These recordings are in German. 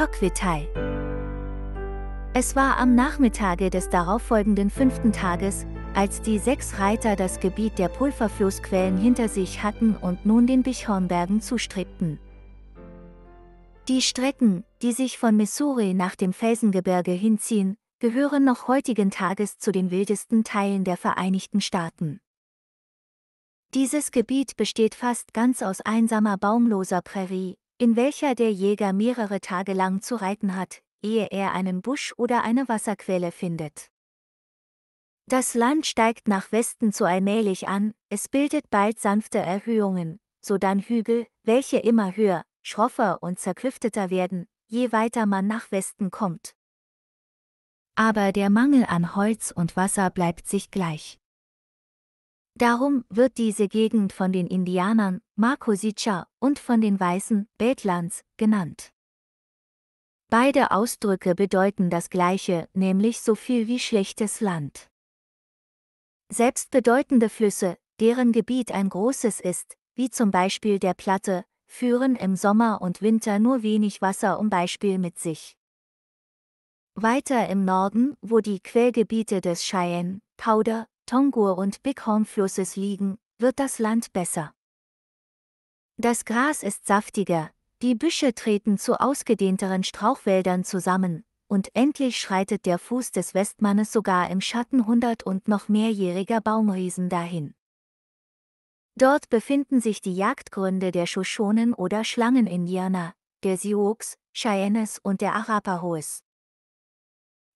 Tokwe Es war am Nachmittage des darauffolgenden fünften Tages, als die sechs Reiter das Gebiet der Pulverflussquellen hinter sich hatten und nun den Bichhornbergen zustrebten. Die Strecken, die sich von Missouri nach dem Felsengebirge hinziehen, gehören noch heutigen Tages zu den wildesten Teilen der Vereinigten Staaten. Dieses Gebiet besteht fast ganz aus einsamer baumloser Prärie, in welcher der Jäger mehrere Tage lang zu reiten hat, ehe er einen Busch oder eine Wasserquelle findet. Das Land steigt nach Westen zu allmählich an, es bildet bald sanfte Erhöhungen, sodann Hügel, welche immer höher, schroffer und zerklüfteter werden, je weiter man nach Westen kommt. Aber der Mangel an Holz und Wasser bleibt sich gleich. Darum wird diese Gegend von den Indianern Markositscha und von den Weißen Beltlands genannt. Beide Ausdrücke bedeuten das gleiche, nämlich so viel wie schlechtes Land. Selbst bedeutende Flüsse, deren Gebiet ein großes ist, wie zum Beispiel der Platte, führen im Sommer und Winter nur wenig Wasser um Beispiel mit sich. Weiter im Norden, wo die Quellgebiete des Cheyenne, Powder, Tongur und Bighornflusses liegen, wird das Land besser. Das Gras ist saftiger, die Büsche treten zu ausgedehnteren Strauchwäldern zusammen, und endlich schreitet der Fuß des Westmannes sogar im Schatten hundert und noch mehrjähriger Baumriesen dahin. Dort befinden sich die Jagdgründe der Shoshonen oder Schlangenindianer, der Sioux, Cheyennes und der Arapahoes.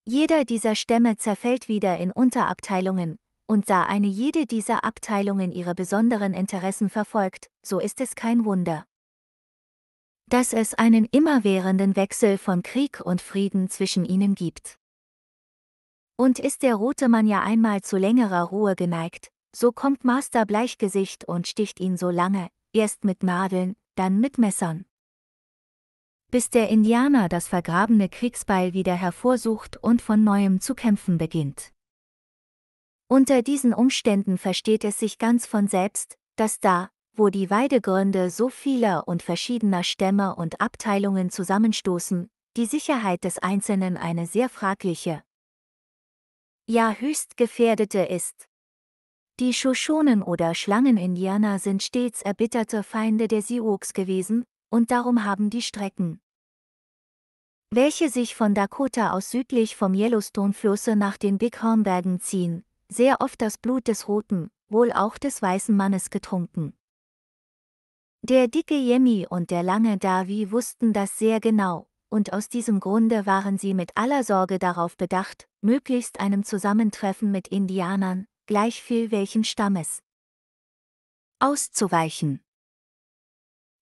Jeder dieser Stämme zerfällt wieder in Unterabteilungen, und da eine jede dieser Abteilungen ihre besonderen Interessen verfolgt, so ist es kein Wunder, dass es einen immerwährenden Wechsel von Krieg und Frieden zwischen ihnen gibt. Und ist der rote Mann ja einmal zu längerer Ruhe geneigt, so kommt Master Bleichgesicht und sticht ihn so lange, erst mit Nadeln, dann mit Messern. Bis der Indianer das vergrabene Kriegsbeil wieder hervorsucht und von neuem zu kämpfen beginnt. Unter diesen Umständen versteht es sich ganz von selbst, dass da, wo die Weidegründe so vieler und verschiedener Stämme und Abteilungen zusammenstoßen, die Sicherheit des Einzelnen eine sehr fragliche, ja höchst gefährdete ist. Die Shoshonen oder Schlangenindianer sind stets erbitterte Feinde der Sioux gewesen, und darum haben die Strecken, welche sich von Dakota aus südlich vom Yellowstone-Flusse nach den Bighornbergen ziehen, sehr oft das Blut des roten, wohl auch des weißen Mannes getrunken. Der dicke Yemi und der lange Davi wussten das sehr genau, und aus diesem Grunde waren sie mit aller Sorge darauf bedacht, möglichst einem Zusammentreffen mit Indianern, gleich viel welchen Stammes, auszuweichen.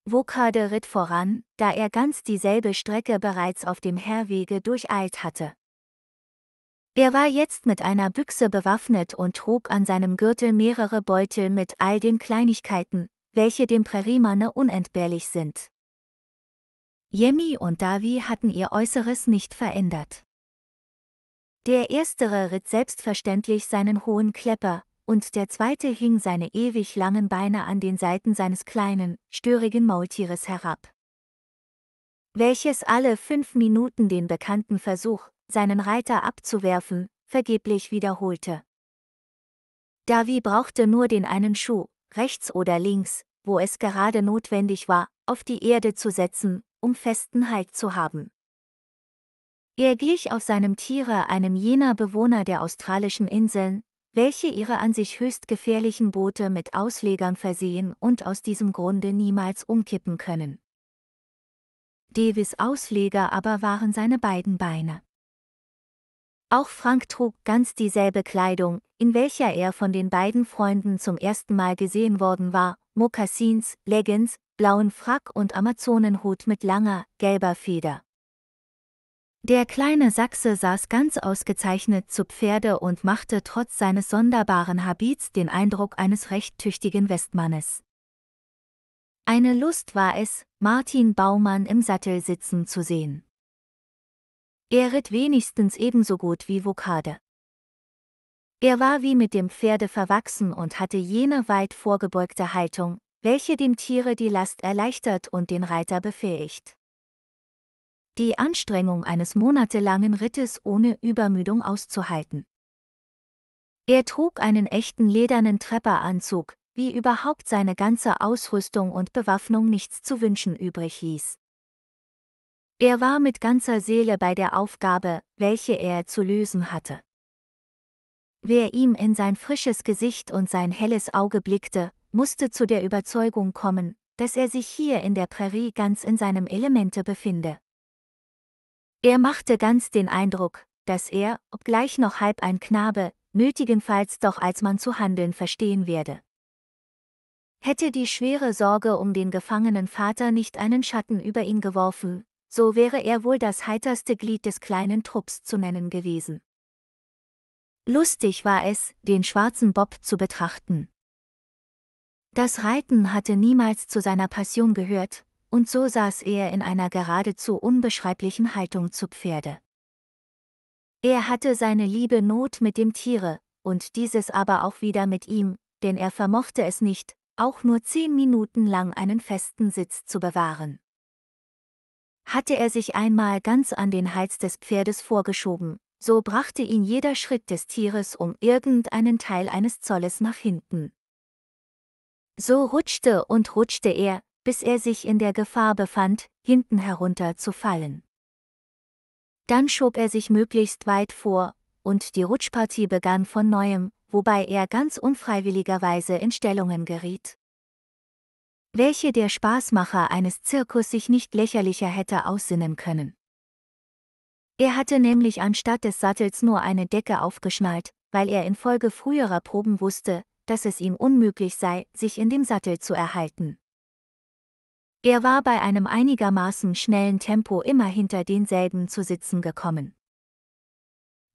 Wokade ritt voran, da er ganz dieselbe Strecke bereits auf dem Herwege durcheilt hatte. Er war jetzt mit einer Büchse bewaffnet und trug an seinem Gürtel mehrere Beutel mit all den Kleinigkeiten, welche dem Prärimanne unentbehrlich sind. Yemi und Davi hatten ihr Äußeres nicht verändert. Der erstere ritt selbstverständlich seinen hohen Klepper, und der zweite hing seine ewig langen Beine an den Seiten seines kleinen, störigen Maultieres herab. Welches alle fünf Minuten den bekannten Versuch, seinen Reiter abzuwerfen, vergeblich wiederholte. Davi brauchte nur den einen Schuh, rechts oder links, wo es gerade notwendig war, auf die Erde zu setzen, um festen Halt zu haben. Er glich auf seinem Tiere einem jener Bewohner der australischen Inseln, welche ihre an sich höchst gefährlichen Boote mit Auslegern versehen und aus diesem Grunde niemals umkippen können. Davis Ausleger aber waren seine beiden Beine. Auch Frank trug ganz dieselbe Kleidung, in welcher er von den beiden Freunden zum ersten Mal gesehen worden war, Mokassins, Leggings, blauen Frack und Amazonenhut mit langer, gelber Feder. Der kleine Sachse saß ganz ausgezeichnet zu Pferde und machte trotz seines sonderbaren Habits den Eindruck eines recht tüchtigen Westmannes. Eine Lust war es, Martin Baumann im Sattel sitzen zu sehen. Er ritt wenigstens ebenso gut wie Vokade. Er war wie mit dem Pferde verwachsen und hatte jene weit vorgebeugte Haltung, welche dem Tiere die Last erleichtert und den Reiter befähigt. Die Anstrengung eines monatelangen Rittes ohne Übermüdung auszuhalten. Er trug einen echten ledernen Trepperanzug, wie überhaupt seine ganze Ausrüstung und Bewaffnung nichts zu wünschen übrig ließ. Er war mit ganzer Seele bei der Aufgabe, welche er zu lösen hatte. Wer ihm in sein frisches Gesicht und sein helles Auge blickte, musste zu der Überzeugung kommen, dass er sich hier in der Prärie ganz in seinem Elemente befinde. Er machte ganz den Eindruck, dass er, obgleich noch halb ein Knabe, nötigenfalls doch als Mann zu handeln verstehen werde. Hätte die schwere Sorge um den gefangenen Vater nicht einen Schatten über ihn geworfen, so wäre er wohl das heiterste Glied des kleinen Trupps zu nennen gewesen. Lustig war es, den schwarzen Bob zu betrachten. Das Reiten hatte niemals zu seiner Passion gehört, und so saß er in einer geradezu unbeschreiblichen Haltung zu Pferde. Er hatte seine liebe Not mit dem Tiere, und dieses aber auch wieder mit ihm, denn er vermochte es nicht, auch nur zehn Minuten lang einen festen Sitz zu bewahren hatte er sich einmal ganz an den Hals des Pferdes vorgeschoben, so brachte ihn jeder Schritt des Tieres um irgendeinen Teil eines Zolles nach hinten. So rutschte und rutschte er, bis er sich in der Gefahr befand, hinten herunter zu fallen. Dann schob er sich möglichst weit vor, und die Rutschpartie begann von neuem, wobei er ganz unfreiwilligerweise in Stellungen geriet welche der Spaßmacher eines Zirkus sich nicht lächerlicher hätte aussinnen können. Er hatte nämlich anstatt des Sattels nur eine Decke aufgeschnallt, weil er infolge früherer Proben wusste, dass es ihm unmöglich sei, sich in dem Sattel zu erhalten. Er war bei einem einigermaßen schnellen Tempo immer hinter denselben zu sitzen gekommen.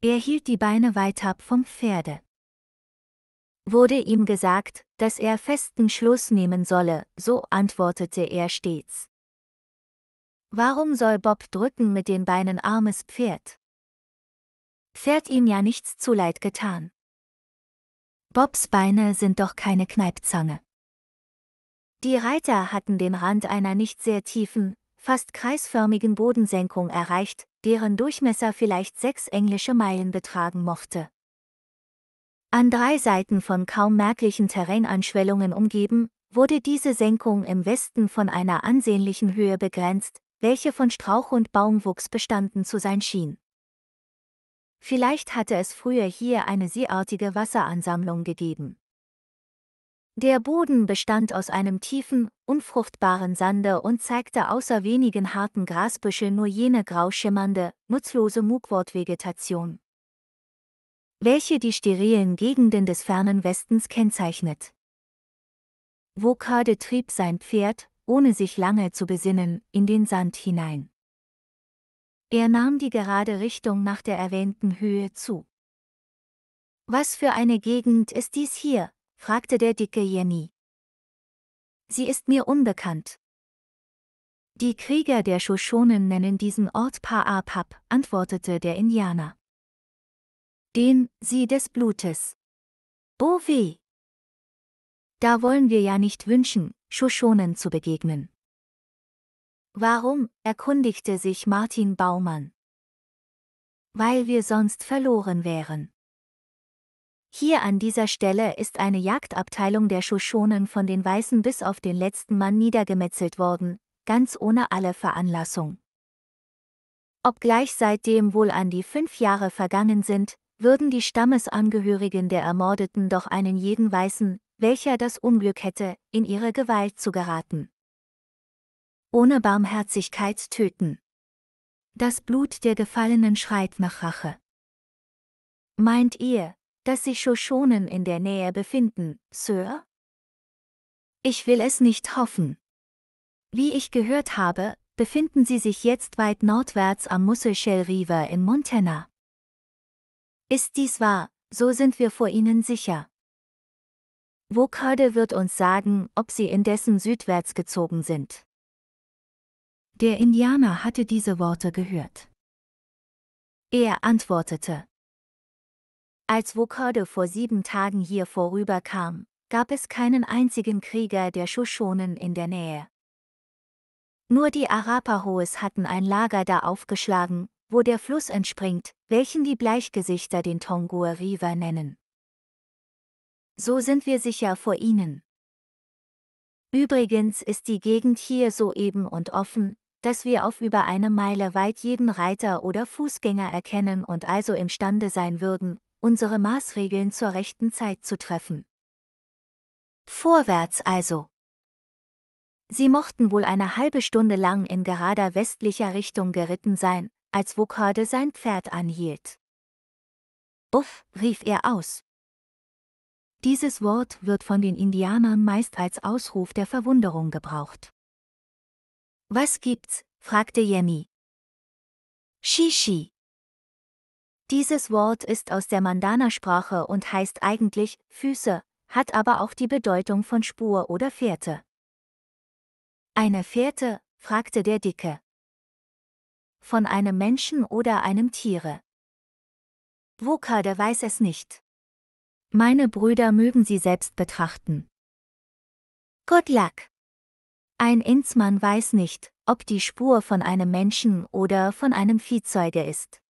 Er hielt die Beine weit ab vom Pferde. Wurde ihm gesagt, dass er festen Schluss nehmen solle, so antwortete er stets. Warum soll Bob drücken mit den Beinen armes Pferd? Pferd ihm ja nichts zuleid getan. Bobs Beine sind doch keine Kneippzange. Die Reiter hatten den Rand einer nicht sehr tiefen, fast kreisförmigen Bodensenkung erreicht, deren Durchmesser vielleicht sechs englische Meilen betragen mochte. An drei Seiten von kaum merklichen Terrainanschwellungen umgeben, wurde diese Senkung im Westen von einer ansehnlichen Höhe begrenzt, welche von Strauch- und Baumwuchs bestanden zu sein schien. Vielleicht hatte es früher hier eine seeartige Wasseransammlung gegeben. Der Boden bestand aus einem tiefen, unfruchtbaren Sande und zeigte außer wenigen harten Grasbüschel nur jene grau schimmernde, nutzlose Mugwortvegetation welche die sterilen Gegenden des fernen Westens kennzeichnet. Vokade trieb sein Pferd, ohne sich lange zu besinnen, in den Sand hinein. Er nahm die gerade Richtung nach der erwähnten Höhe zu. Was für eine Gegend ist dies hier? fragte der dicke Jenny. Sie ist mir unbekannt. Die Krieger der Shoshonen nennen diesen Ort Paapap, antwortete der Indianer den sie des Blutes. Oh weh! Da wollen wir ja nicht wünschen, Shoshonen zu begegnen. Warum? erkundigte sich Martin Baumann. Weil wir sonst verloren wären. Hier an dieser Stelle ist eine Jagdabteilung der Shoshonen von den Weißen bis auf den letzten Mann niedergemetzelt worden, ganz ohne alle Veranlassung. Obgleich seitdem wohl an die fünf Jahre vergangen sind, würden die Stammesangehörigen der Ermordeten doch einen jeden Weißen, welcher das Unglück hätte, in ihre Gewalt zu geraten. Ohne Barmherzigkeit töten. Das Blut der Gefallenen schreit nach Rache. Meint ihr, dass sich Shoshonen in der Nähe befinden, Sir? Ich will es nicht hoffen. Wie ich gehört habe, befinden sie sich jetzt weit nordwärts am Musselshell River in Montana. Ist dies wahr, so sind wir vor ihnen sicher. Wokarde wird uns sagen, ob sie indessen südwärts gezogen sind. Der Indianer hatte diese Worte gehört. Er antwortete. Als Wokarde vor sieben Tagen hier vorüberkam, gab es keinen einzigen Krieger der Shoshonen in der Nähe. Nur die Arapahoes hatten ein Lager da aufgeschlagen, wo der Fluss entspringt, welchen die Bleichgesichter den Tongua River nennen. So sind wir sicher vor ihnen. Übrigens ist die Gegend hier so eben und offen, dass wir auf über eine Meile weit jeden Reiter oder Fußgänger erkennen und also imstande sein würden, unsere Maßregeln zur rechten Zeit zu treffen. Vorwärts also. Sie mochten wohl eine halbe Stunde lang in gerader westlicher Richtung geritten sein, als Wokade sein Pferd anhielt. Uff, rief er aus. Dieses Wort wird von den Indianern meist als Ausruf der Verwunderung gebraucht. Was gibt's? fragte Yemi. Shishi. Dieses Wort ist aus der Mandana-Sprache und heißt eigentlich Füße, hat aber auch die Bedeutung von Spur oder Fährte. Eine Fährte, fragte der Dicke von einem Menschen oder einem Tiere. Wokade weiß es nicht. Meine Brüder mögen sie selbst betrachten. Good luck! Ein Inzmann weiß nicht, ob die Spur von einem Menschen oder von einem Viehzeuge ist.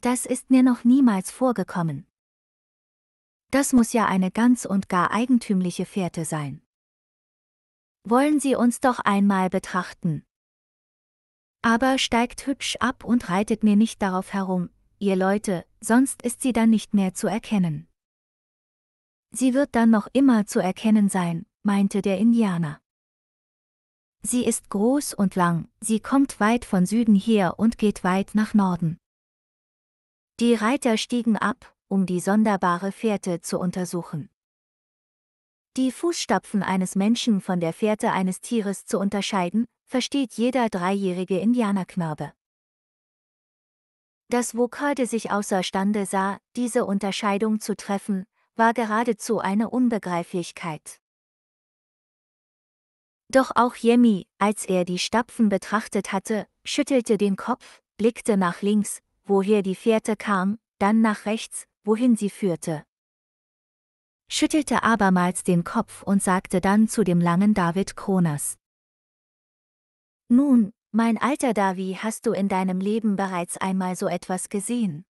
Das ist mir noch niemals vorgekommen. Das muss ja eine ganz und gar eigentümliche Fährte sein. Wollen Sie uns doch einmal betrachten. Aber steigt hübsch ab und reitet mir nicht darauf herum, ihr Leute, sonst ist sie dann nicht mehr zu erkennen. Sie wird dann noch immer zu erkennen sein, meinte der Indianer. Sie ist groß und lang, sie kommt weit von Süden her und geht weit nach Norden. Die Reiter stiegen ab, um die sonderbare Fährte zu untersuchen. Die Fußstapfen eines Menschen von der Fährte eines Tieres zu unterscheiden, versteht jeder dreijährige Indianerknabe. Dass Wokade sich außerstande sah, diese Unterscheidung zu treffen, war geradezu eine Unbegreiflichkeit. Doch auch Yemi, als er die Stapfen betrachtet hatte, schüttelte den Kopf, blickte nach links, woher die Fährte kam, dann nach rechts, wohin sie führte. Schüttelte abermals den Kopf und sagte dann zu dem langen David Kronas. Nun, mein alter Davi, hast du in deinem Leben bereits einmal so etwas gesehen?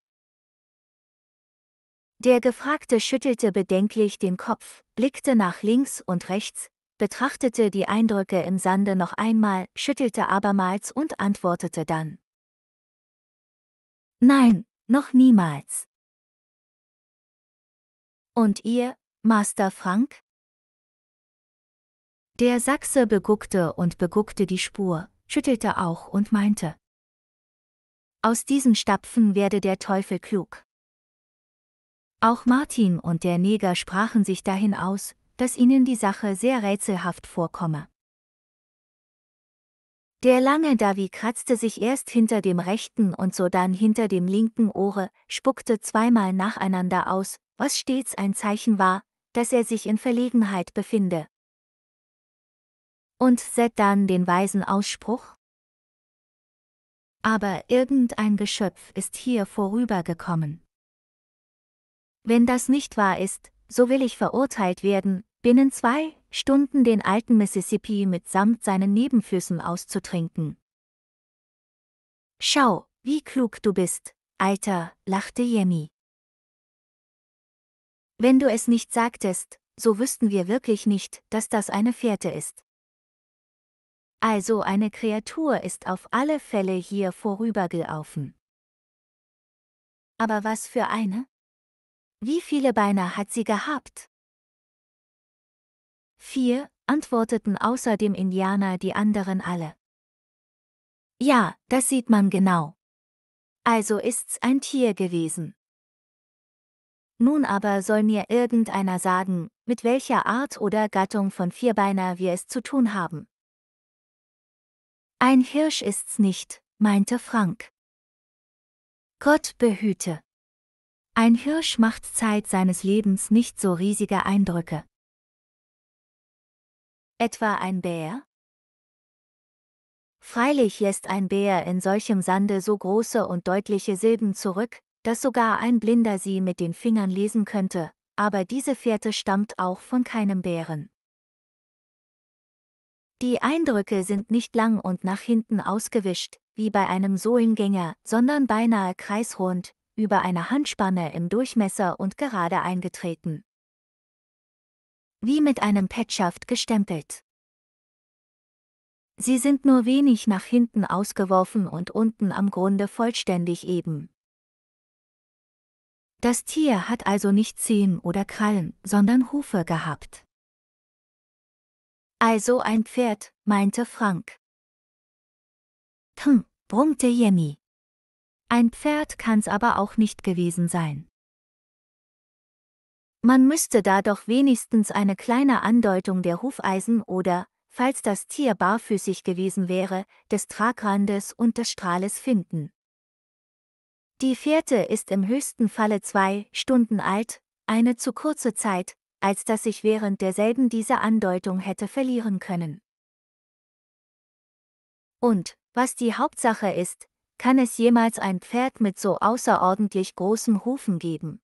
Der Gefragte schüttelte bedenklich den Kopf, blickte nach links und rechts, betrachtete die Eindrücke im Sande noch einmal, schüttelte abermals und antwortete dann. Nein, noch niemals. Und ihr, Master Frank? Der Sachse beguckte und beguckte die Spur, schüttelte auch und meinte. Aus diesem Stapfen werde der Teufel klug. Auch Martin und der Neger sprachen sich dahin aus, dass ihnen die Sache sehr rätselhaft vorkomme. Der lange Davi kratzte sich erst hinter dem rechten und sodann hinter dem linken Ohre, spuckte zweimal nacheinander aus, was stets ein Zeichen war, dass er sich in Verlegenheit befinde, und sät dann den weisen Ausspruch? Aber irgendein Geschöpf ist hier vorübergekommen. Wenn das nicht wahr ist, so will ich verurteilt werden, binnen zwei Stunden den alten Mississippi mitsamt seinen Nebenfüßen auszutrinken. Schau, wie klug du bist, Alter, lachte Yemi. Wenn du es nicht sagtest, so wüssten wir wirklich nicht, dass das eine Fährte ist. Also eine Kreatur ist auf alle Fälle hier vorübergelaufen. Aber was für eine? Wie viele Beine hat sie gehabt? Vier, antworteten außer dem Indianer die anderen alle. Ja, das sieht man genau. Also ist's ein Tier gewesen. Nun aber soll mir irgendeiner sagen, mit welcher Art oder Gattung von Vierbeiner wir es zu tun haben. Ein Hirsch ist's nicht, meinte Frank. Gott behüte. Ein Hirsch macht Zeit seines Lebens nicht so riesige Eindrücke. Etwa ein Bär? Freilich lässt ein Bär in solchem Sande so große und deutliche Silben zurück, dass sogar ein Blinder sie mit den Fingern lesen könnte, aber diese Fährte stammt auch von keinem Bären. Die Eindrücke sind nicht lang und nach hinten ausgewischt, wie bei einem Sohlengänger, sondern beinahe kreisrund, über eine Handspanne im Durchmesser und gerade eingetreten. Wie mit einem Petschaft gestempelt. Sie sind nur wenig nach hinten ausgeworfen und unten am Grunde vollständig eben. Das Tier hat also nicht Zehen oder Krallen, sondern Hufe gehabt. Also ein Pferd, meinte Frank. Hm, brummte Jenny. Ein Pferd kann's aber auch nicht gewesen sein. Man müsste da doch wenigstens eine kleine Andeutung der Hufeisen oder, falls das Tier barfüßig gewesen wäre, des Tragrandes und des Strahles finden. Die Fährte ist im höchsten Falle zwei Stunden alt, eine zu kurze Zeit, als dass ich während derselben diese Andeutung hätte verlieren können. Und, was die Hauptsache ist, kann es jemals ein Pferd mit so außerordentlich großen Hufen geben?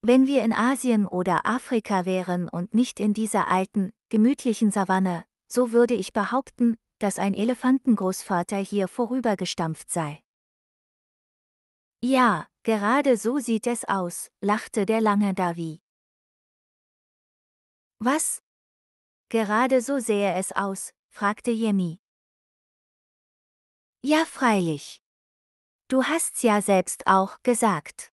Wenn wir in Asien oder Afrika wären und nicht in dieser alten, gemütlichen Savanne, so würde ich behaupten, dass ein Elefantengroßvater hier vorübergestampft sei. Ja, gerade so sieht es aus, lachte der lange Davi. Was? Gerade so sähe es aus, fragte Jemmy. Ja, freilich. Du hast's ja selbst auch gesagt.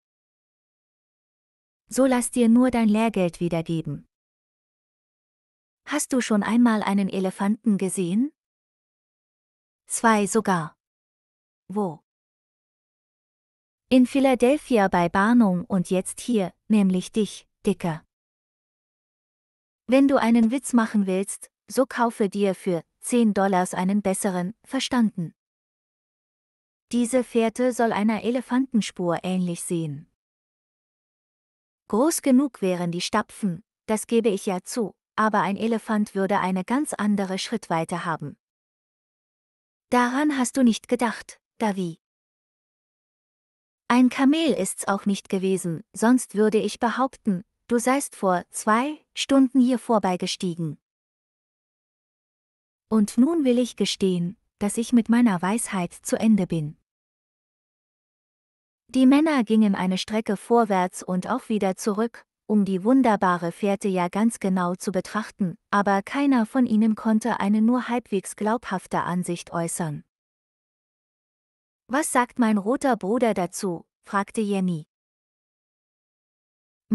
So lass dir nur dein Lehrgeld wiedergeben. Hast du schon einmal einen Elefanten gesehen? Zwei sogar. Wo? In Philadelphia bei Barnum und jetzt hier, nämlich dich, Dicker. Wenn du einen Witz machen willst, so kaufe dir für 10 Dollars einen besseren, verstanden. Diese Fährte soll einer Elefantenspur ähnlich sehen. Groß genug wären die Stapfen, das gebe ich ja zu, aber ein Elefant würde eine ganz andere Schrittweite haben. Daran hast du nicht gedacht, Davi. Ein Kamel ist's auch nicht gewesen, sonst würde ich behaupten, du seist vor zwei Stunden hier vorbeigestiegen. Und nun will ich gestehen, dass ich mit meiner Weisheit zu Ende bin. Die Männer gingen eine Strecke vorwärts und auch wieder zurück, um die wunderbare Fährte ja ganz genau zu betrachten, aber keiner von ihnen konnte eine nur halbwegs glaubhafte Ansicht äußern. Was sagt mein roter Bruder dazu? fragte Jenny.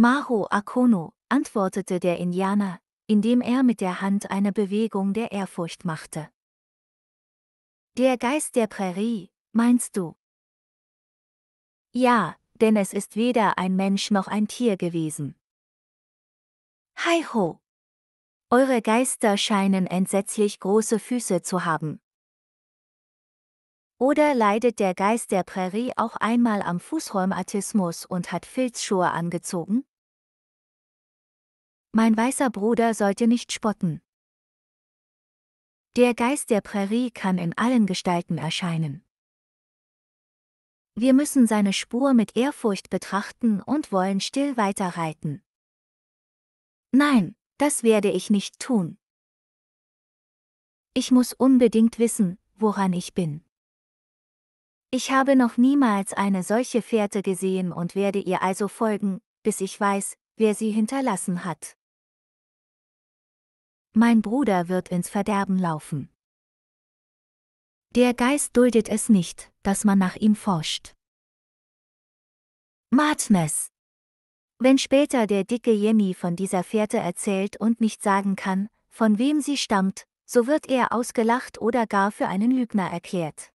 Maho Akono, antwortete der Indianer, indem er mit der Hand eine Bewegung der Ehrfurcht machte. Der Geist der Prärie, meinst du? Ja, denn es ist weder ein Mensch noch ein Tier gewesen. Heiho! Eure Geister scheinen entsetzlich große Füße zu haben. Oder leidet der Geist der Prärie auch einmal am Fußrheumatismus und hat Filzschuhe angezogen? Mein weißer Bruder sollte nicht spotten. Der Geist der Prärie kann in allen Gestalten erscheinen. Wir müssen seine Spur mit Ehrfurcht betrachten und wollen still weiterreiten. Nein, das werde ich nicht tun. Ich muss unbedingt wissen, woran ich bin. Ich habe noch niemals eine solche Fährte gesehen und werde ihr also folgen, bis ich weiß, wer sie hinterlassen hat. Mein Bruder wird ins Verderben laufen. Der Geist duldet es nicht, dass man nach ihm forscht. Martnes. Wenn später der dicke Jemmy von dieser Fährte erzählt und nicht sagen kann, von wem sie stammt, so wird er ausgelacht oder gar für einen Lügner erklärt.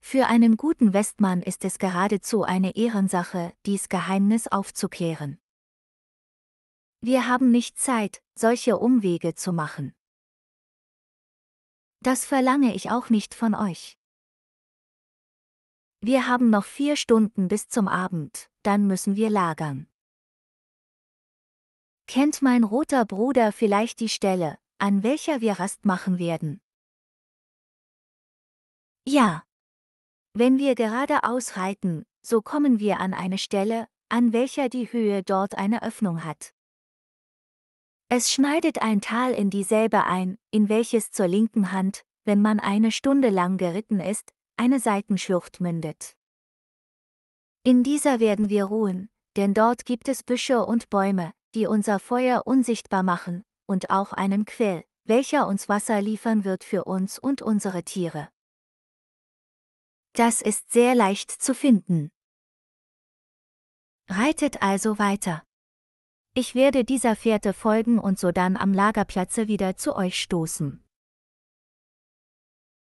Für einen guten Westmann ist es geradezu eine Ehrensache, dies Geheimnis aufzuklären. Wir haben nicht Zeit, solche Umwege zu machen. Das verlange ich auch nicht von euch. Wir haben noch vier Stunden bis zum Abend, dann müssen wir lagern. Kennt mein roter Bruder vielleicht die Stelle, an welcher wir Rast machen werden? Ja. Wenn wir geradeaus reiten, so kommen wir an eine Stelle, an welcher die Höhe dort eine Öffnung hat. Es schneidet ein Tal in dieselbe ein, in welches zur linken Hand, wenn man eine Stunde lang geritten ist, eine Seitenschlucht mündet. In dieser werden wir ruhen, denn dort gibt es Büsche und Bäume, die unser Feuer unsichtbar machen, und auch einen Quell, welcher uns Wasser liefern wird für uns und unsere Tiere. Das ist sehr leicht zu finden. Reitet also weiter. Ich werde dieser Fährte folgen und sodann am Lagerplatze wieder zu euch stoßen.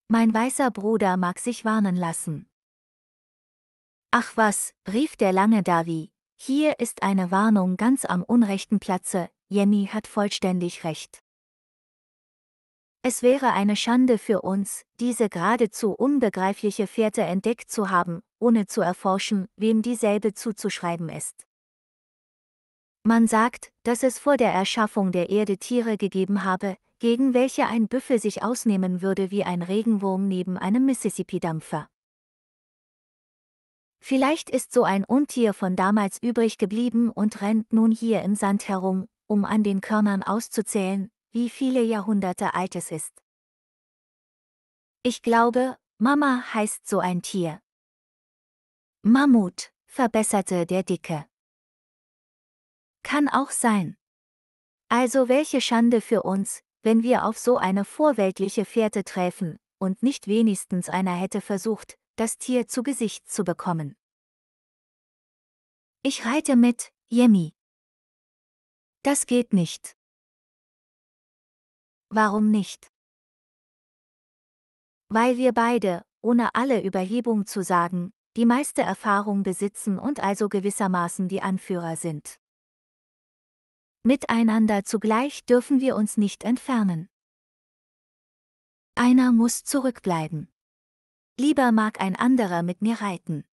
Mein weißer Bruder mag sich warnen lassen. Ach was, rief der lange Davi, hier ist eine Warnung ganz am unrechten Platze, Jenny hat vollständig recht. Es wäre eine Schande für uns, diese geradezu unbegreifliche Fährte entdeckt zu haben, ohne zu erforschen, wem dieselbe zuzuschreiben ist. Man sagt, dass es vor der Erschaffung der Erde Tiere gegeben habe, gegen welche ein Büffel sich ausnehmen würde wie ein Regenwurm neben einem Mississippi-Dampfer. Vielleicht ist so ein Untier von damals übrig geblieben und rennt nun hier im Sand herum, um an den Körnern auszuzählen, wie viele Jahrhunderte alt es ist. Ich glaube, Mama heißt so ein Tier. Mammut, verbesserte der Dicke. Kann auch sein. Also welche Schande für uns, wenn wir auf so eine vorweltliche Fährte träfen, und nicht wenigstens einer hätte versucht, das Tier zu Gesicht zu bekommen. Ich reite mit, Yemi. Das geht nicht. Warum nicht? Weil wir beide, ohne alle Überhebung zu sagen, die meiste Erfahrung besitzen und also gewissermaßen die Anführer sind. Miteinander zugleich dürfen wir uns nicht entfernen. Einer muss zurückbleiben. Lieber mag ein anderer mit mir reiten.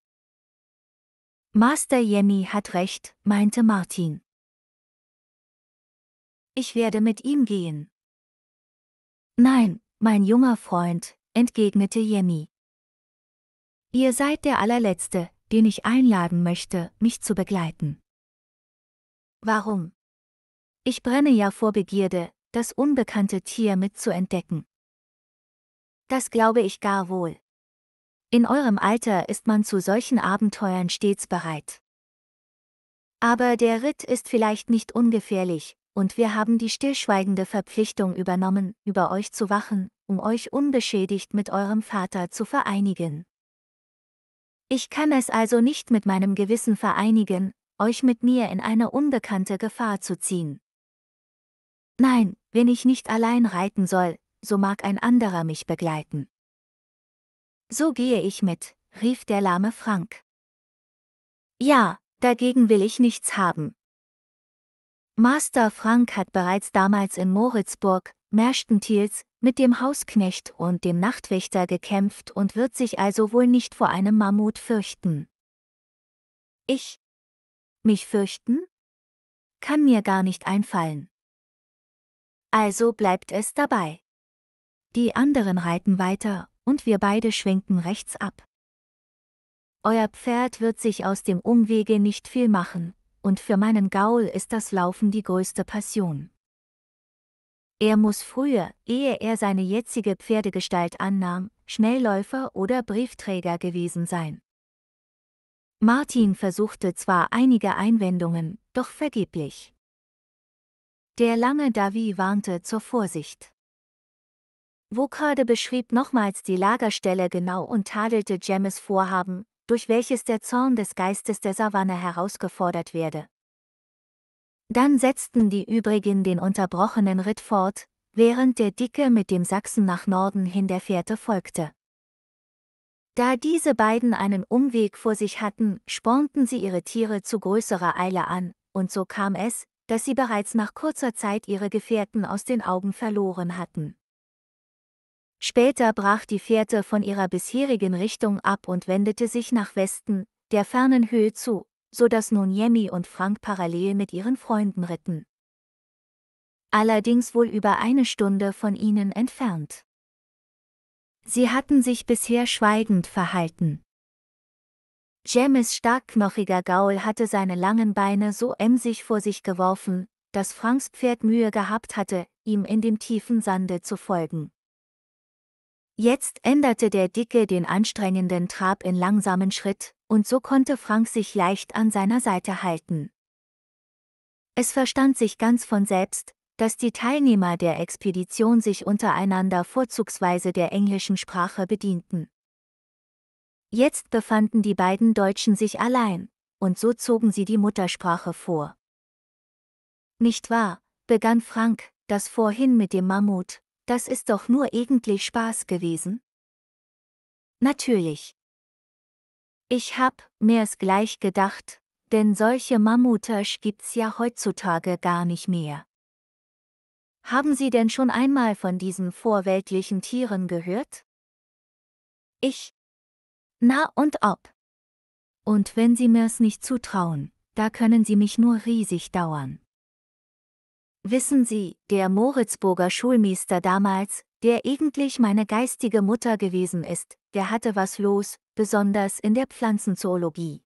Master Yemi hat recht, meinte Martin. Ich werde mit ihm gehen. Nein, mein junger Freund, entgegnete Yemi. Ihr seid der allerletzte, den ich einladen möchte, mich zu begleiten. Warum? Ich brenne ja vor Begierde, das unbekannte Tier mitzuentdecken. Das glaube ich gar wohl. In eurem Alter ist man zu solchen Abenteuern stets bereit. Aber der Ritt ist vielleicht nicht ungefährlich, und wir haben die stillschweigende Verpflichtung übernommen, über euch zu wachen, um euch unbeschädigt mit eurem Vater zu vereinigen. Ich kann es also nicht mit meinem Gewissen vereinigen, euch mit mir in eine unbekannte Gefahr zu ziehen. Nein, wenn ich nicht allein reiten soll, so mag ein anderer mich begleiten. So gehe ich mit, rief der lahme Frank. Ja, dagegen will ich nichts haben. Master Frank hat bereits damals in Moritzburg, Merstentils, mit dem Hausknecht und dem Nachtwächter gekämpft und wird sich also wohl nicht vor einem Mammut fürchten. Ich? Mich fürchten? Kann mir gar nicht einfallen. Also bleibt es dabei. Die anderen reiten weiter, und wir beide schwenken rechts ab. Euer Pferd wird sich aus dem Umwege nicht viel machen, und für meinen Gaul ist das Laufen die größte Passion. Er muss früher, ehe er seine jetzige Pferdegestalt annahm, Schnellläufer oder Briefträger gewesen sein. Martin versuchte zwar einige Einwendungen, doch vergeblich. Der lange Davi warnte zur Vorsicht. Wokade beschrieb nochmals die Lagerstelle genau und tadelte Jemmes Vorhaben, durch welches der Zorn des Geistes der Savanne herausgefordert werde. Dann setzten die übrigen den unterbrochenen Ritt fort, während der Dicke mit dem Sachsen nach Norden hin der Fährte folgte. Da diese beiden einen Umweg vor sich hatten, spornten sie ihre Tiere zu größerer Eile an, und so kam es, dass sie bereits nach kurzer Zeit ihre Gefährten aus den Augen verloren hatten. Später brach die Fährte von ihrer bisherigen Richtung ab und wendete sich nach Westen, der fernen Höhe zu, so dass nun Jemmy und Frank parallel mit ihren Freunden ritten. Allerdings wohl über eine Stunde von ihnen entfernt. Sie hatten sich bisher schweigend verhalten. James starkknochiger Gaul hatte seine langen Beine so emsig vor sich geworfen, dass Franks Pferd Mühe gehabt hatte, ihm in dem tiefen Sande zu folgen. Jetzt änderte der Dicke den anstrengenden Trab in langsamen Schritt, und so konnte Frank sich leicht an seiner Seite halten. Es verstand sich ganz von selbst, dass die Teilnehmer der Expedition sich untereinander vorzugsweise der englischen Sprache bedienten. Jetzt befanden die beiden Deutschen sich allein, und so zogen sie die Muttersprache vor. Nicht wahr, begann Frank, das vorhin mit dem Mammut, das ist doch nur eigentlich Spaß gewesen? Natürlich. Ich hab mir's gleich gedacht, denn solche Mammutersch gibt's ja heutzutage gar nicht mehr. Haben Sie denn schon einmal von diesen vorweltlichen Tieren gehört? Ich, na und ob. Und wenn Sie mir's nicht zutrauen, da können Sie mich nur riesig dauern. Wissen Sie, der Moritzburger Schulmeister damals, der eigentlich meine geistige Mutter gewesen ist, der hatte was los, besonders in der Pflanzenzoologie.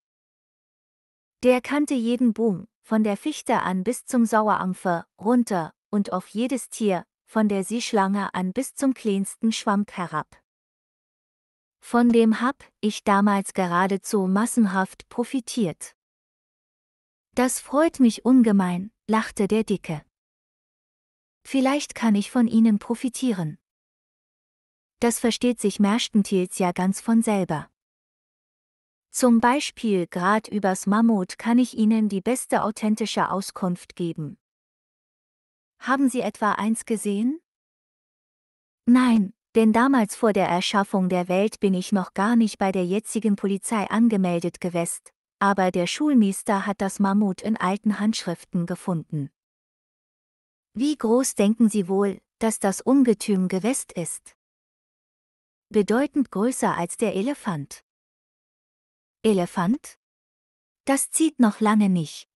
Der kannte jeden Boom, von der Fichte an bis zum Sauerampfer, runter, und auf jedes Tier, von der Seeschlange an bis zum kleinsten Schwamm herab. Von dem hab ich damals geradezu massenhaft profitiert. Das freut mich ungemein, lachte der Dicke. Vielleicht kann ich von Ihnen profitieren. Das versteht sich Merstentils ja ganz von selber. Zum Beispiel grad übers Mammut kann ich Ihnen die beste authentische Auskunft geben. Haben Sie etwa eins gesehen? Nein, denn damals vor der Erschaffung der Welt bin ich noch gar nicht bei der jetzigen Polizei angemeldet gewest, aber der Schulmeister hat das Mammut in alten Handschriften gefunden. Wie groß denken Sie wohl, dass das Ungetüm gewest ist? Bedeutend größer als der Elefant. Elefant? Das zieht noch lange nicht.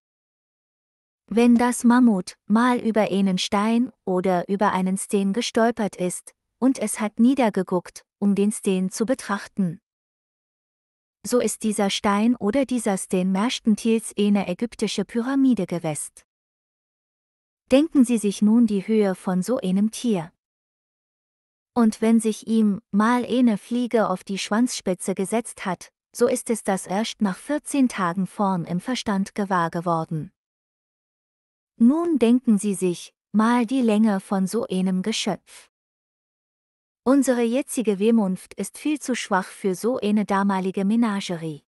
Wenn das Mammut mal über einen Stein oder über einen Steen gestolpert ist, und es hat niedergeguckt, um den Sten zu betrachten. So ist dieser Stein oder dieser Sten Merschtentils eine ägyptische Pyramide gewest. Denken Sie sich nun die Höhe von so einem Tier. Und wenn sich ihm mal eine Fliege auf die Schwanzspitze gesetzt hat, so ist es das erst nach 14 Tagen vorn im Verstand gewahr geworden. Nun denken Sie sich mal die Länge von so einem Geschöpf. Unsere jetzige Wehmunft ist viel zu schwach für so eine damalige Menagerie.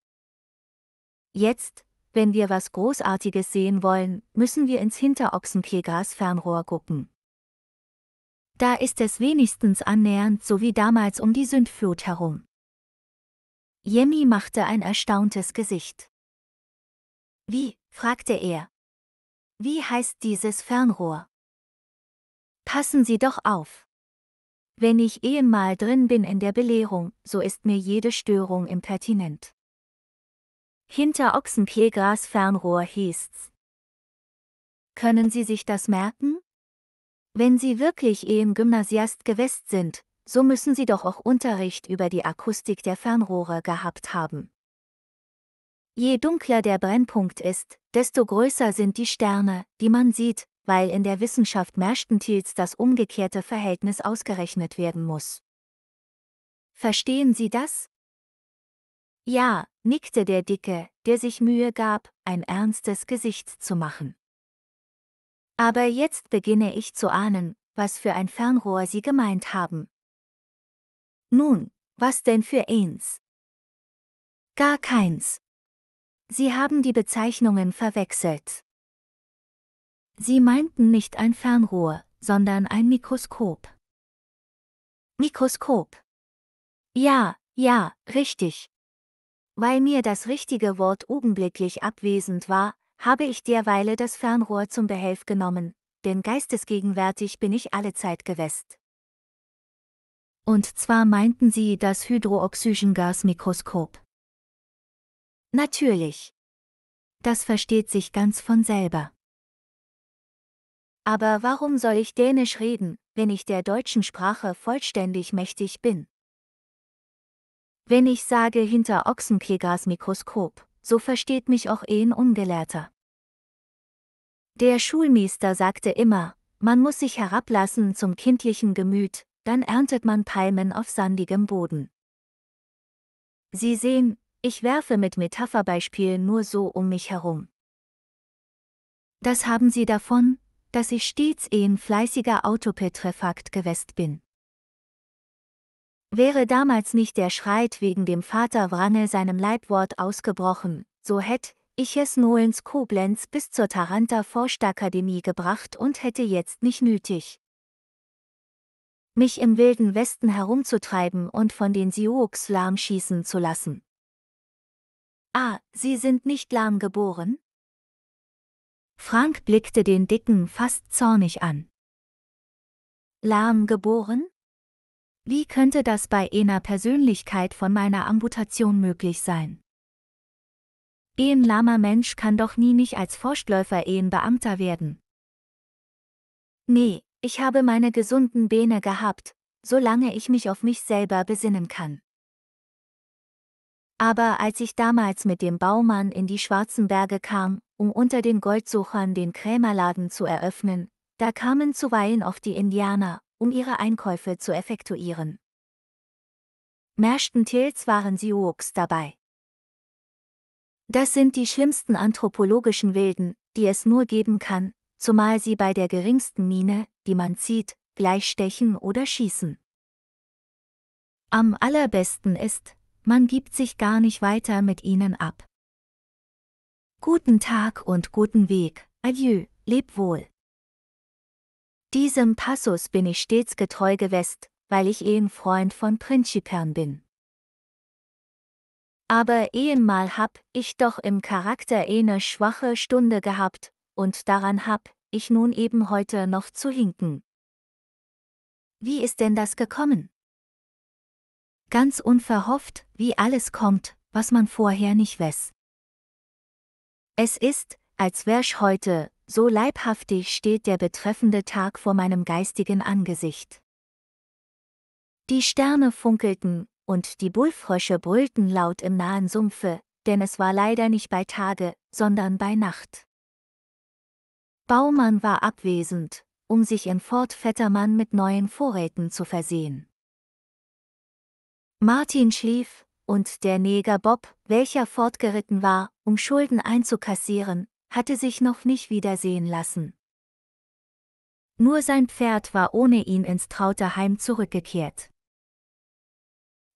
Jetzt, wenn wir was Großartiges sehen wollen, müssen wir ins Hinterochsenkegras Fernrohr gucken. Da ist es wenigstens annähernd so wie damals um die Sündflut herum. Jemmy machte ein erstauntes Gesicht. Wie? fragte er. Wie heißt dieses Fernrohr? Passen Sie doch auf. Wenn ich ehemal drin bin in der Belehrung, so ist mir jede Störung impertinent. Hinter Ochsenkehlgras Fernrohr hieß's. Können Sie sich das merken? Wenn Sie wirklich Ehem Gymnasiast gewest sind, so müssen Sie doch auch Unterricht über die Akustik der Fernrohre gehabt haben. Je dunkler der Brennpunkt ist, desto größer sind die Sterne, die man sieht, weil in der Wissenschaft Merstentils das umgekehrte Verhältnis ausgerechnet werden muss. Verstehen Sie das? Ja, nickte der Dicke, der sich Mühe gab, ein ernstes Gesicht zu machen. Aber jetzt beginne ich zu ahnen, was für ein Fernrohr Sie gemeint haben. Nun, was denn für eins? Gar keins. Sie haben die Bezeichnungen verwechselt. Sie meinten nicht ein Fernrohr, sondern ein Mikroskop. Mikroskop. Ja, ja, richtig. Weil mir das richtige Wort augenblicklich abwesend war, habe ich derweile das Fernrohr zum Behelf genommen, denn geistesgegenwärtig bin ich allezeit gewest. Und zwar meinten sie das Hydrooxygengasmikroskop. Natürlich. Das versteht sich ganz von selber. Aber warum soll ich Dänisch reden, wenn ich der deutschen Sprache vollständig mächtig bin? Wenn ich sage hinter Ochsenklägers Mikroskop, so versteht mich auch ein Ungelehrter. Der Schulmeister sagte immer, man muss sich herablassen zum kindlichen Gemüt, dann erntet man Palmen auf sandigem Boden. Sie sehen, ich werfe mit Metapherbeispielen nur so um mich herum. Das haben Sie davon, dass ich stets eh ein fleißiger Autopetrefakt gewest bin. Wäre damals nicht der Schreit wegen dem Vater Wrange seinem Leibwort ausgebrochen, so hätt ich es Nolens Koblenz bis zur Taranter Forstakademie gebracht und hätte jetzt nicht nötig. Mich im wilden Westen herumzutreiben und von den Sioux lahm schießen zu lassen. Ah, Sie sind nicht lahm geboren? Frank blickte den Dicken fast zornig an. Lahm geboren? Wie könnte das bei einer Persönlichkeit von meiner Amputation möglich sein? Ein lahmer Mensch kann doch nie nicht als Forstläufer ein Beamter werden. Nee, ich habe meine gesunden Beine gehabt, solange ich mich auf mich selber besinnen kann. Aber als ich damals mit dem Baumann in die Schwarzen Berge kam, um unter den Goldsuchern den Krämerladen zu eröffnen, da kamen zuweilen oft die Indianer, um ihre Einkäufe zu effektuieren. Märchten Tils waren Sioux dabei. Das sind die schlimmsten anthropologischen Wilden, die es nur geben kann, zumal sie bei der geringsten Mine, die man zieht, gleich stechen oder schießen. Am allerbesten ist, man gibt sich gar nicht weiter mit ihnen ab. Guten Tag und guten Weg, adieu, leb wohl. Diesem Passus bin ich stets getreu gewest, weil ich eben Freund von Prinzipern bin. Aber ehenmal hab ich doch im Charakter eine schwache Stunde gehabt, und daran hab ich nun eben heute noch zu hinken. Wie ist denn das gekommen? Ganz unverhofft, wie alles kommt, was man vorher nicht weiß. Es ist, als wär's heute, so leibhaftig steht der betreffende Tag vor meinem geistigen Angesicht. Die Sterne funkelten, und die Bullfrösche brüllten laut im nahen Sumpfe, denn es war leider nicht bei Tage, sondern bei Nacht. Baumann war abwesend, um sich in Fort Vettermann mit neuen Vorräten zu versehen. Martin schlief, und der Neger Bob, welcher fortgeritten war, um Schulden einzukassieren, hatte sich noch nicht wiedersehen lassen. Nur sein Pferd war ohne ihn ins traute Heim zurückgekehrt.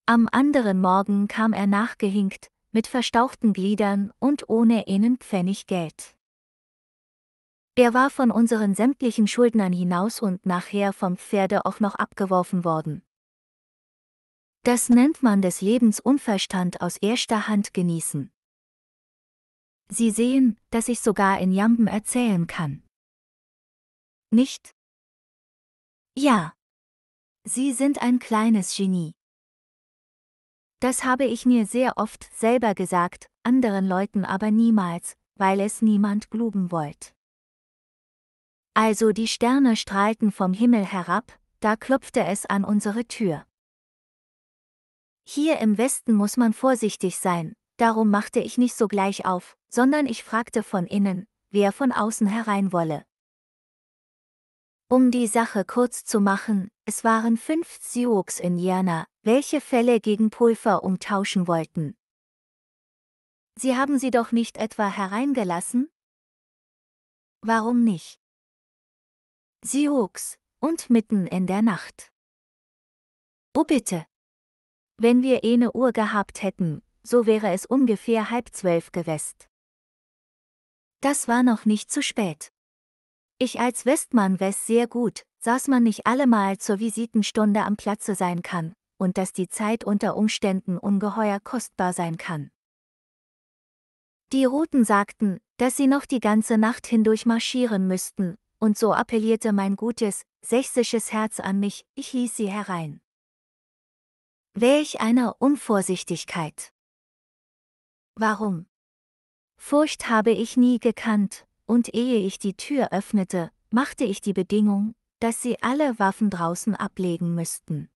Am anderen Morgen kam er nachgehinkt, mit verstauchten Gliedern und ohne einen Pfennig Geld. Er war von unseren sämtlichen Schuldnern hinaus und nachher vom Pferde auch noch abgeworfen worden. Das nennt man des Lebens Unverstand aus erster Hand genießen. Sie sehen, dass ich sogar in Jamben erzählen kann. Nicht? Ja. Sie sind ein kleines Genie. Das habe ich mir sehr oft selber gesagt, anderen Leuten aber niemals, weil es niemand gluben wollte. Also die Sterne strahlten vom Himmel herab, da klopfte es an unsere Tür. Hier im Westen muss man vorsichtig sein, darum machte ich nicht sogleich auf, sondern ich fragte von innen, wer von außen herein wolle. Um die Sache kurz zu machen, es waren fünf Sioux-Indianer, in welche Fälle gegen Pulver umtauschen wollten. Sie haben sie doch nicht etwa hereingelassen? Warum nicht? Sioux, und mitten in der Nacht. Oh bitte, wenn wir eine Uhr gehabt hätten, so wäre es ungefähr halb zwölf gewest. Das war noch nicht zu spät. Ich als Westmann weiß sehr gut, dass man nicht allemal zur Visitenstunde am Platze sein kann, und dass die Zeit unter Umständen ungeheuer kostbar sein kann. Die Roten sagten, dass sie noch die ganze Nacht hindurch marschieren müssten, und so appellierte mein gutes, sächsisches Herz an mich, ich ließ sie herein. Welch einer Unvorsichtigkeit! Warum? Furcht habe ich nie gekannt, und ehe ich die Tür öffnete, machte ich die Bedingung, dass sie alle Waffen draußen ablegen müssten.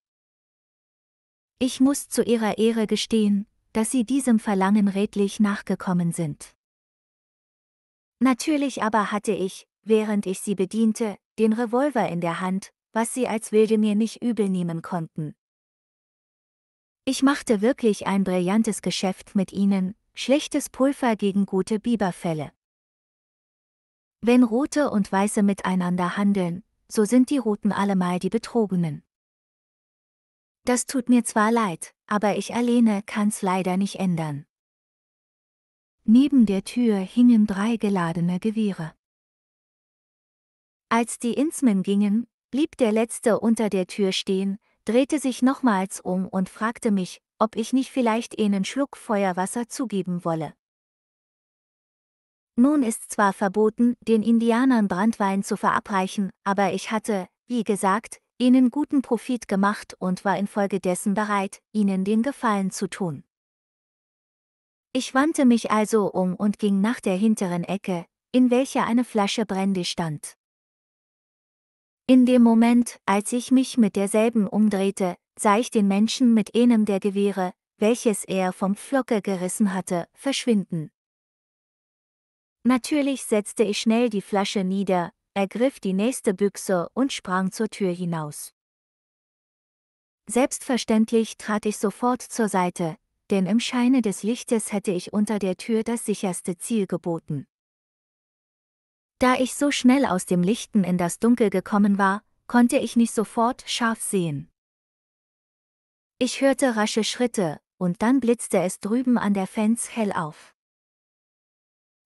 Ich muss zu ihrer Ehre gestehen, dass sie diesem Verlangen redlich nachgekommen sind. Natürlich aber hatte ich, während ich sie bediente, den Revolver in der Hand, was sie als Wilde mir nicht übel nehmen konnten, ich machte wirklich ein brillantes Geschäft mit ihnen, schlechtes Pulver gegen gute Biberfälle. Wenn Rote und Weiße miteinander handeln, so sind die Roten allemal die Betrogenen. Das tut mir zwar leid, aber ich alleine kann's leider nicht ändern. Neben der Tür hingen drei geladene Gewehre. Als die Insmen gingen, blieb der letzte unter der Tür stehen, drehte sich nochmals um und fragte mich, ob ich nicht vielleicht ihnen Schluck Feuerwasser zugeben wolle. Nun ist zwar verboten, den Indianern Brandwein zu verabreichen, aber ich hatte, wie gesagt, ihnen guten Profit gemacht und war infolgedessen bereit, ihnen den Gefallen zu tun. Ich wandte mich also um und ging nach der hinteren Ecke, in welcher eine Flasche Brandy stand. In dem Moment, als ich mich mit derselben umdrehte, sah ich den Menschen mit einem der Gewehre, welches er vom Pflocke gerissen hatte, verschwinden. Natürlich setzte ich schnell die Flasche nieder, ergriff die nächste Büchse und sprang zur Tür hinaus. Selbstverständlich trat ich sofort zur Seite, denn im Scheine des Lichtes hätte ich unter der Tür das sicherste Ziel geboten. Da ich so schnell aus dem Lichten in das Dunkel gekommen war, konnte ich nicht sofort scharf sehen. Ich hörte rasche Schritte, und dann blitzte es drüben an der Fans hell auf.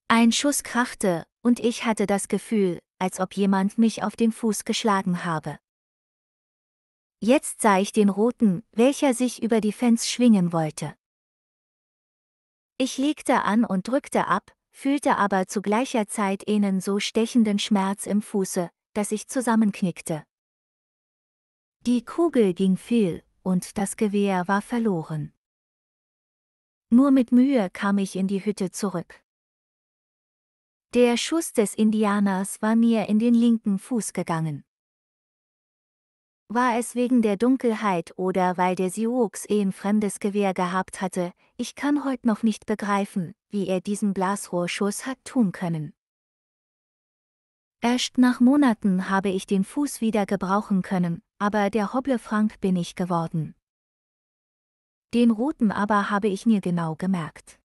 Ein Schuss krachte, und ich hatte das Gefühl, als ob jemand mich auf den Fuß geschlagen habe. Jetzt sah ich den Roten, welcher sich über die Fans schwingen wollte. Ich legte an und drückte ab, fühlte aber zu gleicher Zeit einen so stechenden Schmerz im Fuße, dass ich zusammenknickte. Die Kugel ging fehl, und das Gewehr war verloren. Nur mit Mühe kam ich in die Hütte zurück. Der Schuss des Indianers war mir in den linken Fuß gegangen. War es wegen der Dunkelheit oder weil der Sioux eh ein fremdes Gewehr gehabt hatte, ich kann heute noch nicht begreifen, wie er diesen Blasrohrschuss hat tun können. Erst nach Monaten habe ich den Fuß wieder gebrauchen können, aber der Frank bin ich geworden. Den roten aber habe ich mir genau gemerkt.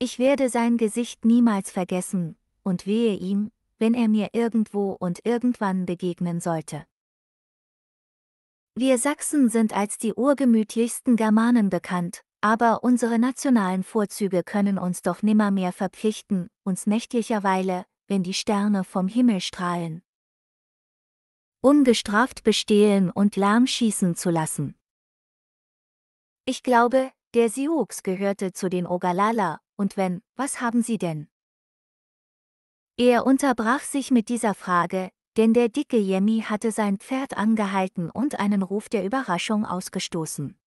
Ich werde sein Gesicht niemals vergessen, und wehe ihm, wenn er mir irgendwo und irgendwann begegnen sollte. Wir Sachsen sind als die urgemütlichsten Germanen bekannt, aber unsere nationalen Vorzüge können uns doch nimmermehr verpflichten, uns nächtlicherweile, wenn die Sterne vom Himmel strahlen, ungestraft bestehlen und Lärm schießen zu lassen. Ich glaube, der Sioux gehörte zu den Ogallala, und wenn, was haben sie denn? Er unterbrach sich mit dieser Frage, denn der dicke Jemmy hatte sein Pferd angehalten und einen Ruf der Überraschung ausgestoßen.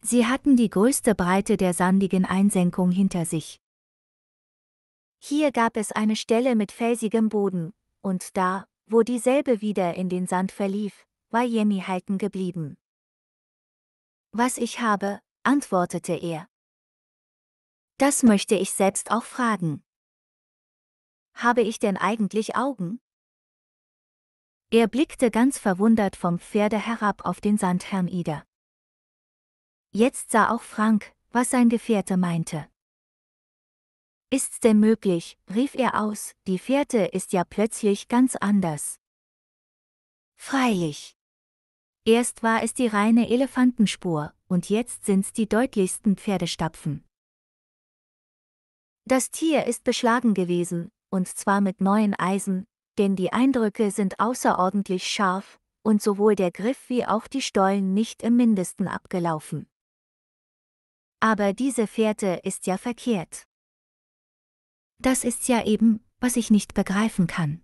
Sie hatten die größte Breite der sandigen Einsenkung hinter sich. Hier gab es eine Stelle mit felsigem Boden, und da, wo dieselbe wieder in den Sand verlief, war Jemmy halten geblieben. Was ich habe, antwortete er. Das möchte ich selbst auch fragen. Habe ich denn eigentlich Augen? Er blickte ganz verwundert vom Pferde herab auf den Sandherrn Ida. Jetzt sah auch Frank, was sein Gefährte meinte. Ist's denn möglich, rief er aus, die Fährte ist ja plötzlich ganz anders. Freilich. Erst war es die reine Elefantenspur, und jetzt sind's die deutlichsten Pferdestapfen. Das Tier ist beschlagen gewesen, und zwar mit neuen Eisen, denn die Eindrücke sind außerordentlich scharf, und sowohl der Griff wie auch die Stollen nicht im mindesten abgelaufen. Aber diese Fährte ist ja verkehrt. Das ist ja eben, was ich nicht begreifen kann.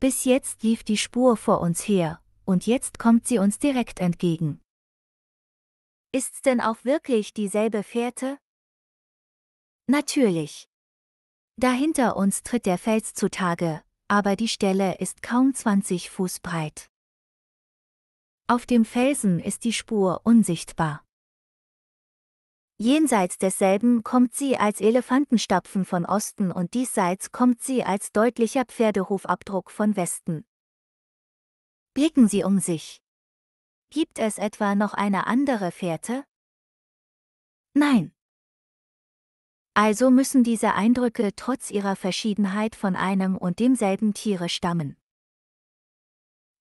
Bis jetzt lief die Spur vor uns her, und jetzt kommt sie uns direkt entgegen. Ist's denn auch wirklich dieselbe Fährte? Natürlich. Dahinter uns tritt der Fels zutage, aber die Stelle ist kaum 20 Fuß breit. Auf dem Felsen ist die Spur unsichtbar. Jenseits desselben kommt sie als Elefantenstapfen von Osten und diesseits kommt sie als deutlicher Pferdehofabdruck von Westen. Blicken Sie um sich. Gibt es etwa noch eine andere Fährte? Nein. Also müssen diese Eindrücke trotz ihrer Verschiedenheit von einem und demselben Tiere stammen.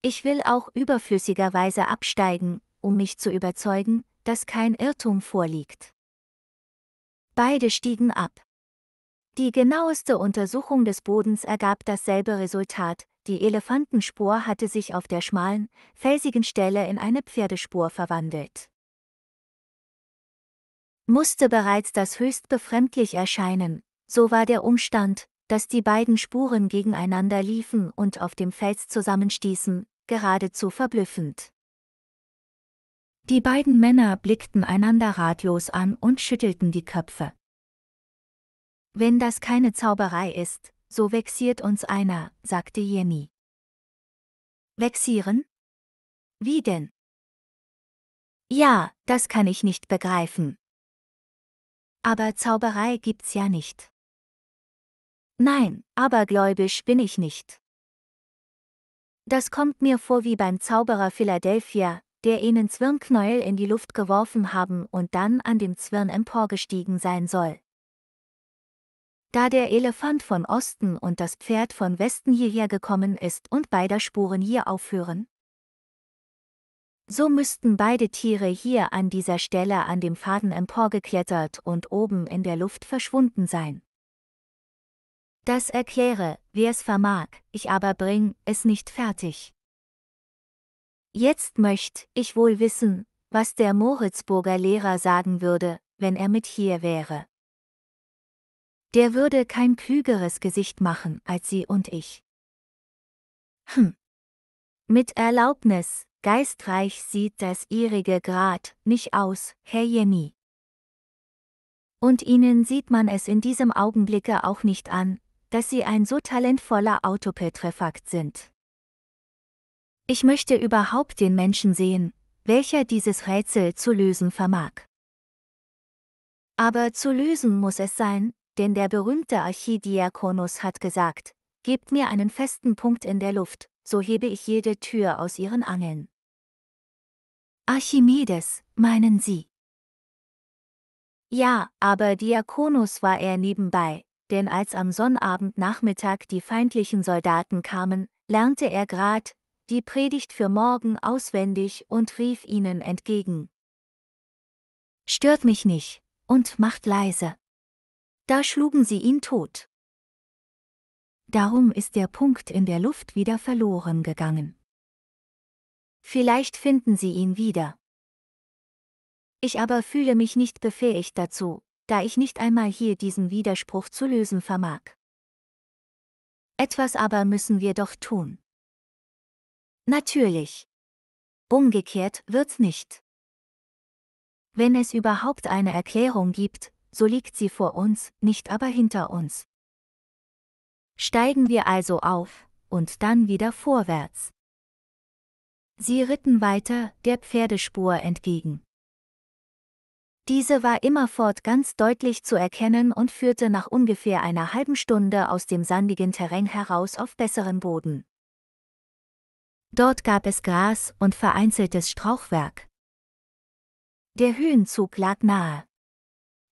Ich will auch überflüssigerweise absteigen, um mich zu überzeugen, dass kein Irrtum vorliegt. Beide stiegen ab. Die genaueste Untersuchung des Bodens ergab dasselbe Resultat, die Elefantenspur hatte sich auf der schmalen, felsigen Stelle in eine Pferdespur verwandelt musste bereits das höchst befremdlich erscheinen, so war der Umstand, dass die beiden Spuren gegeneinander liefen und auf dem Fels zusammenstießen, geradezu verblüffend. Die beiden Männer blickten einander ratlos an und schüttelten die Köpfe. Wenn das keine Zauberei ist, so vexiert uns einer, sagte Jenny. Vexieren? Wie denn? Ja, das kann ich nicht begreifen, aber Zauberei gibt's ja nicht. Nein, abergläubisch bin ich nicht. Das kommt mir vor wie beim Zauberer Philadelphia, der ihnen Zwirnknäuel in die Luft geworfen haben und dann an dem Zwirn emporgestiegen sein soll. Da der Elefant von Osten und das Pferd von Westen hierher gekommen ist und beider Spuren hier aufhören, so müssten beide Tiere hier an dieser Stelle an dem Faden emporgeklettert und oben in der Luft verschwunden sein. Das erkläre, wer es vermag, ich aber bring es nicht fertig. Jetzt möcht ich wohl wissen, was der Moritzburger Lehrer sagen würde, wenn er mit hier wäre. Der würde kein klügeres Gesicht machen als Sie und ich. Hm. Mit Erlaubnis, geistreich sieht das ihrige Grad nicht aus, Herr Jenny. Und ihnen sieht man es in diesem Augenblicke auch nicht an, dass sie ein so talentvoller Autopetrefakt sind. Ich möchte überhaupt den Menschen sehen, welcher dieses Rätsel zu lösen vermag. Aber zu lösen muss es sein, denn der berühmte Archidiakonus hat gesagt, gebt mir einen festen Punkt in der Luft, so hebe ich jede Tür aus ihren Angeln. Archimedes, meinen Sie? Ja, aber Diakonus war er nebenbei, denn als am Sonnabendnachmittag die feindlichen Soldaten kamen, lernte er grad die Predigt für morgen auswendig und rief ihnen entgegen. Stört mich nicht und macht leise. Da schlugen sie ihn tot darum ist der Punkt in der Luft wieder verloren gegangen. Vielleicht finden Sie ihn wieder. Ich aber fühle mich nicht befähigt dazu, da ich nicht einmal hier diesen Widerspruch zu lösen vermag. Etwas aber müssen wir doch tun. Natürlich. Umgekehrt wird's nicht. Wenn es überhaupt eine Erklärung gibt, so liegt sie vor uns, nicht aber hinter uns. Steigen wir also auf, und dann wieder vorwärts. Sie ritten weiter, der Pferdespur entgegen. Diese war immerfort ganz deutlich zu erkennen und führte nach ungefähr einer halben Stunde aus dem sandigen Terrain heraus auf besseren Boden. Dort gab es Gras und vereinzeltes Strauchwerk. Der Höhenzug lag nahe.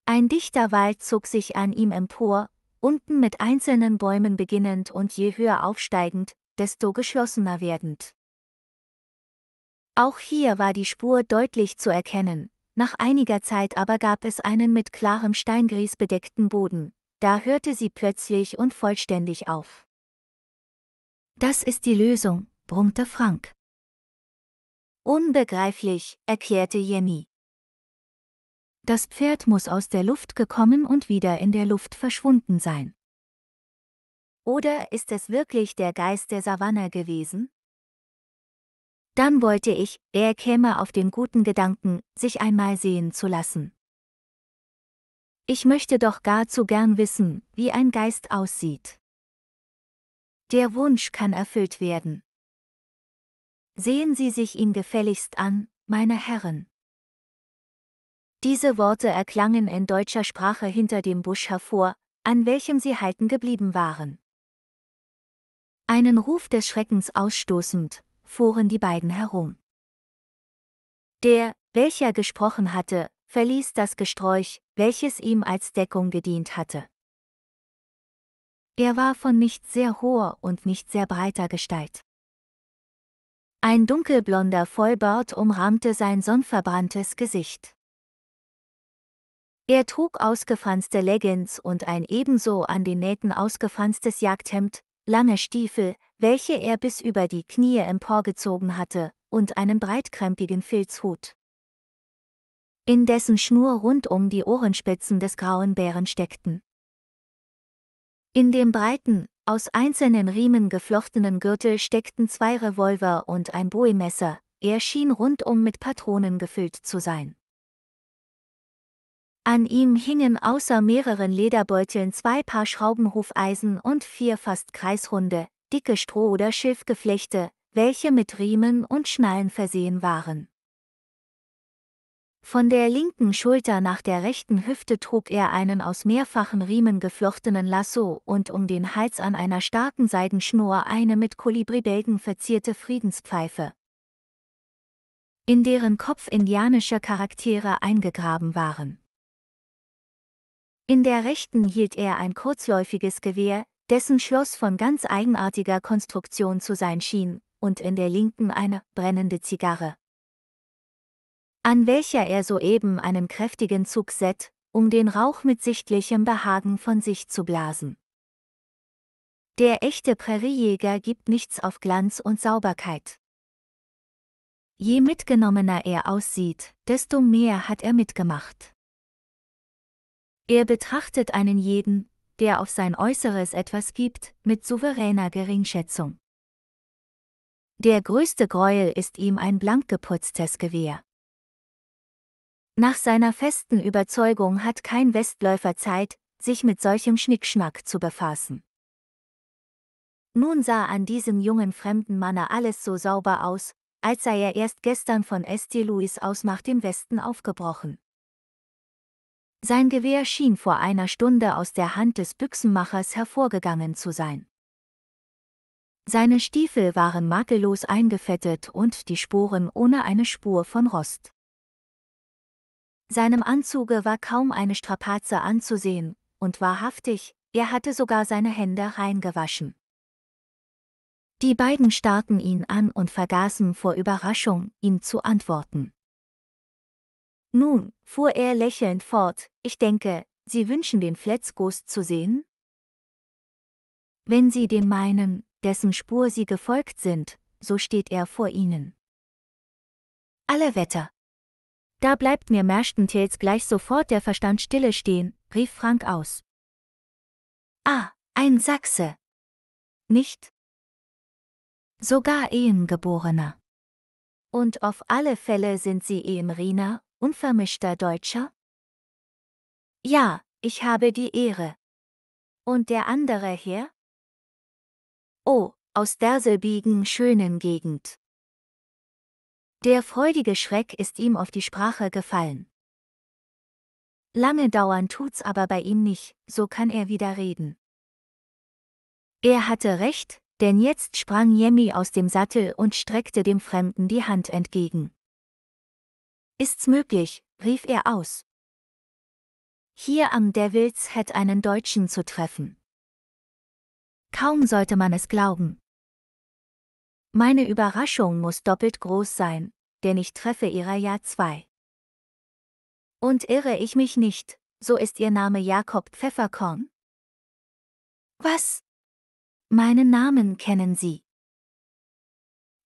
Ein dichter Wald zog sich an ihm empor, unten mit einzelnen Bäumen beginnend und je höher aufsteigend, desto geschlossener werdend. Auch hier war die Spur deutlich zu erkennen, nach einiger Zeit aber gab es einen mit klarem Steingries bedeckten Boden, da hörte sie plötzlich und vollständig auf. Das ist die Lösung, brummte Frank. Unbegreiflich, erklärte Jenny. Das Pferd muss aus der Luft gekommen und wieder in der Luft verschwunden sein. Oder ist es wirklich der Geist der Savanne gewesen? Dann wollte ich, er käme auf den guten Gedanken, sich einmal sehen zu lassen. Ich möchte doch gar zu gern wissen, wie ein Geist aussieht. Der Wunsch kann erfüllt werden. Sehen Sie sich ihn gefälligst an, meine Herren. Diese Worte erklangen in deutscher Sprache hinter dem Busch hervor, an welchem sie halten geblieben waren. Einen Ruf des Schreckens ausstoßend, fuhren die beiden herum. Der, welcher gesprochen hatte, verließ das Gesträuch, welches ihm als Deckung gedient hatte. Er war von nicht sehr hoher und nicht sehr breiter Gestalt. Ein dunkelblonder Vollbart umrahmte sein sonnverbranntes Gesicht. Er trug ausgefranste Leggings und ein ebenso an den Nähten ausgefranstes Jagdhemd, lange Stiefel, welche er bis über die Knie emporgezogen hatte, und einen breitkrempigen Filzhut. In dessen Schnur rund um die Ohrenspitzen des grauen Bären steckten. In dem breiten, aus einzelnen Riemen geflochtenen Gürtel steckten zwei Revolver und ein Bowie-Messer, er schien rundum mit Patronen gefüllt zu sein. An ihm hingen außer mehreren Lederbeuteln zwei Paar Schraubenhufeisen und vier fast kreisrunde, dicke Stroh- oder Schilfgeflechte, welche mit Riemen und Schnallen versehen waren. Von der linken Schulter nach der rechten Hüfte trug er einen aus mehrfachen Riemen geflochtenen Lasso und um den Hals an einer starken Seidenschnur eine mit Kolibribelgen verzierte Friedenspfeife, in deren Kopf indianische Charaktere eingegraben waren. In der rechten hielt er ein kurzläufiges Gewehr, dessen Schloss von ganz eigenartiger Konstruktion zu sein schien, und in der linken eine brennende Zigarre. An welcher er soeben einen kräftigen Zug set, um den Rauch mit sichtlichem Behagen von sich zu blasen. Der echte Präriejäger gibt nichts auf Glanz und Sauberkeit. Je mitgenommener er aussieht, desto mehr hat er mitgemacht. Er betrachtet einen jeden, der auf sein Äußeres etwas gibt, mit souveräner Geringschätzung. Der größte Greuel ist ihm ein blank geputztes Gewehr. Nach seiner festen Überzeugung hat kein Westläufer Zeit, sich mit solchem Schnickschnack zu befassen. Nun sah an diesem jungen fremden Manne alles so sauber aus, als sei er erst gestern von Estee Estilouis aus nach dem Westen aufgebrochen. Sein Gewehr schien vor einer Stunde aus der Hand des Büchsenmachers hervorgegangen zu sein. Seine Stiefel waren makellos eingefettet und die Sporen ohne eine Spur von Rost. Seinem Anzuge war kaum eine Strapaze anzusehen, und wahrhaftig, er hatte sogar seine Hände reingewaschen. Die beiden starrten ihn an und vergaßen vor Überraschung, ihm zu antworten. Nun, fuhr er lächelnd fort, ich denke, Sie wünschen den Fletzghost zu sehen? Wenn Sie den meinen, dessen Spur Sie gefolgt sind, so steht er vor Ihnen. Alle Wetter. Da bleibt mir Merstentels gleich sofort der Verstand stille stehen, rief Frank aus. Ah, ein Sachse. Nicht? Sogar Ehengeborener. Und auf alle Fälle sind sie Ehenriener unvermischter Deutscher? Ja, ich habe die Ehre. Und der andere Herr? Oh, aus derselbigen schönen Gegend. Der freudige Schreck ist ihm auf die Sprache gefallen. Lange dauern tut's aber bei ihm nicht, so kann er wieder reden. Er hatte recht, denn jetzt sprang Jemmy aus dem Sattel und streckte dem Fremden die Hand entgegen. Ist's möglich, rief er aus. Hier am Devils Head einen Deutschen zu treffen. Kaum sollte man es glauben. Meine Überraschung muss doppelt groß sein, denn ich treffe ihrer ja zwei. Und irre ich mich nicht, so ist ihr Name Jakob Pfefferkorn? Was? Meinen Namen kennen Sie.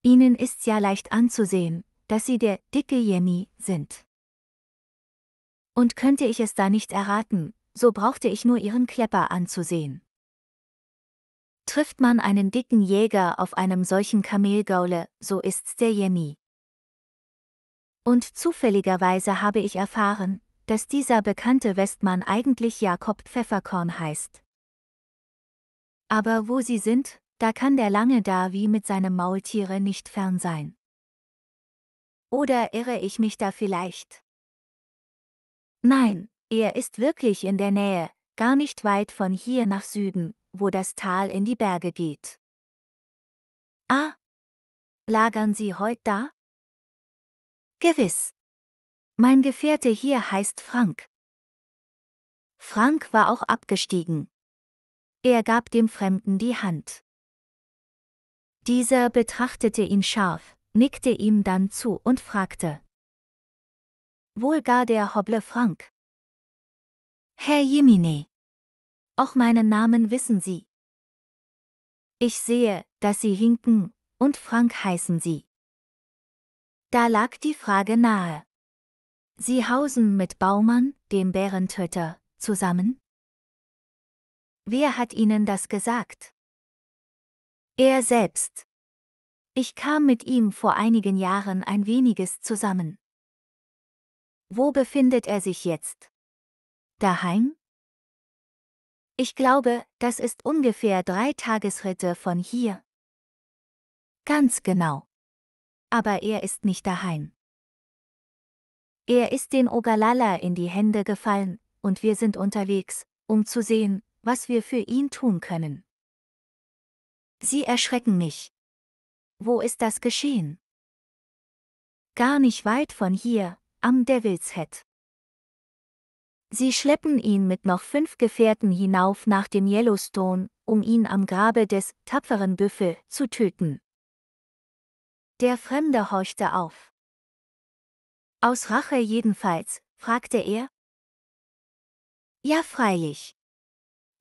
Ihnen ist's ja leicht anzusehen, dass Sie der dicke Jenny sind. Und könnte ich es da nicht erraten, so brauchte ich nur Ihren Klepper anzusehen. Trifft man einen dicken Jäger auf einem solchen Kamelgaule, so ist's der Jenny. Und zufälligerweise habe ich erfahren, dass dieser bekannte Westmann eigentlich Jakob Pfefferkorn heißt. Aber wo sie sind, da kann der lange da wie mit seinem Maultiere nicht fern sein. Oder irre ich mich da vielleicht? Nein, er ist wirklich in der Nähe, gar nicht weit von hier nach Süden, wo das Tal in die Berge geht. Ah! Lagern Sie heut da? Gewiss. Mein Gefährte hier heißt Frank. Frank war auch abgestiegen. Er gab dem Fremden die Hand. Dieser betrachtete ihn scharf, nickte ihm dann zu und fragte. Wohl gar der Hobble Frank. Herr Jimine. Auch meinen Namen wissen Sie. Ich sehe, dass Sie hinken, und Frank heißen Sie. Da lag die Frage nahe. Sie hausen mit Baumann, dem Bärentöter, zusammen? Wer hat Ihnen das gesagt? Er selbst. Ich kam mit ihm vor einigen Jahren ein weniges zusammen. Wo befindet er sich jetzt? Daheim? Ich glaube, das ist ungefähr drei Tagesritte von hier. Ganz genau. Aber er ist nicht daheim. Er ist den Ogalala in die Hände gefallen, und wir sind unterwegs, um zu sehen, was wir für ihn tun können. Sie erschrecken mich. Wo ist das geschehen? Gar nicht weit von hier, am Devil's Head. Sie schleppen ihn mit noch fünf Gefährten hinauf nach dem Yellowstone, um ihn am Grabe des tapferen Büffel zu töten. Der Fremde horchte auf. Aus Rache jedenfalls, fragte er. Ja, freilich.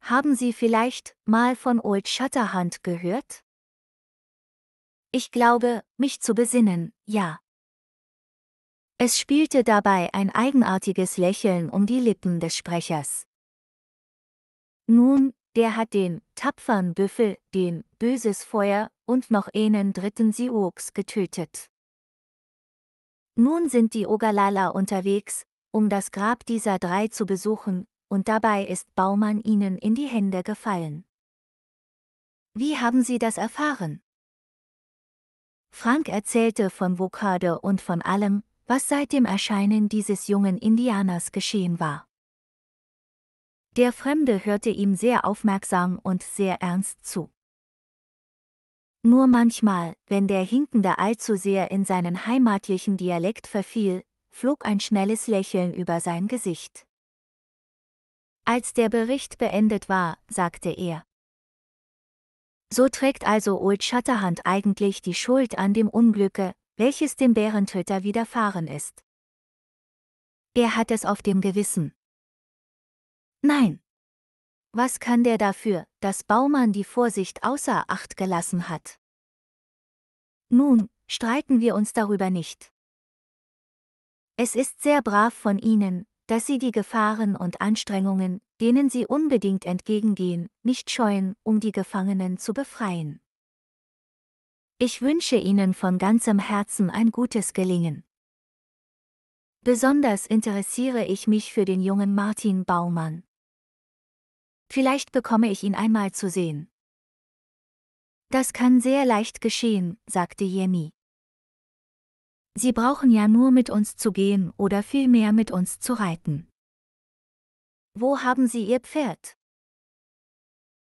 Haben Sie vielleicht mal von Old Shatterhand gehört? ich glaube, mich zu besinnen, ja. Es spielte dabei ein eigenartiges Lächeln um die Lippen des Sprechers. Nun, der hat den tapfern Büffel, den böses Feuer und noch einen dritten Sioux getötet. Nun sind die Ogalala unterwegs, um das Grab dieser drei zu besuchen, und dabei ist Baumann ihnen in die Hände gefallen. Wie haben Sie das erfahren? Frank erzählte von Vokade und von allem, was seit dem Erscheinen dieses jungen Indianers geschehen war. Der Fremde hörte ihm sehr aufmerksam und sehr ernst zu. Nur manchmal, wenn der Hinkende allzu sehr in seinen heimatlichen Dialekt verfiel, flog ein schnelles Lächeln über sein Gesicht. Als der Bericht beendet war, sagte er, so trägt also Old Shatterhand eigentlich die Schuld an dem Unglücke, welches dem Bärentöter widerfahren ist. Er hat es auf dem Gewissen. Nein. Was kann der dafür, dass Baumann die Vorsicht außer Acht gelassen hat? Nun, streiten wir uns darüber nicht. Es ist sehr brav von Ihnen, dass Sie die Gefahren und Anstrengungen, denen sie unbedingt entgegengehen, nicht scheuen, um die Gefangenen zu befreien. Ich wünsche Ihnen von ganzem Herzen ein gutes Gelingen. Besonders interessiere ich mich für den jungen Martin Baumann. Vielleicht bekomme ich ihn einmal zu sehen. Das kann sehr leicht geschehen, sagte Jenny. Sie brauchen ja nur mit uns zu gehen oder vielmehr mit uns zu reiten. Wo haben Sie Ihr Pferd?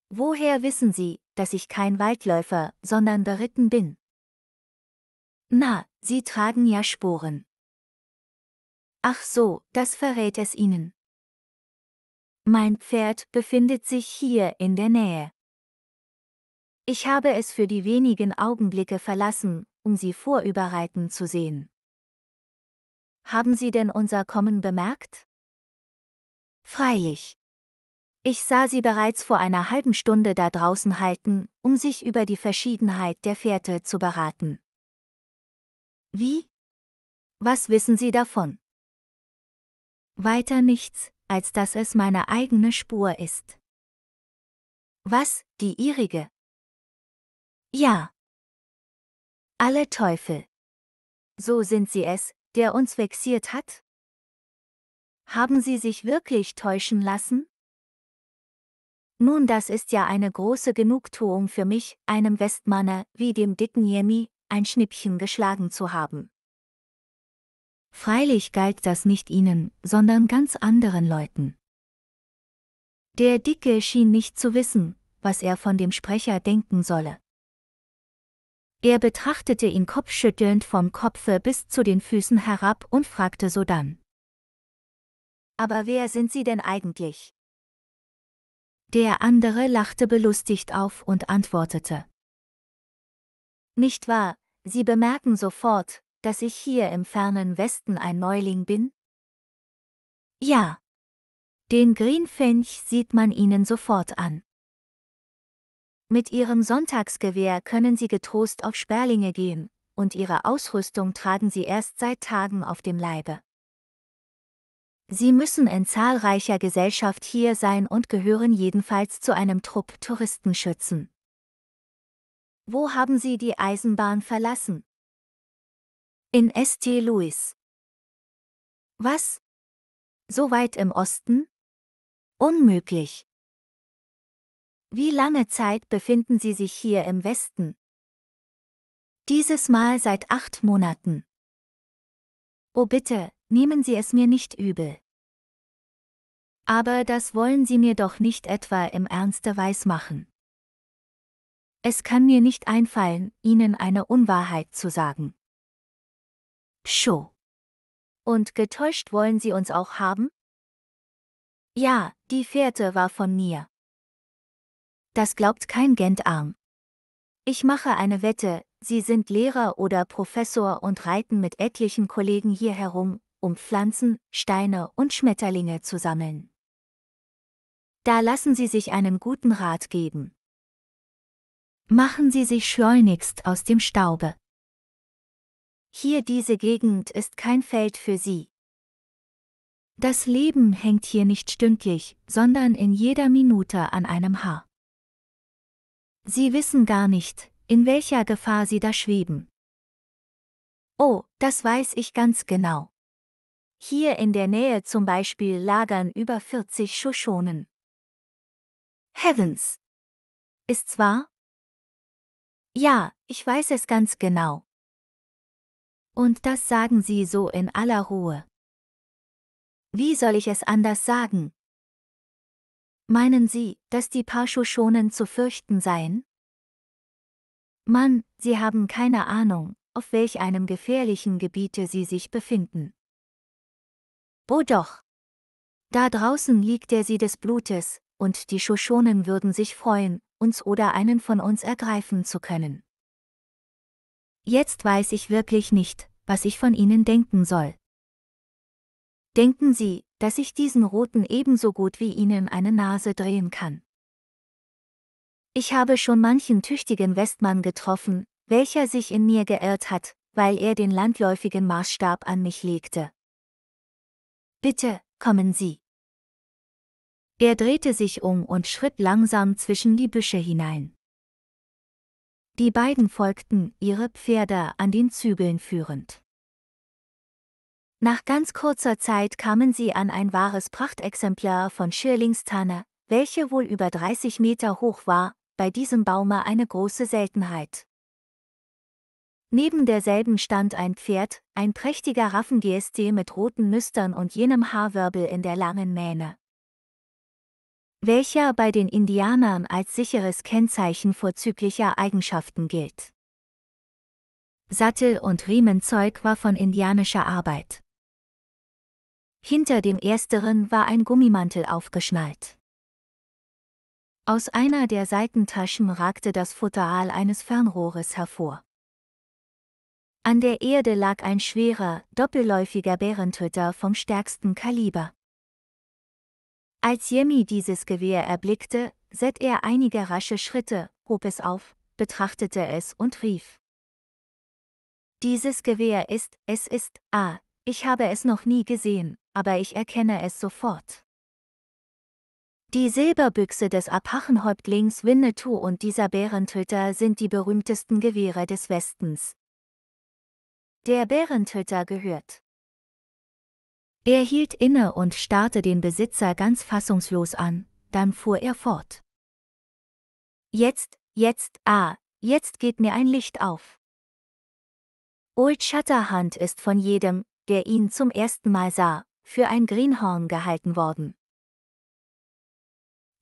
Woher wissen Sie, dass ich kein Waldläufer, sondern beritten bin? Na, Sie tragen ja Sporen. Ach so, das verrät es Ihnen. Mein Pferd befindet sich hier in der Nähe. Ich habe es für die wenigen Augenblicke verlassen, um Sie vorüberreiten zu sehen. Haben Sie denn unser Kommen bemerkt? Freilich. Ich sah sie bereits vor einer halben Stunde da draußen halten, um sich über die Verschiedenheit der Fährte zu beraten. Wie? Was wissen Sie davon? Weiter nichts, als dass es meine eigene Spur ist. Was, die Ihrige? Ja. Alle Teufel. So sind sie es, der uns vexiert hat? Haben Sie sich wirklich täuschen lassen? Nun, das ist ja eine große Genugtuung für mich, einem Westmanner, wie dem dicken Jemmy, ein Schnippchen geschlagen zu haben. Freilich galt das nicht ihnen, sondern ganz anderen Leuten. Der Dicke schien nicht zu wissen, was er von dem Sprecher denken solle. Er betrachtete ihn kopfschüttelnd vom Kopfe bis zu den Füßen herab und fragte sodann. Aber wer sind Sie denn eigentlich? Der andere lachte belustigt auf und antwortete. Nicht wahr, Sie bemerken sofort, dass ich hier im fernen Westen ein Neuling bin? Ja. Den Greenfinch sieht man Ihnen sofort an. Mit Ihrem Sonntagsgewehr können Sie getrost auf Sperlinge gehen, und Ihre Ausrüstung tragen Sie erst seit Tagen auf dem Leibe. Sie müssen in zahlreicher Gesellschaft hier sein und gehören jedenfalls zu einem Trupp Touristenschützen. Wo haben Sie die Eisenbahn verlassen? In St. Louis. Was? So weit im Osten? Unmöglich. Wie lange Zeit befinden Sie sich hier im Westen? Dieses Mal seit acht Monaten. Oh bitte, nehmen Sie es mir nicht übel. Aber das wollen Sie mir doch nicht etwa im Ernste weismachen. Es kann mir nicht einfallen, Ihnen eine Unwahrheit zu sagen. Pschow. Und getäuscht wollen Sie uns auch haben? Ja, die Fährte war von mir. Das glaubt kein Gentarm. Ich mache eine Wette, Sie sind Lehrer oder Professor und reiten mit etlichen Kollegen hier herum, um Pflanzen, Steine und Schmetterlinge zu sammeln. Da lassen Sie sich einen guten Rat geben. Machen Sie sich schleunigst aus dem Staube. Hier diese Gegend ist kein Feld für Sie. Das Leben hängt hier nicht stündlich, sondern in jeder Minute an einem Haar. Sie wissen gar nicht, in welcher Gefahr Sie da schweben. Oh, das weiß ich ganz genau. Hier in der Nähe zum Beispiel lagern über 40 Shoshonen. Heavens. Ist's wahr? Ja, ich weiß es ganz genau. Und das sagen Sie so in aller Ruhe. Wie soll ich es anders sagen? Meinen Sie, dass die Parschuschonen zu fürchten seien? Mann, Sie haben keine Ahnung, auf welch einem gefährlichen Gebiete Sie sich befinden. Oh doch! Da draußen liegt der See des Blutes, und die Shoshonen würden sich freuen, uns oder einen von uns ergreifen zu können. Jetzt weiß ich wirklich nicht, was ich von Ihnen denken soll. Denken Sie, dass ich diesen Roten ebenso gut wie Ihnen eine Nase drehen kann. Ich habe schon manchen tüchtigen Westmann getroffen, welcher sich in mir geirrt hat, weil er den landläufigen Maßstab an mich legte. Bitte, kommen Sie. Er drehte sich um und schritt langsam zwischen die Büsche hinein. Die beiden folgten, ihre Pferde an den Zügeln führend. Nach ganz kurzer Zeit kamen sie an ein wahres Prachtexemplar von Schirlingstanne, welche wohl über 30 Meter hoch war, bei diesem Baume eine große Seltenheit. Neben derselben stand ein Pferd, ein prächtiger Raffengieste mit roten Nüstern und jenem Haarwirbel in der langen Mähne welcher bei den Indianern als sicheres Kennzeichen vorzüglicher Eigenschaften gilt. Sattel und Riemenzeug war von indianischer Arbeit. Hinter dem ersteren war ein Gummimantel aufgeschnallt. Aus einer der Seitentaschen ragte das Futteral eines Fernrohres hervor. An der Erde lag ein schwerer, doppelläufiger Bärentöter vom stärksten Kaliber. Als Jemmy dieses Gewehr erblickte, setzte er einige rasche Schritte, hob es auf, betrachtete es und rief. Dieses Gewehr ist, es ist, ah, ich habe es noch nie gesehen, aber ich erkenne es sofort. Die Silberbüchse des Apachenhäuptlings Winnetou und dieser Bärentöter sind die berühmtesten Gewehre des Westens. Der Bärentöter gehört er hielt inne und starrte den Besitzer ganz fassungslos an, dann fuhr er fort. Jetzt, jetzt, ah, jetzt geht mir ein Licht auf. Old Shatterhand ist von jedem, der ihn zum ersten Mal sah, für ein Greenhorn gehalten worden.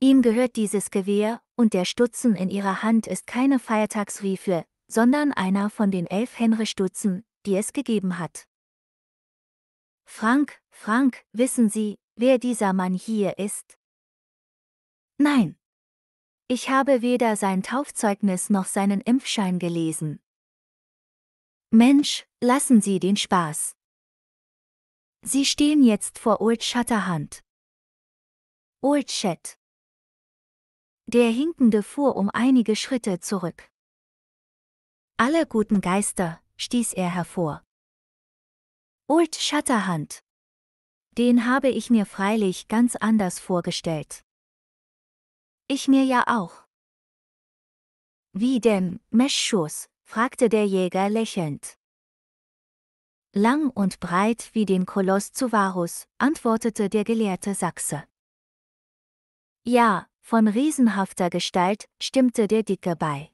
Ihm gehört dieses Gewehr, und der Stutzen in ihrer Hand ist keine Feiertagsriefe, sondern einer von den elf Henry-Stutzen, die es gegeben hat. Frank, Frank, wissen Sie, wer dieser Mann hier ist? Nein. Ich habe weder sein Taufzeugnis noch seinen Impfschein gelesen. Mensch, lassen Sie den Spaß. Sie stehen jetzt vor Old Shatterhand. Old Shat. Der Hinkende fuhr um einige Schritte zurück. Alle guten Geister, stieß er hervor. Old Shatterhand. Den habe ich mir freilich ganz anders vorgestellt. Ich mir ja auch. Wie denn, Meschus? fragte der Jäger lächelnd. Lang und breit wie den Koloss zu Varus, antwortete der gelehrte Sachse. Ja, von riesenhafter Gestalt, stimmte der Dicke bei.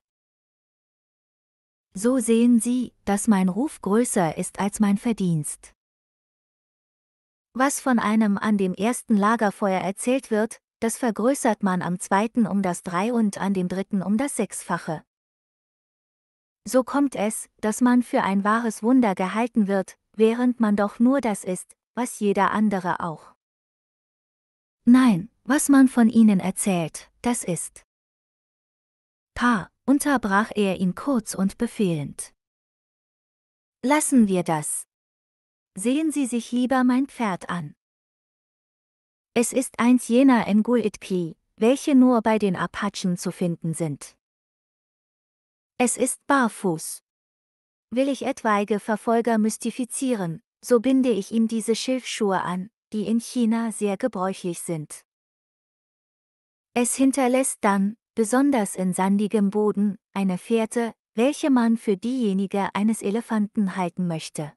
So sehen sie, dass mein Ruf größer ist als mein Verdienst. Was von einem an dem ersten Lagerfeuer erzählt wird, das vergrößert man am zweiten um das Drei und an dem dritten um das Sechsfache. So kommt es, dass man für ein wahres Wunder gehalten wird, während man doch nur das ist, was jeder andere auch. Nein, was man von ihnen erzählt, das ist. Paar unterbrach er ihn kurz und befehlend. Lassen wir das. Sehen Sie sich lieber mein Pferd an. Es ist eins jener Nguitki, welche nur bei den Apachen zu finden sind. Es ist barfuß. Will ich etwaige Verfolger mystifizieren, so binde ich ihm diese Schilfschuhe an, die in China sehr gebräuchlich sind. Es hinterlässt dann, besonders in sandigem Boden, eine Fährte, welche man für diejenige eines Elefanten halten möchte.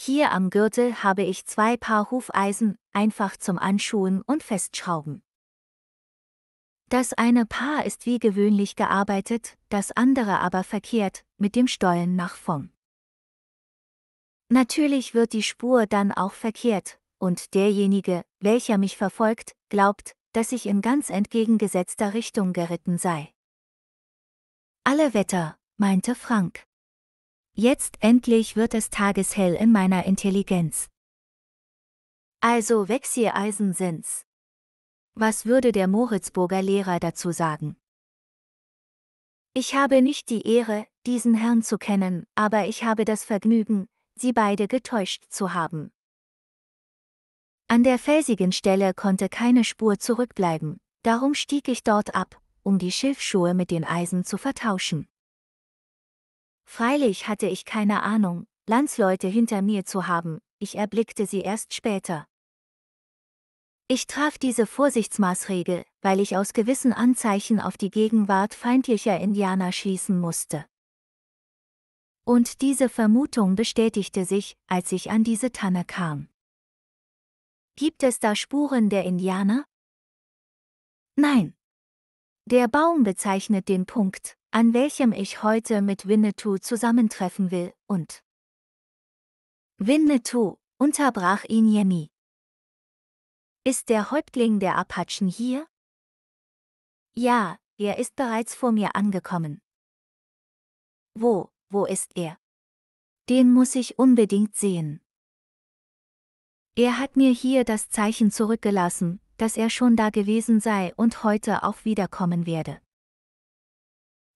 Hier am Gürtel habe ich zwei Paar Hufeisen, einfach zum Anschuhen und Festschrauben. Das eine Paar ist wie gewöhnlich gearbeitet, das andere aber verkehrt, mit dem Stollen nach vorn. Natürlich wird die Spur dann auch verkehrt, und derjenige, welcher mich verfolgt, glaubt, dass ich in ganz entgegengesetzter Richtung geritten sei. Alle Wetter, meinte Frank. Jetzt endlich wird es tageshell in meiner Intelligenz. Also Wechseleisen sind's. Was würde der Moritzburger Lehrer dazu sagen? Ich habe nicht die Ehre, diesen Herrn zu kennen, aber ich habe das Vergnügen, Sie beide getäuscht zu haben. An der felsigen Stelle konnte keine Spur zurückbleiben, darum stieg ich dort ab, um die Schilfschuhe mit den Eisen zu vertauschen. Freilich hatte ich keine Ahnung, Landsleute hinter mir zu haben, ich erblickte sie erst später. Ich traf diese Vorsichtsmaßregel, weil ich aus gewissen Anzeichen auf die Gegenwart feindlicher Indianer schließen musste. Und diese Vermutung bestätigte sich, als ich an diese Tanne kam. Gibt es da Spuren der Indianer? Nein. Der Baum bezeichnet den Punkt, an welchem ich heute mit Winnetou zusammentreffen will, und Winnetou, unterbrach ihn Yemi. Ist der Häuptling der Apachen hier? Ja, er ist bereits vor mir angekommen. Wo, wo ist er? Den muss ich unbedingt sehen. Er hat mir hier das Zeichen zurückgelassen, dass er schon da gewesen sei und heute auch wiederkommen werde.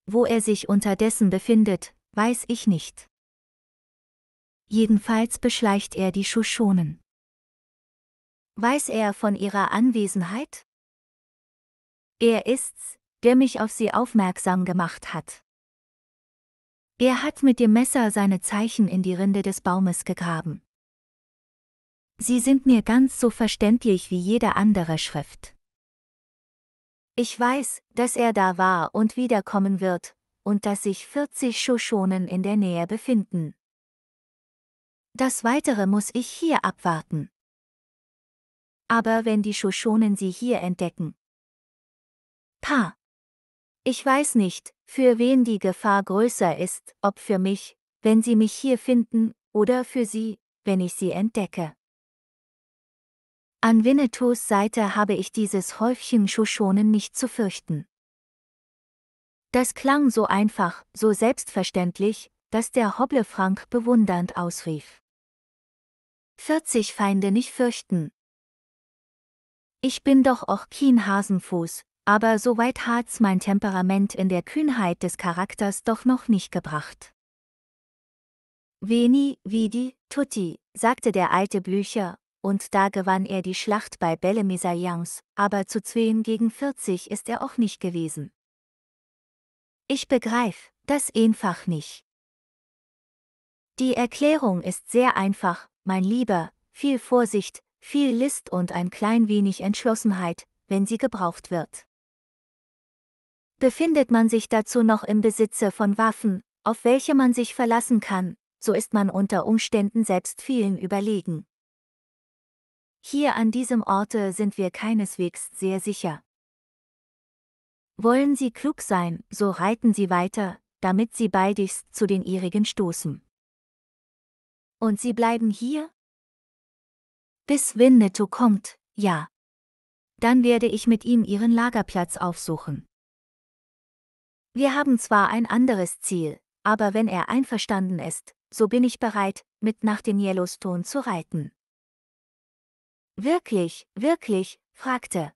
Wo er sich unterdessen befindet, weiß ich nicht. Jedenfalls beschleicht er die Shoshonen. Weiß er von ihrer Anwesenheit? Er ist's, der mich auf sie aufmerksam gemacht hat. Er hat mit dem Messer seine Zeichen in die Rinde des Baumes gegraben. Sie sind mir ganz so verständlich wie jede andere Schrift. Ich weiß, dass er da war und wiederkommen wird, und dass sich 40 Shoshonen in der Nähe befinden. Das Weitere muss ich hier abwarten. Aber wenn die Shoshonen sie hier entdecken. Pa. Ich weiß nicht, für wen die Gefahr größer ist, ob für mich, wenn sie mich hier finden, oder für sie, wenn ich sie entdecke. An Winnetous Seite habe ich dieses Häufchen Shoshonen nicht zu fürchten. Das klang so einfach, so selbstverständlich, dass der Frank bewundernd ausrief. 40 Feinde nicht fürchten. Ich bin doch auch keen Hasenfuß, aber so weit hat's mein Temperament in der Kühnheit des Charakters doch noch nicht gebracht. Veni, vidi, tutti, sagte der alte Blücher, und da gewann er die Schlacht bei Belle-Mesalliance, aber zu 2 gegen 40 ist er auch nicht gewesen. Ich begreif, das einfach nicht. Die Erklärung ist sehr einfach, mein Lieber, viel Vorsicht, viel List und ein klein wenig Entschlossenheit, wenn sie gebraucht wird. Befindet man sich dazu noch im Besitze von Waffen, auf welche man sich verlassen kann, so ist man unter Umständen selbst vielen überlegen. Hier an diesem Orte sind wir keineswegs sehr sicher. Wollen Sie klug sein, so reiten Sie weiter, damit Sie baldigst zu den Ihrigen stoßen. Und Sie bleiben hier? Bis Winnetou kommt, ja. Dann werde ich mit ihm Ihren Lagerplatz aufsuchen. Wir haben zwar ein anderes Ziel, aber wenn er einverstanden ist, so bin ich bereit, mit nach den Yellowstone zu reiten. Wirklich, wirklich, fragte.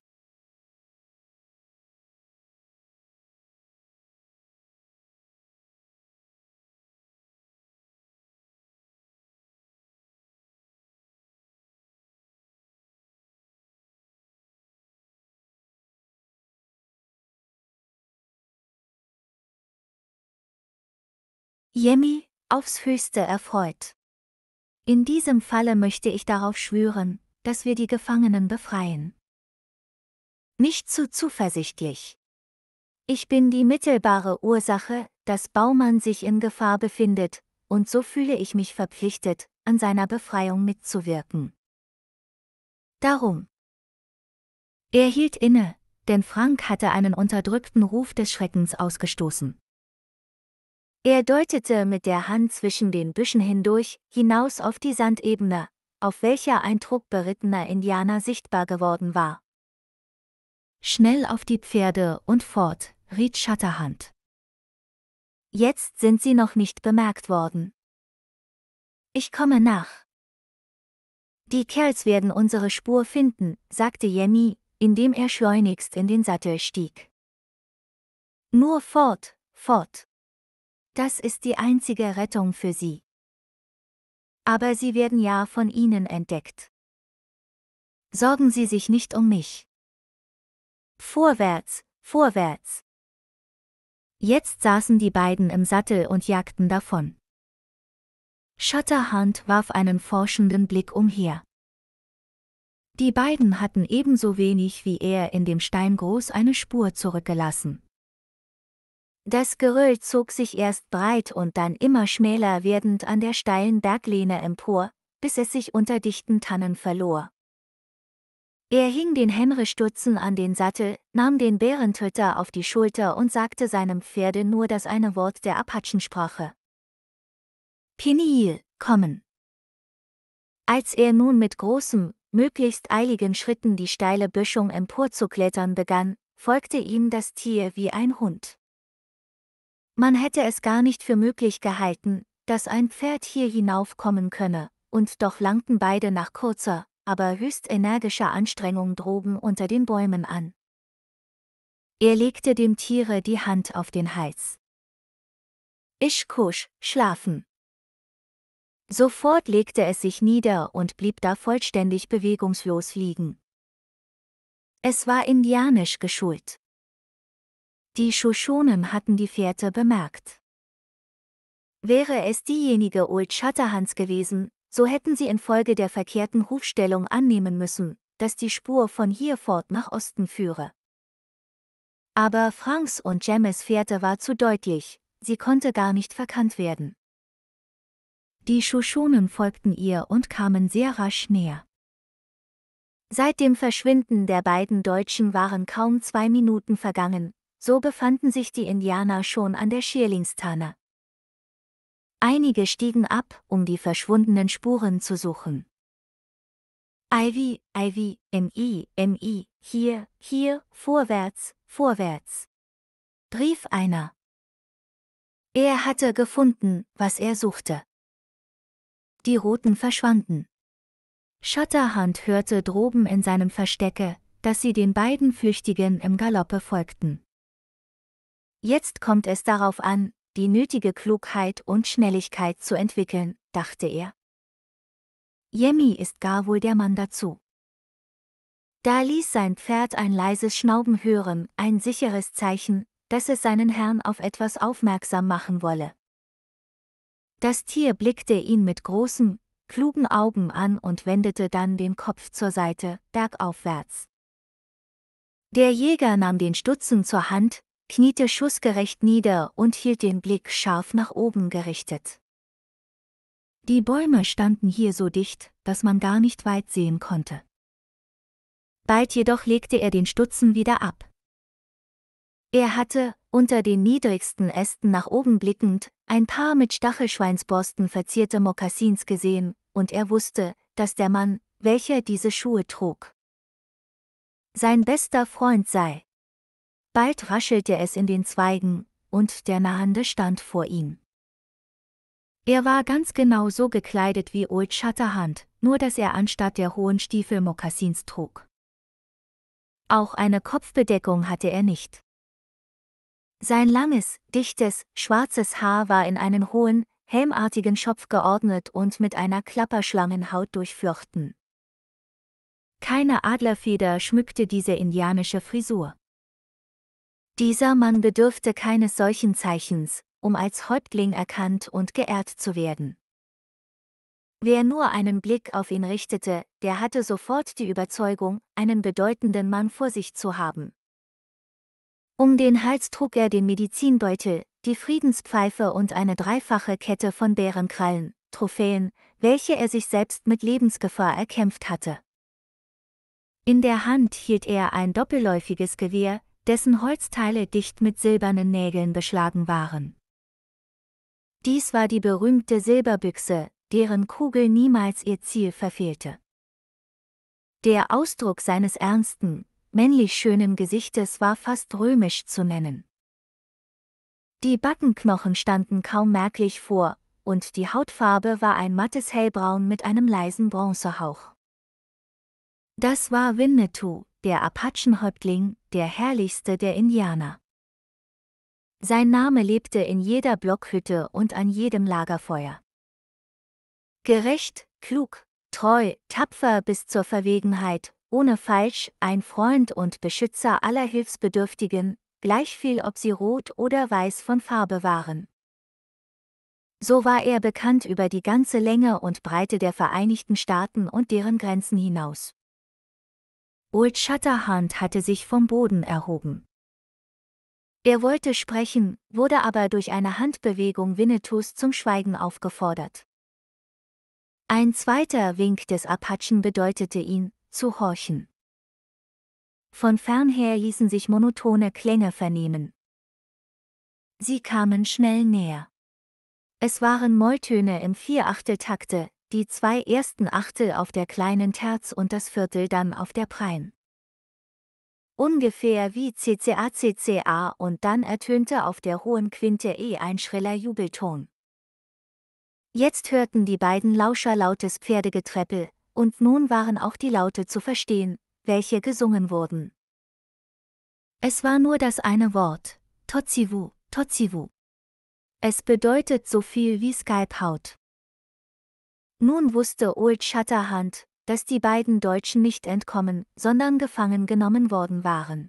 Jemmy, aufs höchste erfreut. In diesem Falle möchte ich darauf schwören, dass wir die Gefangenen befreien. Nicht zu zuversichtlich. Ich bin die mittelbare Ursache, dass Baumann sich in Gefahr befindet, und so fühle ich mich verpflichtet, an seiner Befreiung mitzuwirken. Darum. Er hielt inne, denn Frank hatte einen unterdrückten Ruf des Schreckens ausgestoßen. Er deutete mit der Hand zwischen den Büschen hindurch, hinaus auf die Sandebene, auf welcher ein Trupp berittener Indianer sichtbar geworden war. Schnell auf die Pferde und fort, riet Schatterhand. Jetzt sind sie noch nicht bemerkt worden. Ich komme nach. Die Kerls werden unsere Spur finden, sagte Jemmy, indem er schleunigst in den Sattel stieg. Nur fort, fort. Das ist die einzige Rettung für sie aber sie werden ja von ihnen entdeckt. Sorgen Sie sich nicht um mich. Vorwärts, vorwärts. Jetzt saßen die beiden im Sattel und jagten davon. Schotterhand warf einen forschenden Blick umher. Die beiden hatten ebenso wenig wie er in dem Steingroß eine Spur zurückgelassen. Das Geröll zog sich erst breit und dann immer schmäler werdend an der steilen Berglehne empor, bis es sich unter dichten Tannen verlor. Er hing den Henry-Stutzen an den Sattel, nahm den Bärentöter auf die Schulter und sagte seinem Pferde nur das eine Wort der Apachensprache. Pinil, kommen! Als er nun mit großem, möglichst eiligen Schritten die steile Böschung emporzuklettern begann, folgte ihm das Tier wie ein Hund. Man hätte es gar nicht für möglich gehalten, dass ein Pferd hier hinaufkommen könne, und doch langten beide nach kurzer, aber höchst energischer Anstrengung droben unter den Bäumen an. Er legte dem Tiere die Hand auf den Hals. Ischkusch, schlafen. Sofort legte es sich nieder und blieb da vollständig bewegungslos liegen. Es war indianisch geschult. Die Shoshonen hatten die Fährte bemerkt. Wäre es diejenige Old Shatterhands gewesen, so hätten sie infolge der verkehrten Rufstellung annehmen müssen, dass die Spur von hier fort nach Osten führe. Aber Franks und Jemmes Fährte war zu deutlich, sie konnte gar nicht verkannt werden. Die Shoshonen folgten ihr und kamen sehr rasch näher. Seit dem Verschwinden der beiden Deutschen waren kaum zwei Minuten vergangen, so befanden sich die Indianer schon an der Schierlingstanne. Einige stiegen ab, um die verschwundenen Spuren zu suchen. Ivy, Ivy, MI, MI, hier, hier, vorwärts, vorwärts. rief einer. Er hatte gefunden, was er suchte. Die Roten verschwanden. Shutterhand hörte droben in seinem Verstecke, dass sie den beiden Flüchtigen im Galoppe folgten. Jetzt kommt es darauf an, die nötige Klugheit und Schnelligkeit zu entwickeln, dachte er. Jemmy ist gar wohl der Mann dazu. Da ließ sein Pferd ein leises Schnauben hören, ein sicheres Zeichen, dass es seinen Herrn auf etwas aufmerksam machen wolle. Das Tier blickte ihn mit großen, klugen Augen an und wendete dann den Kopf zur Seite, bergaufwärts. Der Jäger nahm den Stutzen zur Hand, kniete schussgerecht nieder und hielt den Blick scharf nach oben gerichtet. Die Bäume standen hier so dicht, dass man gar nicht weit sehen konnte. Bald jedoch legte er den Stutzen wieder ab. Er hatte, unter den niedrigsten Ästen nach oben blickend, ein paar mit Stachelschweinsborsten verzierte Mokassins gesehen, und er wusste, dass der Mann, welcher diese Schuhe trug, sein bester Freund sei. Bald raschelte es in den Zweigen, und der Nahende stand vor ihm. Er war ganz genau so gekleidet wie Old Shatterhand, nur dass er anstatt der hohen Stiefel Mokassins trug. Auch eine Kopfbedeckung hatte er nicht. Sein langes, dichtes, schwarzes Haar war in einen hohen, helmartigen Schopf geordnet und mit einer Klapperschlangenhaut durchflochten. Keine Adlerfeder schmückte diese indianische Frisur. Dieser Mann bedürfte keines solchen Zeichens, um als Häuptling erkannt und geehrt zu werden. Wer nur einen Blick auf ihn richtete, der hatte sofort die Überzeugung, einen bedeutenden Mann vor sich zu haben. Um den Hals trug er den Medizinbeutel, die Friedenspfeife und eine dreifache Kette von Bärenkrallen, Trophäen, welche er sich selbst mit Lebensgefahr erkämpft hatte. In der Hand hielt er ein doppelläufiges Gewehr, dessen Holzteile dicht mit silbernen Nägeln beschlagen waren. Dies war die berühmte Silberbüchse, deren Kugel niemals ihr Ziel verfehlte. Der Ausdruck seines ernsten, männlich schönen Gesichtes war fast römisch zu nennen. Die Backenknochen standen kaum merklich vor, und die Hautfarbe war ein mattes Hellbraun mit einem leisen Bronzehauch. Das war Winnetou, der Apachenhäuptling, der herrlichste der Indianer. Sein Name lebte in jeder Blockhütte und an jedem Lagerfeuer. Gerecht, klug, treu, tapfer bis zur Verwegenheit, ohne falsch, ein Freund und Beschützer aller Hilfsbedürftigen, gleich viel ob sie rot oder weiß von Farbe waren. So war er bekannt über die ganze Länge und Breite der Vereinigten Staaten und deren Grenzen hinaus. Old Shatterhand hatte sich vom Boden erhoben. Er wollte sprechen, wurde aber durch eine Handbewegung Winnetous zum Schweigen aufgefordert. Ein zweiter Wink des Apachen bedeutete ihn, zu horchen. Von fernher ließen sich monotone Klänge vernehmen. Sie kamen schnell näher. Es waren Molltöne im Vierachteltakte, die zwei ersten Achtel auf der kleinen Terz und das Viertel dann auf der Prein. Ungefähr wie CCA CCA und dann ertönte auf der hohen Quinte E ein schriller Jubelton. Jetzt hörten die beiden Lauscher lautes Pferdegetreppel, und nun waren auch die Laute zu verstehen, welche gesungen wurden. Es war nur das eine Wort, Totsivu, Totsivu. Es bedeutet so viel wie Skype-Haut. Nun wusste Old Shatterhand, dass die beiden Deutschen nicht entkommen, sondern gefangen genommen worden waren.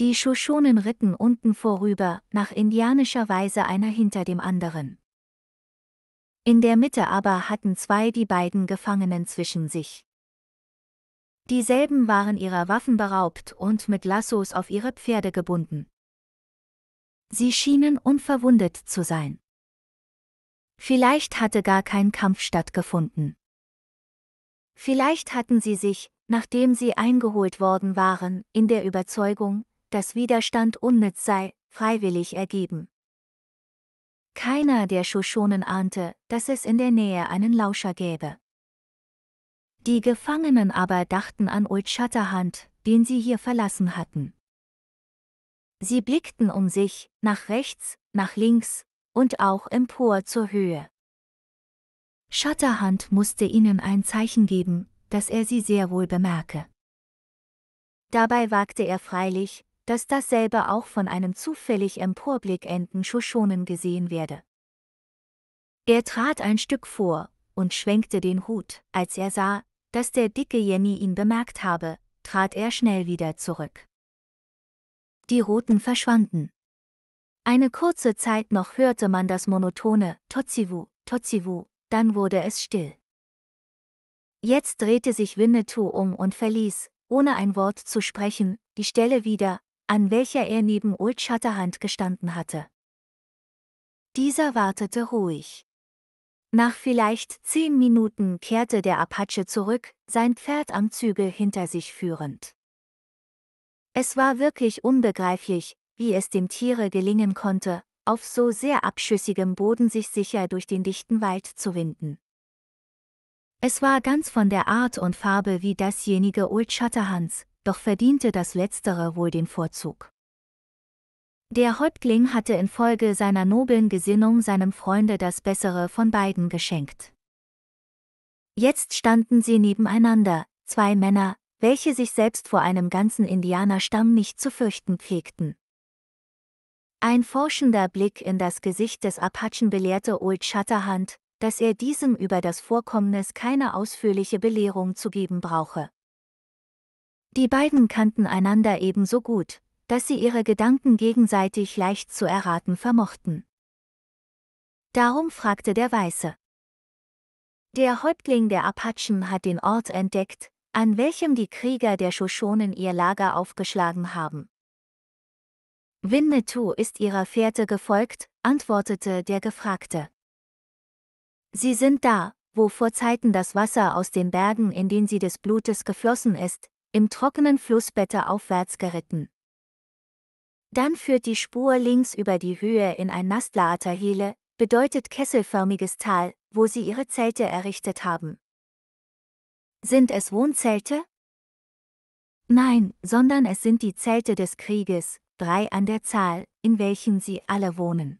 Die Shoshonen ritten unten vorüber, nach indianischer Weise einer hinter dem anderen. In der Mitte aber hatten zwei die beiden Gefangenen zwischen sich. Dieselben waren ihrer Waffen beraubt und mit Lassos auf ihre Pferde gebunden. Sie schienen unverwundet zu sein. Vielleicht hatte gar kein Kampf stattgefunden. Vielleicht hatten sie sich, nachdem sie eingeholt worden waren, in der Überzeugung, dass Widerstand unnütz sei, freiwillig ergeben. Keiner der Shoshonen ahnte, dass es in der Nähe einen Lauscher gäbe. Die Gefangenen aber dachten an Old Shatterhand, den sie hier verlassen hatten. Sie blickten um sich, nach rechts, nach links, und auch empor zur Höhe. Schatterhand musste ihnen ein Zeichen geben, dass er sie sehr wohl bemerke. Dabei wagte er freilich, dass dasselbe auch von einem zufällig emporblickenden Shoshonen gesehen werde. Er trat ein Stück vor und schwenkte den Hut, als er sah, dass der dicke Jenny ihn bemerkt habe, trat er schnell wieder zurück. Die Roten verschwanden. Eine kurze Zeit noch hörte man das monotone Totsivu, Totsivu, dann wurde es still. Jetzt drehte sich Winnetou um und verließ, ohne ein Wort zu sprechen, die Stelle wieder, an welcher er neben Old Shatterhand gestanden hatte. Dieser wartete ruhig. Nach vielleicht zehn Minuten kehrte der Apache zurück, sein Pferd am Zügel hinter sich führend. Es war wirklich unbegreiflich, wie es dem Tiere gelingen konnte, auf so sehr abschüssigem Boden sich sicher durch den dichten Wald zu winden. Es war ganz von der Art und Farbe wie dasjenige Old Shatterhands, doch verdiente das letztere wohl den Vorzug. Der Häuptling hatte infolge seiner nobeln Gesinnung seinem Freunde das Bessere von beiden geschenkt. Jetzt standen sie nebeneinander, zwei Männer, welche sich selbst vor einem ganzen Indianerstamm nicht zu fürchten pflegten. Ein forschender Blick in das Gesicht des Apachen belehrte Old Shatterhand, dass er diesem über das Vorkommnis keine ausführliche Belehrung zu geben brauche. Die beiden kannten einander ebenso gut, dass sie ihre Gedanken gegenseitig leicht zu erraten vermochten. Darum fragte der Weiße. Der Häuptling der Apachen hat den Ort entdeckt, an welchem die Krieger der Shoshonen ihr Lager aufgeschlagen haben. Winnetou ist ihrer Fährte gefolgt, antwortete der Gefragte. Sie sind da, wo vor Zeiten das Wasser aus den Bergen, in denen sie des Blutes geflossen ist, im trockenen Flussbette aufwärts geritten. Dann führt die Spur links über die Höhe in ein Nastlaatahele, bedeutet kesselförmiges Tal, wo sie ihre Zelte errichtet haben. Sind es Wohnzelte? Nein, sondern es sind die Zelte des Krieges, drei an der Zahl, in welchen sie alle wohnen.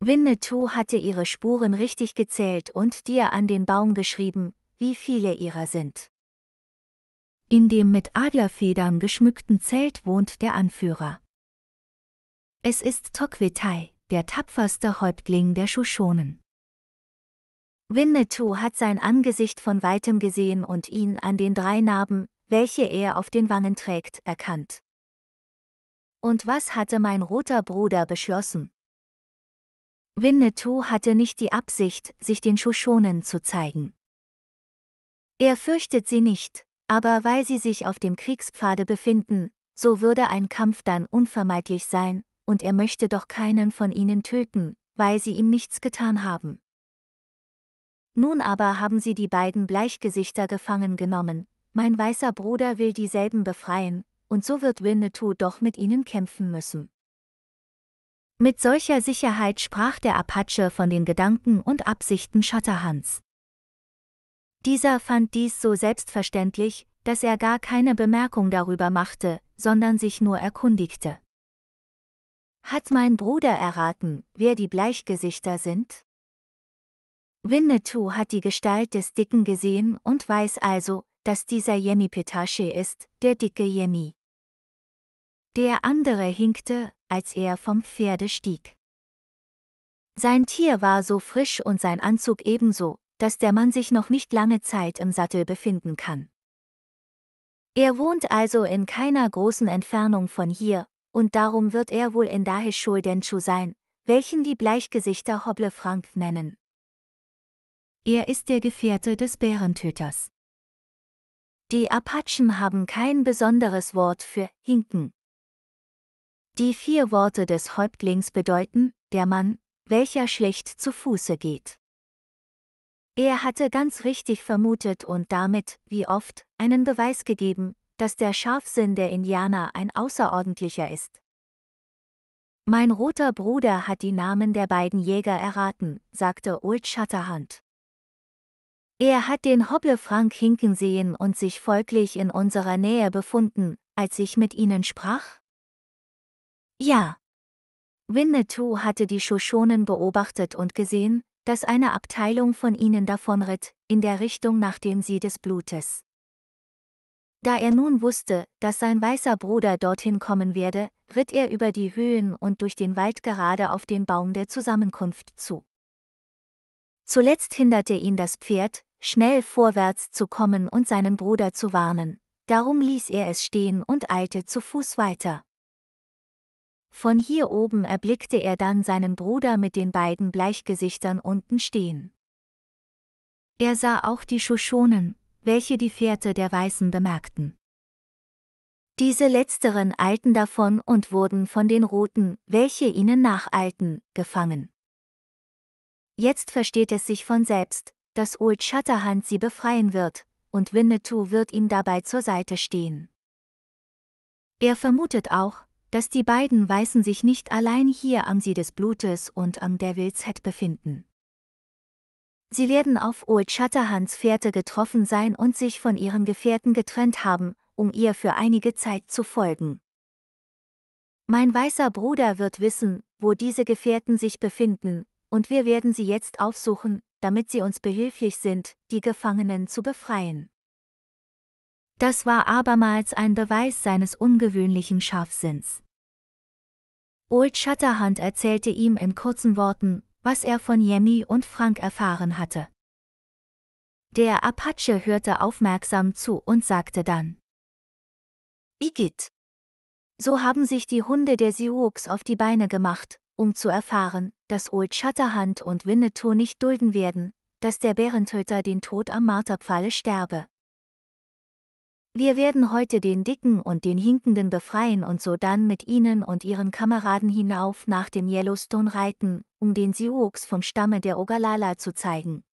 Winnetou hatte ihre Spuren richtig gezählt und dir an den Baum geschrieben, wie viele ihrer sind. In dem mit Adlerfedern geschmückten Zelt wohnt der Anführer. Es ist Tokwetai, der tapferste Häuptling der Shoshonen. Winnetou hat sein Angesicht von weitem gesehen und ihn an den drei Narben, welche er auf den Wangen trägt, erkannt. Und was hatte mein roter Bruder beschlossen? Winnetou hatte nicht die Absicht, sich den Shoshonen zu zeigen. Er fürchtet sie nicht, aber weil sie sich auf dem Kriegspfade befinden, so würde ein Kampf dann unvermeidlich sein, und er möchte doch keinen von ihnen töten, weil sie ihm nichts getan haben. Nun aber haben sie die beiden Bleichgesichter gefangen genommen, mein weißer Bruder will dieselben befreien, und so wird Winnetou doch mit ihnen kämpfen müssen. Mit solcher Sicherheit sprach der Apache von den Gedanken und Absichten Schatterhans. Dieser fand dies so selbstverständlich, dass er gar keine Bemerkung darüber machte, sondern sich nur erkundigte. Hat mein Bruder erraten, wer die Bleichgesichter sind? Winnetou hat die Gestalt des Dicken gesehen und weiß also, dass dieser Yemi Petache ist, der dicke Yemi. Der andere hinkte, als er vom Pferde stieg. Sein Tier war so frisch und sein Anzug ebenso, dass der Mann sich noch nicht lange Zeit im Sattel befinden kann. Er wohnt also in keiner großen Entfernung von hier, und darum wird er wohl in Dahishuldenschu sein, welchen die Bleichgesichter Hobble Frank nennen. Er ist der Gefährte des Bärentöters. Die Apachen haben kein besonderes Wort für hinken, die vier Worte des Häuptlings bedeuten, der Mann, welcher schlecht zu Fuße geht. Er hatte ganz richtig vermutet und damit, wie oft, einen Beweis gegeben, dass der Scharfsinn der Indianer ein außerordentlicher ist. Mein roter Bruder hat die Namen der beiden Jäger erraten, sagte Old Shatterhand. Er hat den Hobble Frank hinken sehen und sich folglich in unserer Nähe befunden, als ich mit ihnen sprach? Ja. Winnetou hatte die Shoshonen beobachtet und gesehen, dass eine Abteilung von ihnen davonritt, in der Richtung nach dem See des Blutes. Da er nun wusste, dass sein weißer Bruder dorthin kommen werde, ritt er über die Höhen und durch den Wald gerade auf den Baum der Zusammenkunft zu. Zuletzt hinderte ihn das Pferd, schnell vorwärts zu kommen und seinen Bruder zu warnen, darum ließ er es stehen und eilte zu Fuß weiter. Von hier oben erblickte er dann seinen Bruder mit den beiden Bleichgesichtern unten stehen. Er sah auch die Shoshonen, welche die Fährte der Weißen bemerkten. Diese letzteren eilten davon und wurden von den Roten, welche ihnen nacheilten, gefangen. Jetzt versteht es sich von selbst, dass Old Shatterhand sie befreien wird, und Winnetou wird ihm dabei zur Seite stehen. Er vermutet auch, dass die beiden Weißen sich nicht allein hier am See des Blutes und am Devil's Head befinden. Sie werden auf Old Shatterhands Fährte getroffen sein und sich von ihren Gefährten getrennt haben, um ihr für einige Zeit zu folgen. Mein weißer Bruder wird wissen, wo diese Gefährten sich befinden, und wir werden sie jetzt aufsuchen, damit sie uns behilflich sind, die Gefangenen zu befreien. Das war abermals ein Beweis seines ungewöhnlichen Scharfsinns. Old Shatterhand erzählte ihm in kurzen Worten, was er von Yemi und Frank erfahren hatte. Der Apache hörte aufmerksam zu und sagte dann. Igitt. So haben sich die Hunde der Sioux auf die Beine gemacht, um zu erfahren, dass Old Shatterhand und Winnetou nicht dulden werden, dass der Bärentöter den Tod am Marterpfahle sterbe. Wir werden heute den Dicken und den Hinkenden befreien und so dann mit ihnen und ihren Kameraden hinauf nach dem Yellowstone reiten, um den Sioux vom Stamme der Ogallala zu zeigen.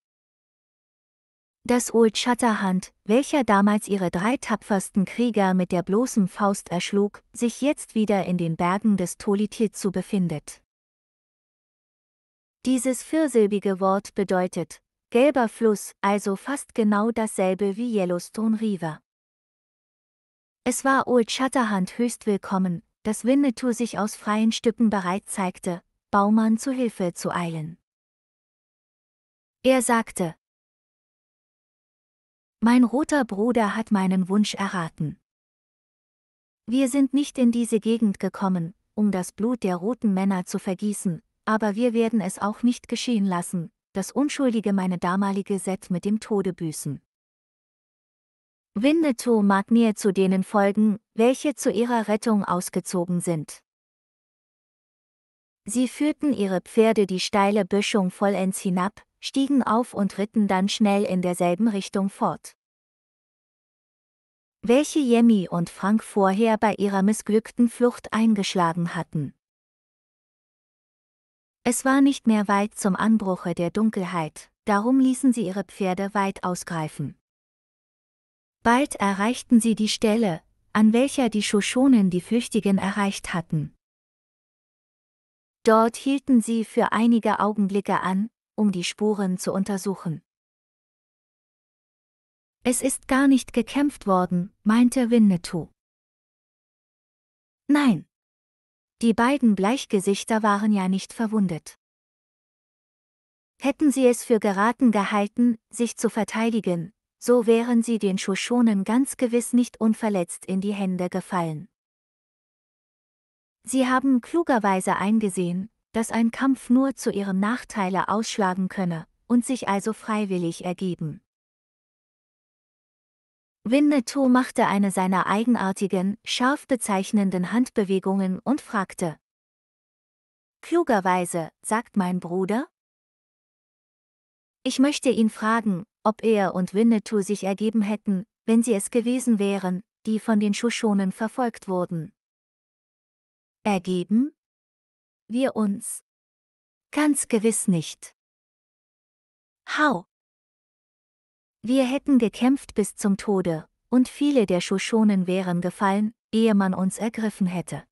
Das Old Shatterhand, welcher damals ihre drei tapfersten Krieger mit der bloßen Faust erschlug, sich jetzt wieder in den Bergen des Tolititsu befindet. Dieses viersilbige Wort bedeutet gelber Fluss, also fast genau dasselbe wie Yellowstone River. Es war Old Shatterhand höchst willkommen, dass Winnetou sich aus freien Stücken bereit zeigte, Baumann zu Hilfe zu eilen. Er sagte, Mein roter Bruder hat meinen Wunsch erraten. Wir sind nicht in diese Gegend gekommen, um das Blut der roten Männer zu vergießen, aber wir werden es auch nicht geschehen lassen, dass Unschuldige meine damalige Set mit dem Tode büßen. Winnetou mag mir zu denen folgen, welche zu ihrer Rettung ausgezogen sind. Sie führten ihre Pferde die steile Böschung vollends hinab, stiegen auf und ritten dann schnell in derselben Richtung fort. Welche Jemmy und Frank vorher bei ihrer missglückten Flucht eingeschlagen hatten. Es war nicht mehr weit zum Anbruche der Dunkelheit, darum ließen sie ihre Pferde weit ausgreifen. Bald erreichten sie die Stelle, an welcher die Shoshonen die Flüchtigen erreicht hatten. Dort hielten sie für einige Augenblicke an, um die Spuren zu untersuchen. Es ist gar nicht gekämpft worden, meinte Winnetou. Nein. Die beiden Bleichgesichter waren ja nicht verwundet. Hätten sie es für geraten gehalten, sich zu verteidigen, so wären sie den Shoshonen ganz gewiss nicht unverletzt in die Hände gefallen. Sie haben klugerweise eingesehen, dass ein Kampf nur zu ihrem Nachteile ausschlagen könne, und sich also freiwillig ergeben. Winnetou machte eine seiner eigenartigen, scharf bezeichnenden Handbewegungen und fragte. Klugerweise, sagt mein Bruder? Ich möchte ihn fragen, ob er und Winnetou sich ergeben hätten, wenn sie es gewesen wären, die von den Shoshonen verfolgt wurden. Ergeben? Wir uns? Ganz gewiss nicht. How? Wir hätten gekämpft bis zum Tode, und viele der Shoshonen wären gefallen, ehe man uns ergriffen hätte.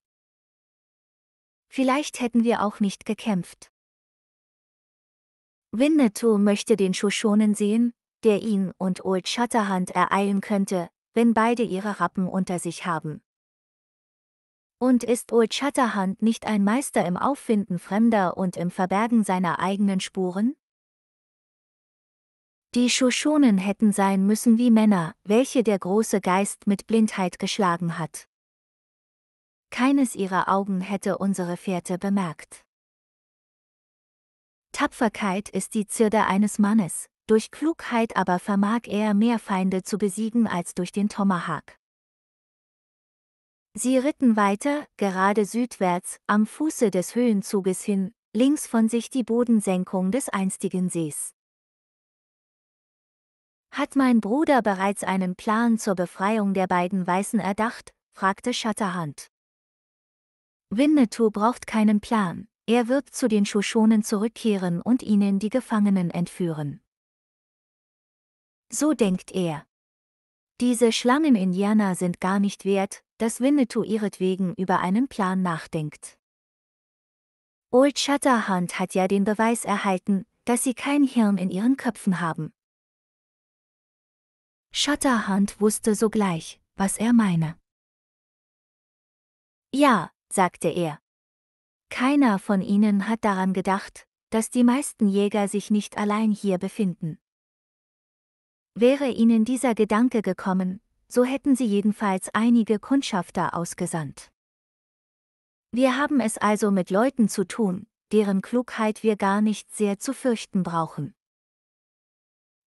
Vielleicht hätten wir auch nicht gekämpft. Winnetou möchte den Shoshonen sehen, der ihn und Old Shatterhand ereilen könnte, wenn beide ihre Rappen unter sich haben. Und ist Old Shatterhand nicht ein Meister im Auffinden Fremder und im Verbergen seiner eigenen Spuren? Die Shoshonen hätten sein müssen wie Männer, welche der große Geist mit Blindheit geschlagen hat. Keines ihrer Augen hätte unsere Fährte bemerkt. Tapferkeit ist die Zirde eines Mannes, durch Klugheit aber vermag er mehr Feinde zu besiegen als durch den Tomahawk. Sie ritten weiter, gerade südwärts, am Fuße des Höhenzuges hin, links von sich die Bodensenkung des einstigen Sees. Hat mein Bruder bereits einen Plan zur Befreiung der beiden Weißen erdacht? fragte Shatterhand. Winnetou braucht keinen Plan, er wird zu den Shoshonen zurückkehren und ihnen die Gefangenen entführen. So denkt er. Diese Schlangen-Indianer sind gar nicht wert, dass Winnetou ihretwegen über einen Plan nachdenkt. Old Shatterhand hat ja den Beweis erhalten, dass sie kein Hirn in ihren Köpfen haben. Shatterhand wusste sogleich, was er meine. Ja, sagte er. Keiner von ihnen hat daran gedacht, dass die meisten Jäger sich nicht allein hier befinden. Wäre ihnen dieser Gedanke gekommen, so hätten sie jedenfalls einige Kundschafter ausgesandt. Wir haben es also mit Leuten zu tun, deren Klugheit wir gar nicht sehr zu fürchten brauchen.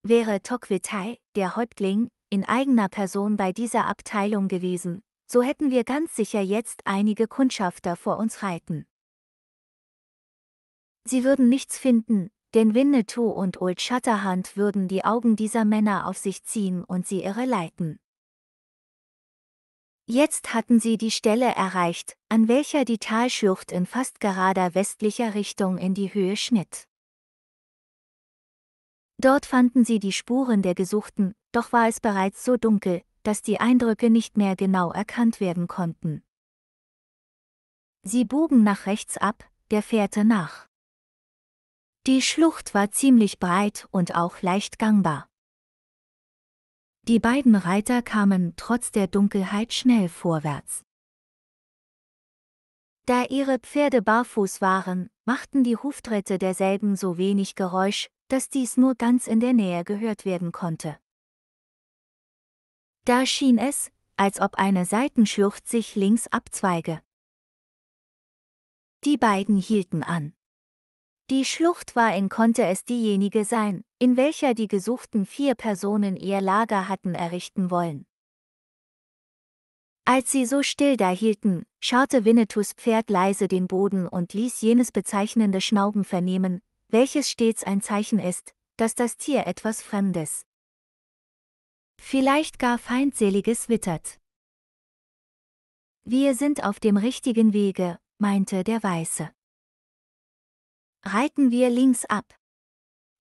Wäre Tokwitai, der Häuptling, in eigener Person bei dieser Abteilung gewesen, so hätten wir ganz sicher jetzt einige Kundschafter vor uns reiten. Sie würden nichts finden, denn Winnetou und Old Shatterhand würden die Augen dieser Männer auf sich ziehen und sie irreleiten. Jetzt hatten sie die Stelle erreicht, an welcher die Talschlucht in fast gerader westlicher Richtung in die Höhe schnitt. Dort fanden sie die Spuren der Gesuchten, doch war es bereits so dunkel, dass die Eindrücke nicht mehr genau erkannt werden konnten. Sie bogen nach rechts ab, der Fährte nach. Die Schlucht war ziemlich breit und auch leicht gangbar. Die beiden Reiter kamen trotz der Dunkelheit schnell vorwärts. Da ihre Pferde barfuß waren, machten die Huftritte derselben so wenig Geräusch, dass dies nur ganz in der Nähe gehört werden konnte. Da schien es, als ob eine Seitenschlucht sich links abzweige. Die beiden hielten an. Die Schlucht war in konnte es diejenige sein, in welcher die gesuchten vier Personen ihr Lager hatten errichten wollen. Als sie so still dahielten, schaute Winnetous Pferd leise den Boden und ließ jenes bezeichnende Schnauben vernehmen, welches stets ein Zeichen ist, dass das Tier etwas Fremdes, vielleicht gar Feindseliges wittert. Wir sind auf dem richtigen Wege, meinte der Weiße reiten wir links ab.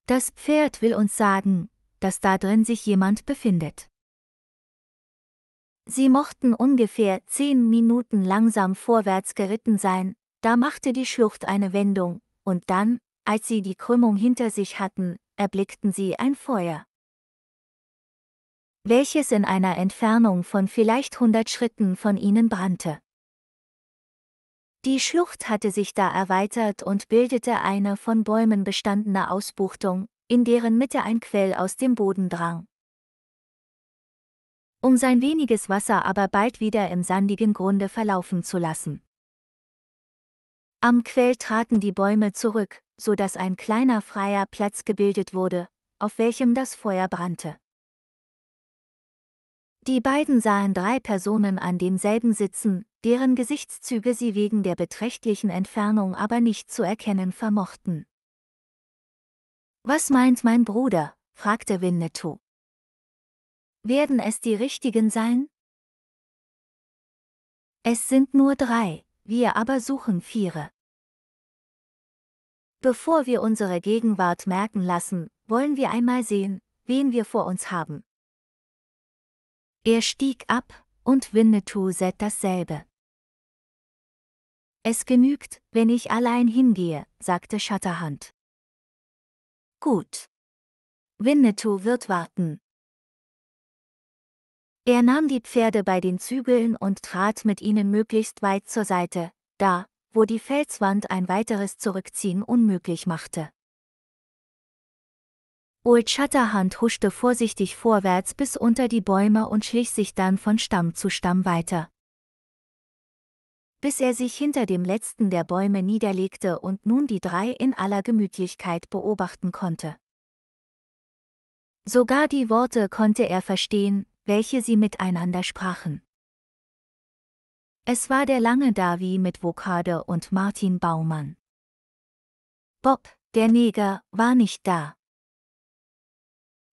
Das Pferd will uns sagen, dass da drin sich jemand befindet. Sie mochten ungefähr zehn Minuten langsam vorwärts geritten sein, da machte die Schlucht eine Wendung, und dann, als sie die Krümmung hinter sich hatten, erblickten sie ein Feuer. Welches in einer Entfernung von vielleicht hundert Schritten von ihnen brannte. Die Schlucht hatte sich da erweitert und bildete eine von Bäumen bestandene Ausbuchtung, in deren Mitte ein Quell aus dem Boden drang. Um sein weniges Wasser aber bald wieder im sandigen Grunde verlaufen zu lassen. Am Quell traten die Bäume zurück, so dass ein kleiner freier Platz gebildet wurde, auf welchem das Feuer brannte. Die beiden sahen drei Personen an demselben sitzen, deren Gesichtszüge sie wegen der beträchtlichen Entfernung aber nicht zu erkennen vermochten. Was meint mein Bruder? fragte Winnetou. Werden es die richtigen sein? Es sind nur drei, wir aber suchen viere. Bevor wir unsere Gegenwart merken lassen, wollen wir einmal sehen, wen wir vor uns haben. Er stieg ab, und Winnetou sät dasselbe. Es genügt, wenn ich allein hingehe, sagte Shatterhand. Gut. Winnetou wird warten. Er nahm die Pferde bei den Zügeln und trat mit ihnen möglichst weit zur Seite, da, wo die Felswand ein weiteres Zurückziehen unmöglich machte. Old Shatterhand huschte vorsichtig vorwärts bis unter die Bäume und schlich sich dann von Stamm zu Stamm weiter bis er sich hinter dem letzten der Bäume niederlegte und nun die drei in aller Gemütlichkeit beobachten konnte. Sogar die Worte konnte er verstehen, welche sie miteinander sprachen. Es war der lange Davi mit Vokade und Martin Baumann. Bob, der Neger, war nicht da.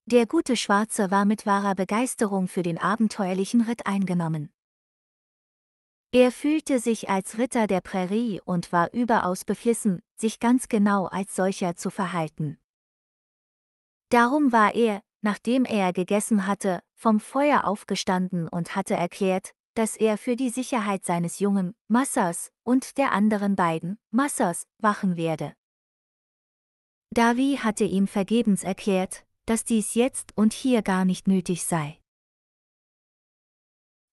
Der gute Schwarze war mit wahrer Begeisterung für den abenteuerlichen Ritt eingenommen. Er fühlte sich als Ritter der Prärie und war überaus befissen, sich ganz genau als solcher zu verhalten. Darum war er, nachdem er gegessen hatte, vom Feuer aufgestanden und hatte erklärt, dass er für die Sicherheit seines Jungen, Massas und der anderen beiden, Massas wachen werde. Davi hatte ihm vergebens erklärt, dass dies jetzt und hier gar nicht nötig sei.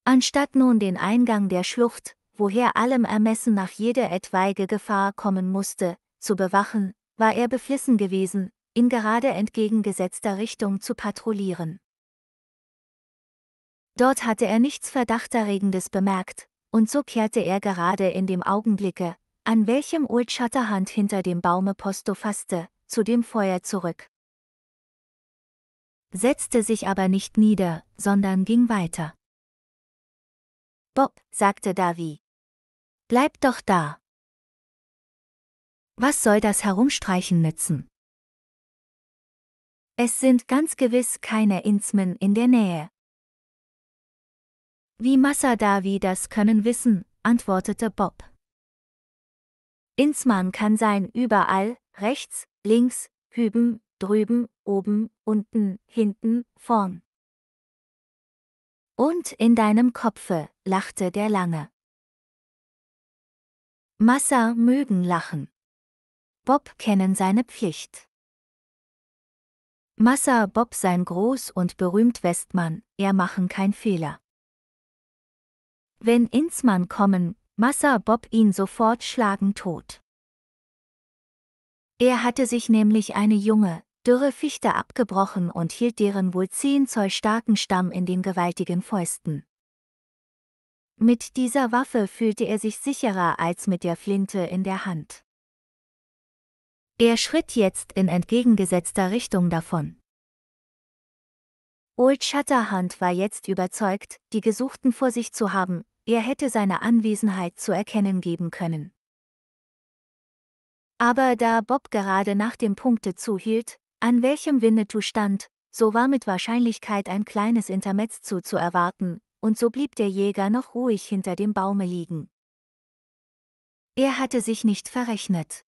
Anstatt nun den Eingang der Schlucht, woher allem Ermessen nach jeder etwaige Gefahr kommen musste, zu bewachen, war er beflissen gewesen, in gerade entgegengesetzter Richtung zu patrouillieren. Dort hatte er nichts Verdachterregendes bemerkt, und so kehrte er gerade in dem Augenblicke, an welchem Old Shatterhand hinter dem Baume Posto fasste, zu dem Feuer zurück. Setzte sich aber nicht nieder, sondern ging weiter. Bob, sagte Davy. Bleib doch da. Was soll das Herumstreichen nützen? Es sind ganz gewiss keine Inzmen in der Nähe. Wie Massa Masadavi das können wissen, antwortete Bob. Inzman kann sein überall, rechts, links, hüben, drüben, oben, unten, hinten, vorn. Und in deinem Kopfe, lachte der Lange. Massa mögen lachen. Bob kennen seine Pflicht. Massa Bob sein groß und berühmt Westmann, er machen kein Fehler. Wenn Insmann kommen, Massa Bob ihn sofort schlagen tot. Er hatte sich nämlich eine junge, dürre Fichte abgebrochen und hielt deren wohl zehn Zoll starken Stamm in den gewaltigen Fäusten. Mit dieser Waffe fühlte er sich sicherer als mit der Flinte in der Hand. Er schritt jetzt in entgegengesetzter Richtung davon. Old Shatterhand war jetzt überzeugt, die Gesuchten vor sich zu haben, er hätte seine Anwesenheit zu erkennen geben können. Aber da Bob gerade nach dem Punkte zuhielt, an welchem Winnetou stand, so war mit Wahrscheinlichkeit ein kleines Intermezzo zu erwarten, und so blieb der Jäger noch ruhig hinter dem Baume liegen. Er hatte sich nicht verrechnet.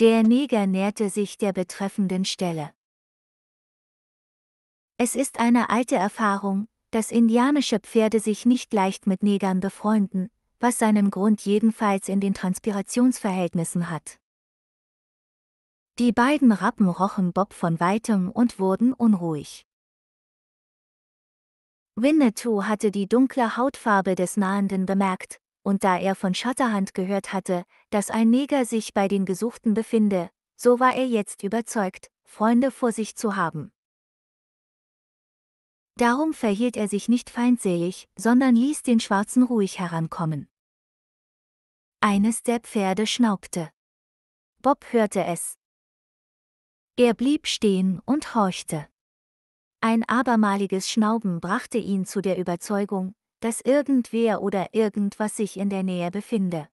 Der Neger näherte sich der betreffenden Stelle. Es ist eine alte Erfahrung, dass indianische Pferde sich nicht leicht mit Negern befreunden, was seinen Grund jedenfalls in den Transpirationsverhältnissen hat. Die beiden Rappen rochen Bob von weitem und wurden unruhig. Winnetou hatte die dunkle Hautfarbe des Nahenden bemerkt, und da er von Shatterhand gehört hatte, dass ein Neger sich bei den Gesuchten befinde, so war er jetzt überzeugt, Freunde vor sich zu haben. Darum verhielt er sich nicht feindselig, sondern ließ den Schwarzen ruhig herankommen. Eines der Pferde schnaubte. Bob hörte es, er blieb stehen und horchte. Ein abermaliges Schnauben brachte ihn zu der Überzeugung, dass irgendwer oder irgendwas sich in der Nähe befinde.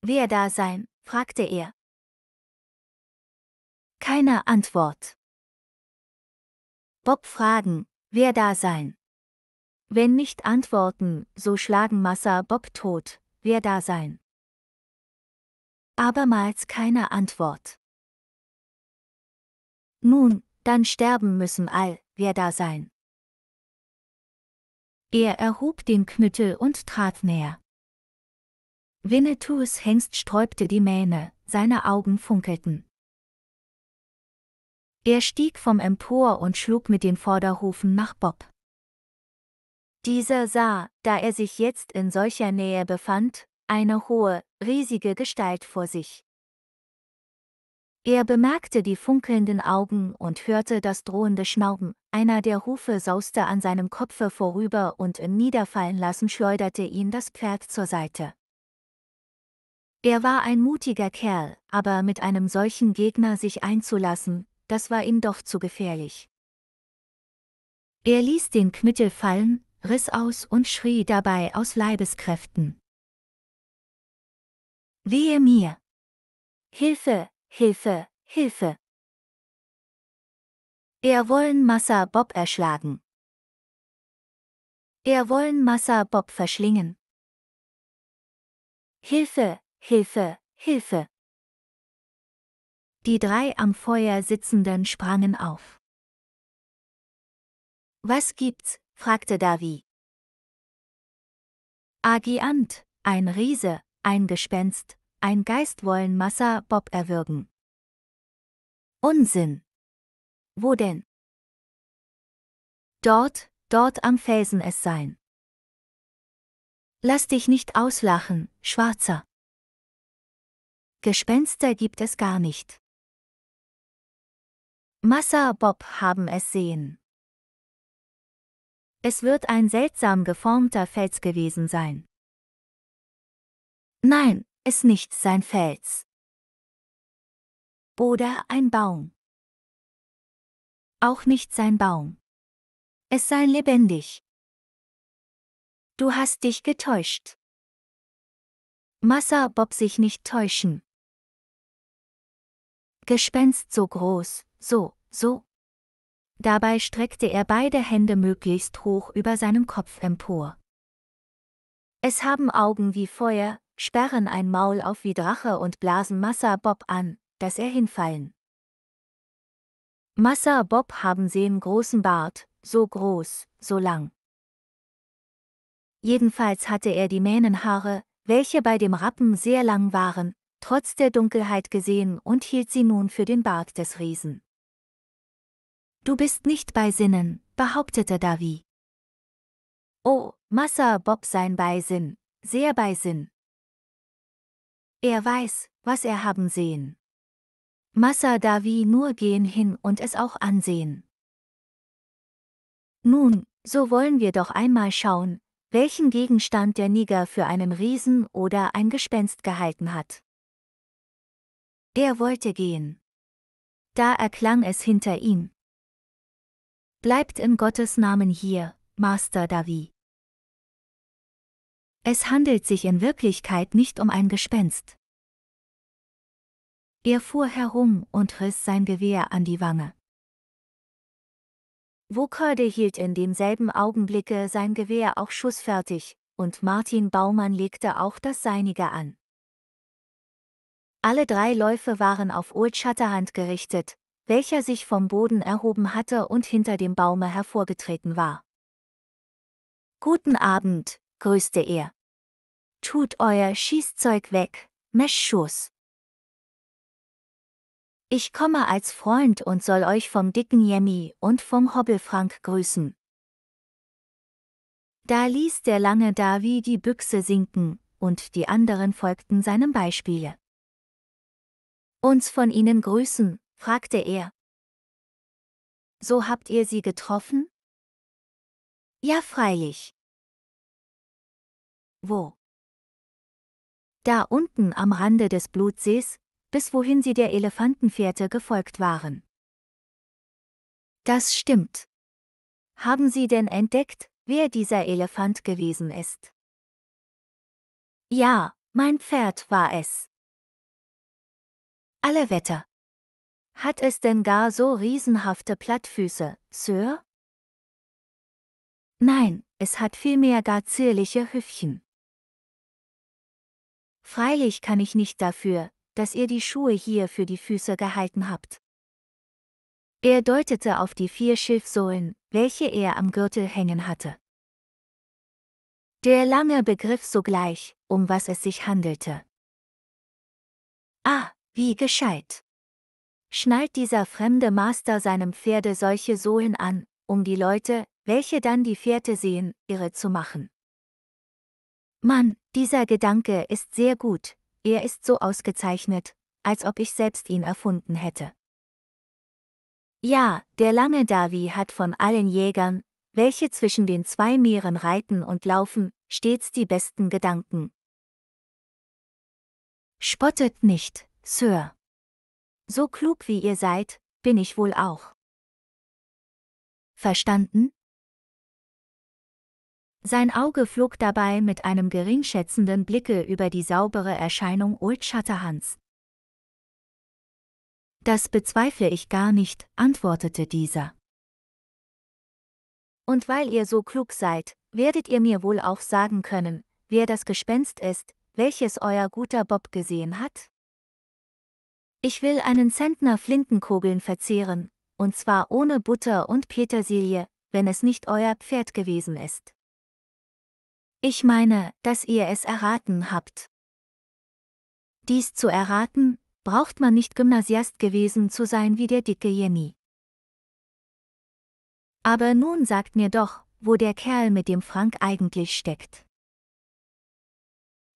Wer da sein? fragte er. Keine Antwort. Bob fragen, wer da sein? Wenn nicht antworten, so schlagen Massa Bob tot, wer da sein? Abermals keine Antwort. Nun, dann sterben müssen all, wer da sein. Er erhob den Knüttel und trat näher. Winnetous Hengst sträubte die Mähne, seine Augen funkelten. Er stieg vom Empor und schlug mit den Vorderhufen nach Bob. Dieser sah, da er sich jetzt in solcher Nähe befand, eine hohe, riesige Gestalt vor sich. Er bemerkte die funkelnden Augen und hörte das drohende Schnauben, einer der Hufe sauste an seinem Kopfe vorüber und im Niederfallenlassen schleuderte ihn das Pferd zur Seite. Er war ein mutiger Kerl, aber mit einem solchen Gegner sich einzulassen, das war ihm doch zu gefährlich. Er ließ den Knüttel fallen, riss aus und schrie dabei aus Leibeskräften. Wehe mir! Hilfe, Hilfe, Hilfe! Er wollen Massa Bob erschlagen. Er wollen Massa Bob verschlingen. Hilfe, Hilfe, Hilfe! Die drei am Feuer sitzenden sprangen auf. Was gibt's? fragte Davi. Agiant, ein Riese, ein Gespenst, ein Geist wollen Massa Bob erwürgen. Unsinn. Wo denn? Dort, dort am Felsen es sein. Lass dich nicht auslachen, Schwarzer. Gespenster gibt es gar nicht. Massa Bob haben es sehen. Es wird ein seltsam geformter Fels gewesen sein. Nein, es nicht sein Fels. Oder ein Baum. Auch nicht sein Baum. Es sei lebendig. Du hast dich getäuscht. Massa Bob sich nicht täuschen. Gespenst so groß, so, so. Dabei streckte er beide Hände möglichst hoch über seinem Kopf empor. Es haben Augen wie Feuer, sperren ein Maul auf wie Drache und blasen Massa Bob an, dass er hinfallen. Massa Bob haben sehen großen Bart, so groß, so lang. Jedenfalls hatte er die Mähnenhaare, welche bei dem Rappen sehr lang waren, trotz der Dunkelheit gesehen und hielt sie nun für den Bart des Riesen. Du bist nicht bei Sinnen, behauptete Davi. Oh, Massa Bob sein Beisinn, sehr Beisinn. Er weiß, was er haben sehen. Massa Davi nur gehen hin und es auch ansehen. Nun, so wollen wir doch einmal schauen, welchen Gegenstand der Niger für einen Riesen oder ein Gespenst gehalten hat. Er wollte gehen. Da erklang es hinter ihm. Bleibt in Gottes Namen hier, Master Davi. Es handelt sich in Wirklichkeit nicht um ein Gespenst. Er fuhr herum und riss sein Gewehr an die Wange. Wokörde hielt in demselben Augenblicke sein Gewehr auch schussfertig, und Martin Baumann legte auch das seinige an. Alle drei Läufe waren auf Old Shatterhand gerichtet, welcher sich vom Boden erhoben hatte und hinter dem Baume hervorgetreten war. Guten Abend, grüßte er. Tut euer Schießzeug weg, Meschus. Ich komme als Freund und soll euch vom dicken Jemmy und vom Hobbelfrank grüßen. Da ließ der lange Davi die Büchse sinken, und die anderen folgten seinem Beispiele. Uns von ihnen grüßen, fragte er. So habt ihr sie getroffen? Ja, freilich. Wo? da unten am Rande des Blutsees, bis wohin sie der Elefantenfährte gefolgt waren. Das stimmt. Haben Sie denn entdeckt, wer dieser Elefant gewesen ist? Ja, mein Pferd war es. Alle Wetter. Hat es denn gar so riesenhafte Plattfüße, Sir? Nein, es hat vielmehr gar zierliche Hüfchen. Freilich kann ich nicht dafür, dass ihr die Schuhe hier für die Füße gehalten habt. Er deutete auf die vier Schilfsohlen, welche er am Gürtel hängen hatte. Der Lange begriff sogleich, um was es sich handelte. Ah, wie gescheit! Schnallt dieser fremde Master seinem Pferde solche Sohlen an, um die Leute, welche dann die Fährte sehen, irre zu machen. Mann, dieser Gedanke ist sehr gut, er ist so ausgezeichnet, als ob ich selbst ihn erfunden hätte. Ja, der lange Davi hat von allen Jägern, welche zwischen den zwei Meeren reiten und laufen, stets die besten Gedanken. Spottet nicht, Sir. So klug wie ihr seid, bin ich wohl auch. Verstanden? Sein Auge flog dabei mit einem geringschätzenden Blicke über die saubere Erscheinung Old Shatterhands. Das bezweifle ich gar nicht, antwortete dieser. Und weil ihr so klug seid, werdet ihr mir wohl auch sagen können, wer das Gespenst ist, welches euer guter Bob gesehen hat? Ich will einen Zentner Flintenkugeln verzehren, und zwar ohne Butter und Petersilie, wenn es nicht euer Pferd gewesen ist. Ich meine, dass ihr es erraten habt. Dies zu erraten, braucht man nicht Gymnasiast gewesen zu sein wie der dicke Jenny. Aber nun sagt mir doch, wo der Kerl mit dem Frank eigentlich steckt.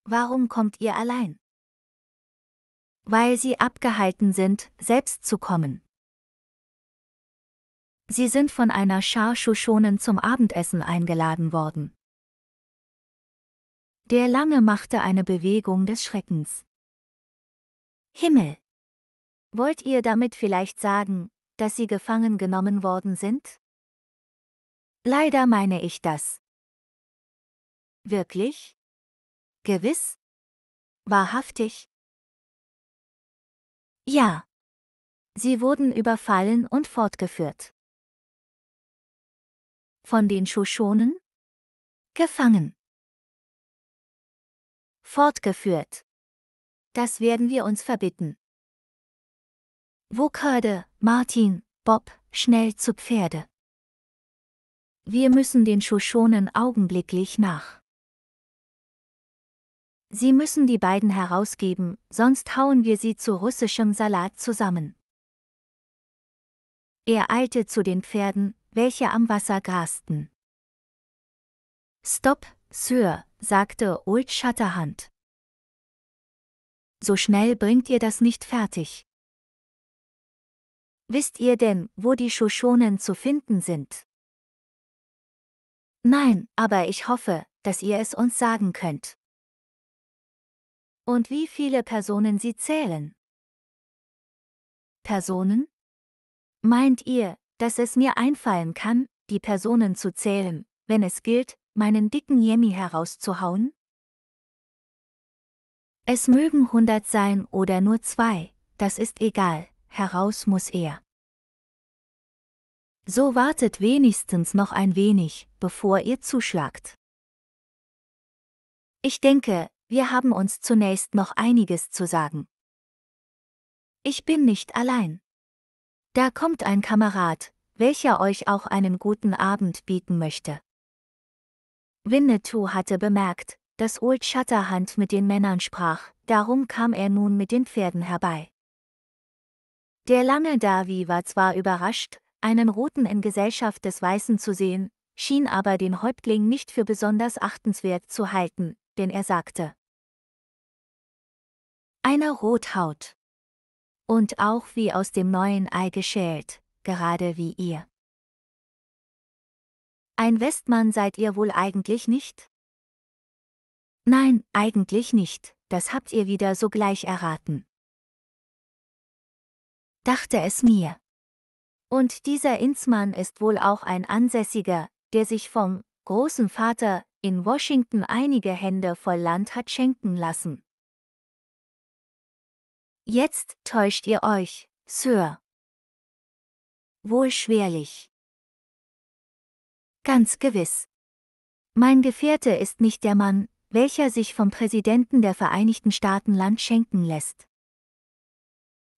Warum kommt ihr allein? Weil sie abgehalten sind, selbst zu kommen. Sie sind von einer Schar Shoshonen zum Abendessen eingeladen worden. Der Lange machte eine Bewegung des Schreckens. Himmel! Wollt ihr damit vielleicht sagen, dass sie gefangen genommen worden sind? Leider meine ich das. Wirklich? Gewiss? Wahrhaftig? Ja. Sie wurden überfallen und fortgeführt. Von den Shoshonen? Gefangen fortgeführt. Das werden wir uns verbitten. Wokade, Martin, Bob, schnell zu Pferde. Wir müssen den Shoshonen augenblicklich nach. Sie müssen die beiden herausgeben, sonst hauen wir sie zu russischem Salat zusammen. Er eilte zu den Pferden, welche am Wasser grasten. Stopp, Sir, sagte Old Shatterhand. So schnell bringt ihr das nicht fertig. Wisst ihr denn, wo die Shoshonen zu finden sind? Nein, aber ich hoffe, dass ihr es uns sagen könnt. Und wie viele Personen sie zählen? Personen? Meint ihr, dass es mir einfallen kann, die Personen zu zählen, wenn es gilt, meinen dicken Yemi herauszuhauen? Es mögen hundert sein oder nur zwei, das ist egal, heraus muss er. So wartet wenigstens noch ein wenig, bevor ihr zuschlagt. Ich denke, wir haben uns zunächst noch einiges zu sagen. Ich bin nicht allein. Da kommt ein Kamerad, welcher euch auch einen guten Abend bieten möchte. Winnetou hatte bemerkt, dass Old Shatterhand mit den Männern sprach, darum kam er nun mit den Pferden herbei. Der lange Davi war zwar überrascht, einen Roten in Gesellschaft des Weißen zu sehen, schien aber den Häuptling nicht für besonders achtenswert zu halten, denn er sagte. Eine Rothaut. Und auch wie aus dem neuen Ei geschält, gerade wie ihr. Ein Westmann seid ihr wohl eigentlich nicht? Nein, eigentlich nicht, das habt ihr wieder sogleich erraten. Dachte es mir. Und dieser Inzmann ist wohl auch ein Ansässiger, der sich vom großen Vater in Washington einige Hände voll Land hat schenken lassen. Jetzt täuscht ihr euch, Sir. Wohl schwerlich. Ganz gewiss. Mein Gefährte ist nicht der Mann, welcher sich vom Präsidenten der Vereinigten Staaten Land schenken lässt.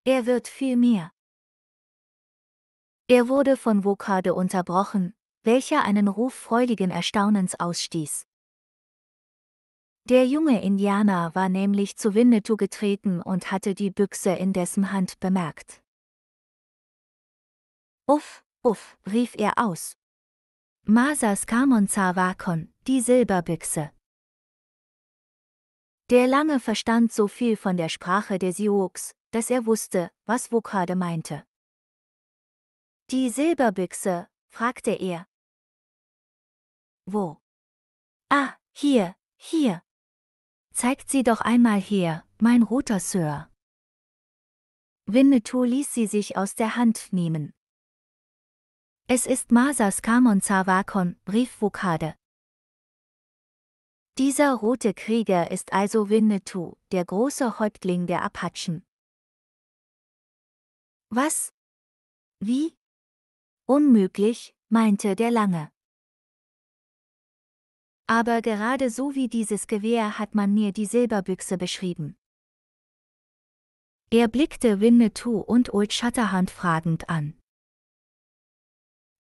Er wird viel mehr. Er wurde von Vokade unterbrochen, welcher einen Ruf freudigen Erstaunens ausstieß. Der junge Indianer war nämlich zu Winnetou getreten und hatte die Büchse in dessen Hand bemerkt. Uff, uff, rief er aus, Masas Kamonzawakon, die Silberbüchse. Der Lange verstand so viel von der Sprache der Sioux, dass er wusste, was Wokade meinte. Die Silberbüchse, fragte er. Wo? Ah, hier, hier. Zeigt sie doch einmal her, mein roter Sir. Winnetou ließ sie sich aus der Hand nehmen. Es ist Masas Kamonzawakon, Briefvokade. Dieser rote Krieger ist also Winnetou, der große Häuptling der Apachen. Was? Wie? Unmöglich, meinte der Lange. Aber gerade so wie dieses Gewehr hat man mir die Silberbüchse beschrieben. Er blickte Winnetou und Old Shatterhand fragend an.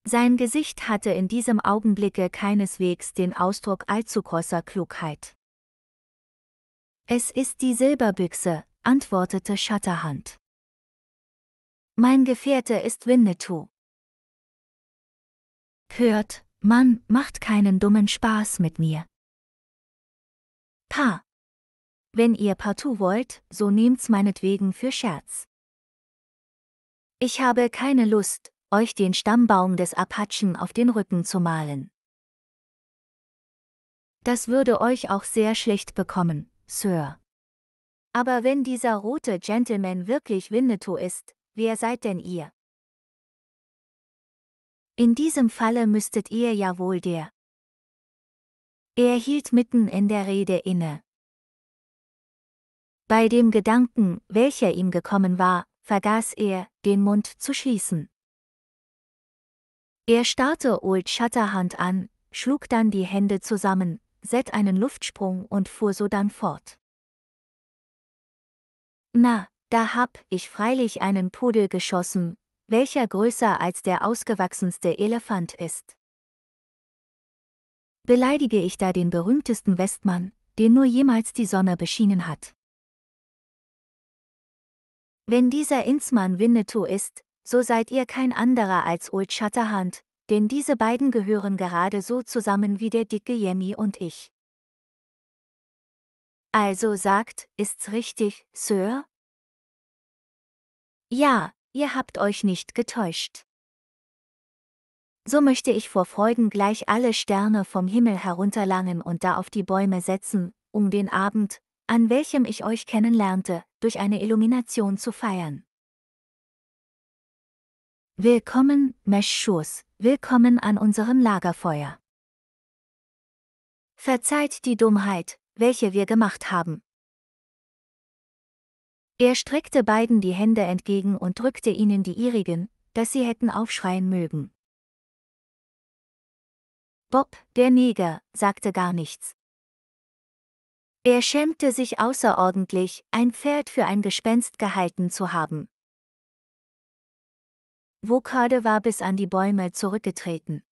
Sein Gesicht hatte in diesem Augenblicke keineswegs den Ausdruck allzu großer Klugheit. Es ist die Silberbüchse, antwortete Schatterhand. Mein Gefährte ist Winnetou. Hört, Mann, macht keinen dummen Spaß mit mir. Pa. Wenn ihr partout wollt, so nehmt's meinetwegen für Scherz. Ich habe keine Lust, euch den Stammbaum des Apachen auf den Rücken zu malen. Das würde euch auch sehr schlecht bekommen, Sir. Aber wenn dieser rote Gentleman wirklich Winnetou ist, wer seid denn ihr? In diesem Falle müsstet ihr ja wohl der. Er hielt mitten in der Rede inne. Bei dem Gedanken, welcher ihm gekommen war, vergaß er, den Mund zu schließen. Er starrte Old Shatterhand an, schlug dann die Hände zusammen, set einen Luftsprung und fuhr so dann fort. Na, da hab ich freilich einen Pudel geschossen, welcher größer als der ausgewachsenste Elefant ist. Beleidige ich da den berühmtesten Westmann, den nur jemals die Sonne beschienen hat. Wenn dieser Insmann Winnetou ist, so seid ihr kein anderer als Old Shatterhand, denn diese beiden gehören gerade so zusammen wie der dicke Yemi und ich. Also sagt, ist's richtig, Sir? Ja, ihr habt euch nicht getäuscht. So möchte ich vor Freuden gleich alle Sterne vom Himmel herunterlangen und da auf die Bäume setzen, um den Abend, an welchem ich euch kennenlernte, durch eine Illumination zu feiern. Willkommen, Meschus, willkommen an unserem Lagerfeuer. Verzeiht die Dummheit, welche wir gemacht haben. Er streckte beiden die Hände entgegen und drückte ihnen die ihrigen, dass sie hätten aufschreien mögen. Bob, der Neger, sagte gar nichts. Er schämte sich außerordentlich, ein Pferd für ein Gespenst gehalten zu haben. Wokade war bis an die Bäume zurückgetreten.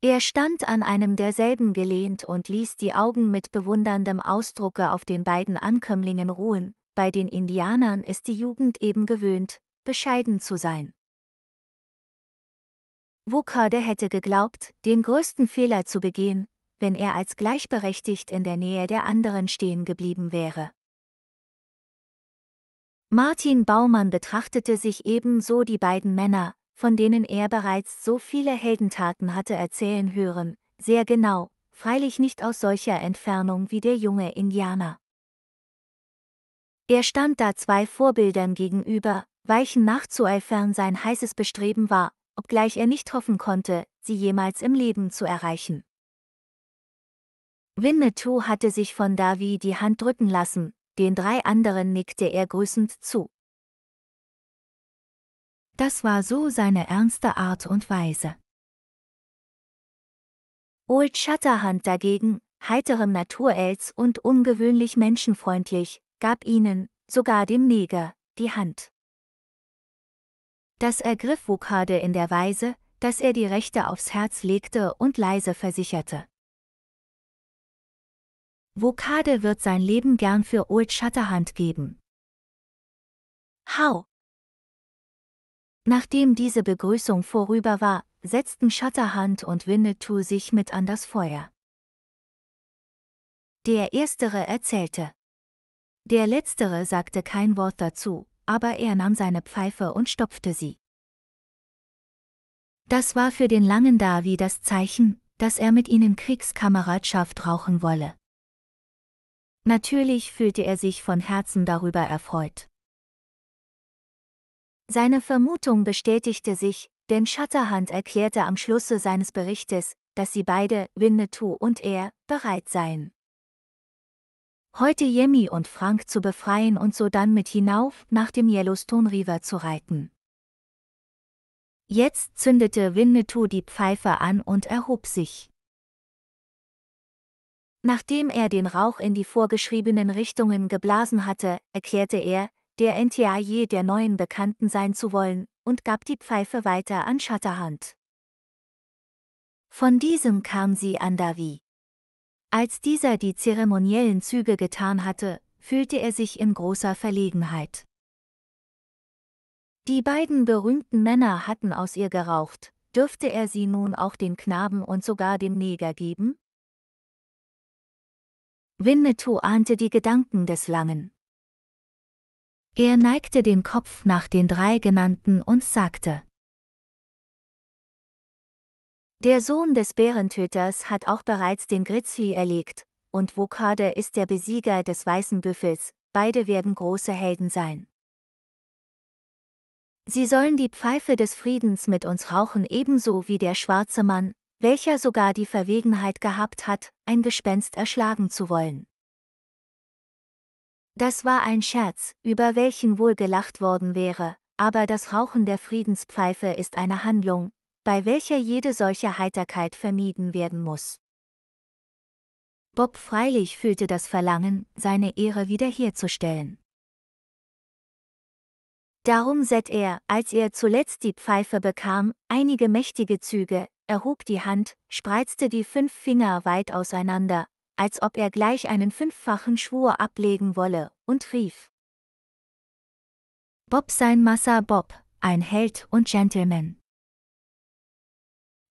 Er stand an einem derselben gelehnt und ließ die Augen mit bewunderndem Ausdrucke auf den beiden Ankömmlingen ruhen, bei den Indianern ist die Jugend eben gewöhnt, bescheiden zu sein. Wokade hätte geglaubt, den größten Fehler zu begehen, wenn er als gleichberechtigt in der Nähe der anderen stehen geblieben wäre. Martin Baumann betrachtete sich ebenso die beiden Männer, von denen er bereits so viele Heldentaten hatte erzählen hören, sehr genau, freilich nicht aus solcher Entfernung wie der junge Indianer. Er stand da zwei Vorbildern gegenüber, Weichen nachzueifern sein heißes Bestreben war, obgleich er nicht hoffen konnte, sie jemals im Leben zu erreichen. Winnetou hatte sich von Davy die Hand drücken lassen, den drei anderen nickte er grüßend zu. Das war so seine ernste Art und Weise. Old Shatterhand dagegen, heiterem Naturelz und ungewöhnlich menschenfreundlich, gab ihnen, sogar dem Neger, die Hand. Das ergriff Wukade in der Weise, dass er die Rechte aufs Herz legte und leise versicherte. Vokade wird sein Leben gern für Old Shatterhand geben. How? Nachdem diese Begrüßung vorüber war, setzten Shatterhand und Winnetou sich mit an das Feuer. Der Erstere erzählte. Der Letztere sagte kein Wort dazu, aber er nahm seine Pfeife und stopfte sie. Das war für den Langen da wie das Zeichen, dass er mit ihnen Kriegskameradschaft rauchen wolle. Natürlich fühlte er sich von Herzen darüber erfreut. Seine Vermutung bestätigte sich, denn Shatterhand erklärte am Schlusse seines Berichtes, dass sie beide, Winnetou und er, bereit seien. Heute Yemi und Frank zu befreien und so dann mit hinauf nach dem Yellowstone River zu reiten. Jetzt zündete Winnetou die Pfeife an und erhob sich. Nachdem er den Rauch in die vorgeschriebenen Richtungen geblasen hatte, erklärte er, der Entiaje der neuen Bekannten sein zu wollen, und gab die Pfeife weiter an Shatterhand. Von diesem kam sie an Davi. Als dieser die zeremoniellen Züge getan hatte, fühlte er sich in großer Verlegenheit. Die beiden berühmten Männer hatten aus ihr geraucht, dürfte er sie nun auch den Knaben und sogar dem Neger geben? Winnetou ahnte die Gedanken des Langen. Er neigte den Kopf nach den drei genannten und sagte. Der Sohn des Bärentöters hat auch bereits den Grizzly erlegt, und Wokade ist der Besieger des weißen Büffels, beide werden große Helden sein. Sie sollen die Pfeife des Friedens mit uns rauchen ebenso wie der schwarze Mann, welcher sogar die Verwegenheit gehabt hat, ein Gespenst erschlagen zu wollen. Das war ein Scherz, über welchen wohl gelacht worden wäre, aber das Rauchen der Friedenspfeife ist eine Handlung, bei welcher jede solche Heiterkeit vermieden werden muss. Bob freilich fühlte das Verlangen, seine Ehre wiederherzustellen. Darum set er, als er zuletzt die Pfeife bekam, einige mächtige Züge, er hob die Hand, spreizte die fünf Finger weit auseinander, als ob er gleich einen fünffachen Schwur ablegen wolle, und rief. Bob sein Massa Bob, ein Held und Gentleman.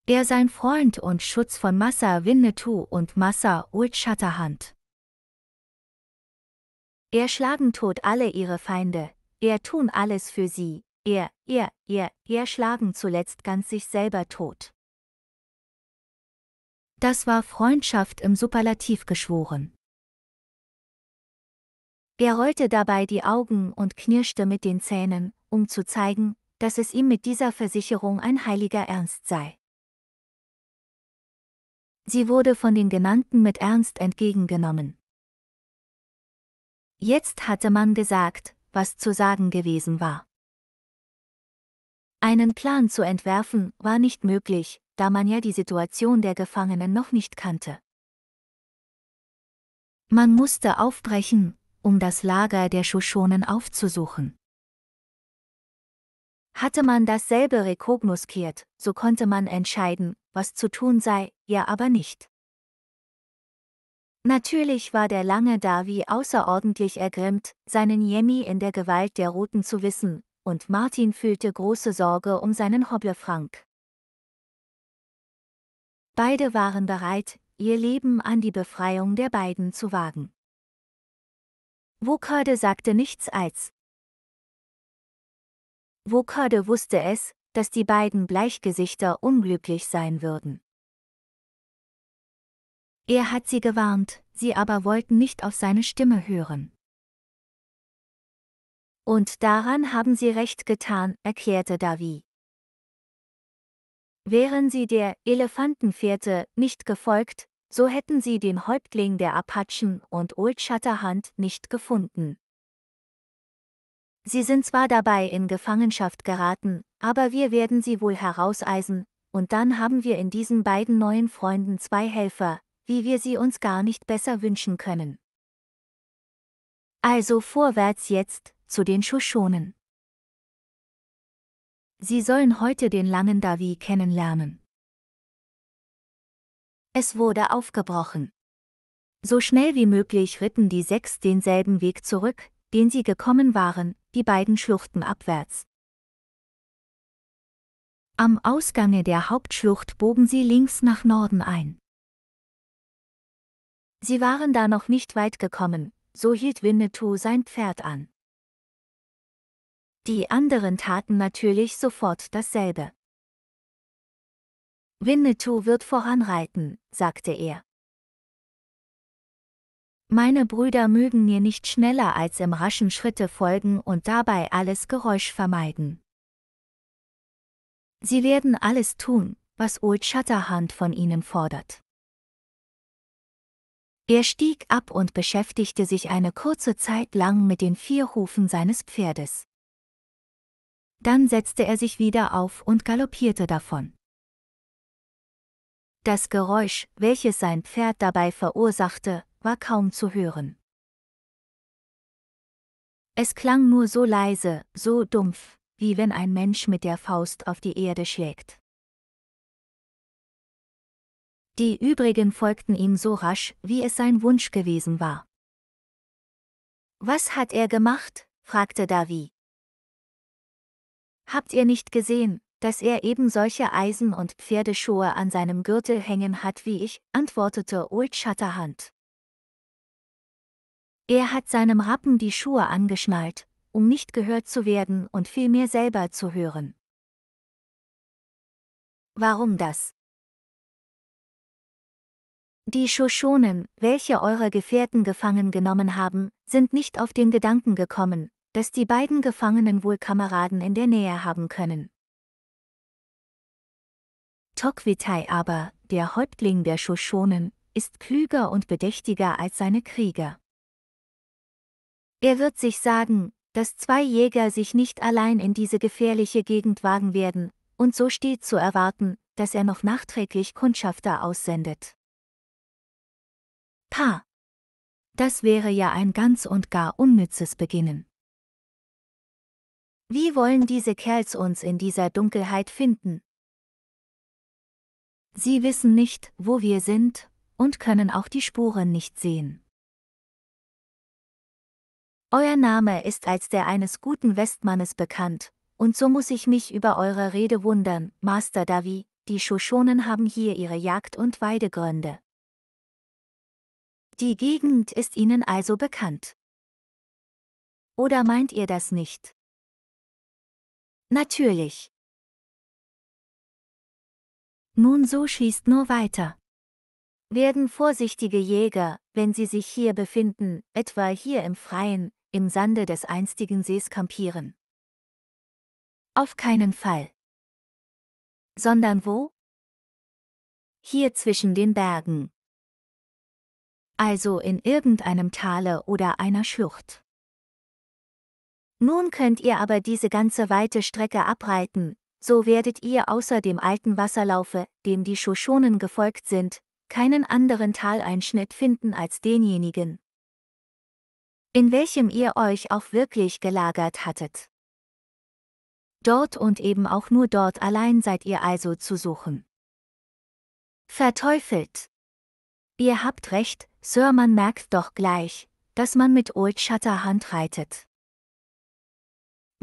Er sein Freund und Schutz von Massa Winnetou und Massa Old Shatterhand. Er schlagen tot alle ihre Feinde, er tun alles für sie, er, er, er, er schlagen zuletzt ganz sich selber tot. Das war Freundschaft im Superlativ geschworen. Er rollte dabei die Augen und knirschte mit den Zähnen, um zu zeigen, dass es ihm mit dieser Versicherung ein heiliger Ernst sei. Sie wurde von den Genannten mit Ernst entgegengenommen. Jetzt hatte man gesagt, was zu sagen gewesen war. Einen Plan zu entwerfen war nicht möglich, da man ja die Situation der Gefangenen noch nicht kannte. Man musste aufbrechen, um das Lager der Shoshonen aufzusuchen. Hatte man dasselbe rekognoskiert, so konnte man entscheiden, was zu tun sei, ja aber nicht. Natürlich war der lange Davi außerordentlich ergrimmt, seinen Yemi in der Gewalt der Roten zu wissen, und Martin fühlte große Sorge um seinen Hobble Frank. Beide waren bereit, ihr Leben an die Befreiung der beiden zu wagen. Wokade sagte nichts als. Wokade wusste es, dass die beiden Bleichgesichter unglücklich sein würden. Er hat sie gewarnt, sie aber wollten nicht auf seine Stimme hören. Und daran haben sie recht getan, erklärte Davi. Wären sie der Elefantenfährte nicht gefolgt, so hätten sie den Häuptling der Apachen und Old Shatterhand nicht gefunden. Sie sind zwar dabei in Gefangenschaft geraten, aber wir werden sie wohl herauseisen, und dann haben wir in diesen beiden neuen Freunden zwei Helfer, wie wir sie uns gar nicht besser wünschen können. Also vorwärts jetzt, zu den Shoshonen. Sie sollen heute den langen Davi kennenlernen. Es wurde aufgebrochen. So schnell wie möglich ritten die sechs denselben Weg zurück, den sie gekommen waren, die beiden Schluchten abwärts. Am Ausgange der Hauptschlucht bogen sie links nach Norden ein. Sie waren da noch nicht weit gekommen, so hielt Winnetou sein Pferd an. Die anderen taten natürlich sofort dasselbe. Winnetou wird voranreiten, sagte er. Meine Brüder mögen mir nicht schneller als im raschen Schritte folgen und dabei alles Geräusch vermeiden. Sie werden alles tun, was Old Shatterhand von ihnen fordert. Er stieg ab und beschäftigte sich eine kurze Zeit lang mit den vier Hufen seines Pferdes. Dann setzte er sich wieder auf und galoppierte davon. Das Geräusch, welches sein Pferd dabei verursachte, war kaum zu hören. Es klang nur so leise, so dumpf, wie wenn ein Mensch mit der Faust auf die Erde schlägt. Die übrigen folgten ihm so rasch, wie es sein Wunsch gewesen war. Was hat er gemacht? fragte Davi. Habt ihr nicht gesehen, dass er eben solche Eisen- und Pferdeschuhe an seinem Gürtel hängen hat wie ich, antwortete Old Shatterhand. Er hat seinem Rappen die Schuhe angeschnallt, um nicht gehört zu werden und vielmehr selber zu hören. Warum das? Die Shoshonen, welche eure Gefährten gefangen genommen haben, sind nicht auf den Gedanken gekommen, dass die beiden Gefangenen wohl Kameraden in der Nähe haben können. Tokwitai aber, der Häuptling der Shoshonen, ist klüger und bedächtiger als seine Krieger. Er wird sich sagen, dass zwei Jäger sich nicht allein in diese gefährliche Gegend wagen werden, und so steht zu erwarten, dass er noch nachträglich Kundschafter aussendet. Pah! Das wäre ja ein ganz und gar unnützes Beginnen. Wie wollen diese Kerls uns in dieser Dunkelheit finden? Sie wissen nicht, wo wir sind, und können auch die Spuren nicht sehen. Euer Name ist als der eines guten Westmannes bekannt, und so muss ich mich über eure Rede wundern, Master Davi, die Shoshonen haben hier ihre Jagd- und Weidegründe. Die Gegend ist ihnen also bekannt. Oder meint ihr das nicht? Natürlich. Nun so schießt nur weiter. Werden vorsichtige Jäger, wenn sie sich hier befinden, etwa hier im Freien, im Sande des einstigen Sees kampieren? Auf keinen Fall. Sondern wo? Hier zwischen den Bergen. Also in irgendeinem Tale oder einer Schlucht. Nun könnt ihr aber diese ganze weite Strecke abreiten, so werdet ihr außer dem alten Wasserlaufe, dem die Shoshonen gefolgt sind, keinen anderen Taleinschnitt finden als denjenigen, in welchem ihr euch auch wirklich gelagert hattet. Dort und eben auch nur dort allein seid ihr also zu suchen. Verteufelt! Ihr habt recht, Sir, man merkt doch gleich, dass man mit Old Shatterhand reitet.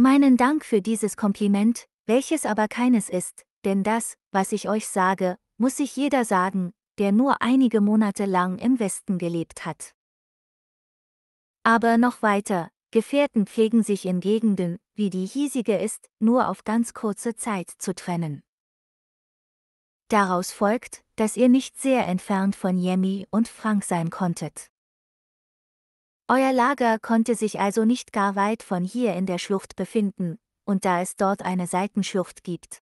Meinen Dank für dieses Kompliment, welches aber keines ist, denn das, was ich euch sage, muss sich jeder sagen, der nur einige Monate lang im Westen gelebt hat. Aber noch weiter, Gefährten pflegen sich in Gegenden, wie die hiesige ist, nur auf ganz kurze Zeit zu trennen. Daraus folgt, dass ihr nicht sehr entfernt von Yemi und Frank sein konntet. Euer Lager konnte sich also nicht gar weit von hier in der Schlucht befinden, und da es dort eine Seitenschlucht gibt,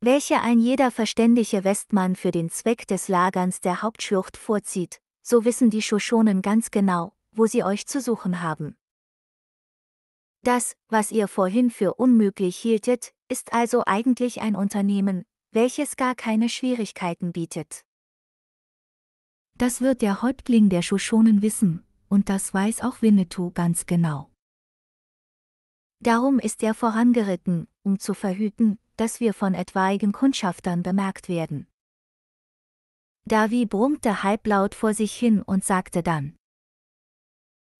welche ein jeder verständige Westmann für den Zweck des Lagerns der Hauptschlucht vorzieht, so wissen die Shoshonen ganz genau, wo sie euch zu suchen haben. Das, was ihr vorhin für unmöglich hieltet, ist also eigentlich ein Unternehmen, welches gar keine Schwierigkeiten bietet. Das wird der Häuptling der Shoshonen wissen, und das weiß auch Winnetou ganz genau. Darum ist er vorangeritten, um zu verhüten, dass wir von etwaigen Kundschaftern bemerkt werden. Davi brummte halblaut vor sich hin und sagte dann.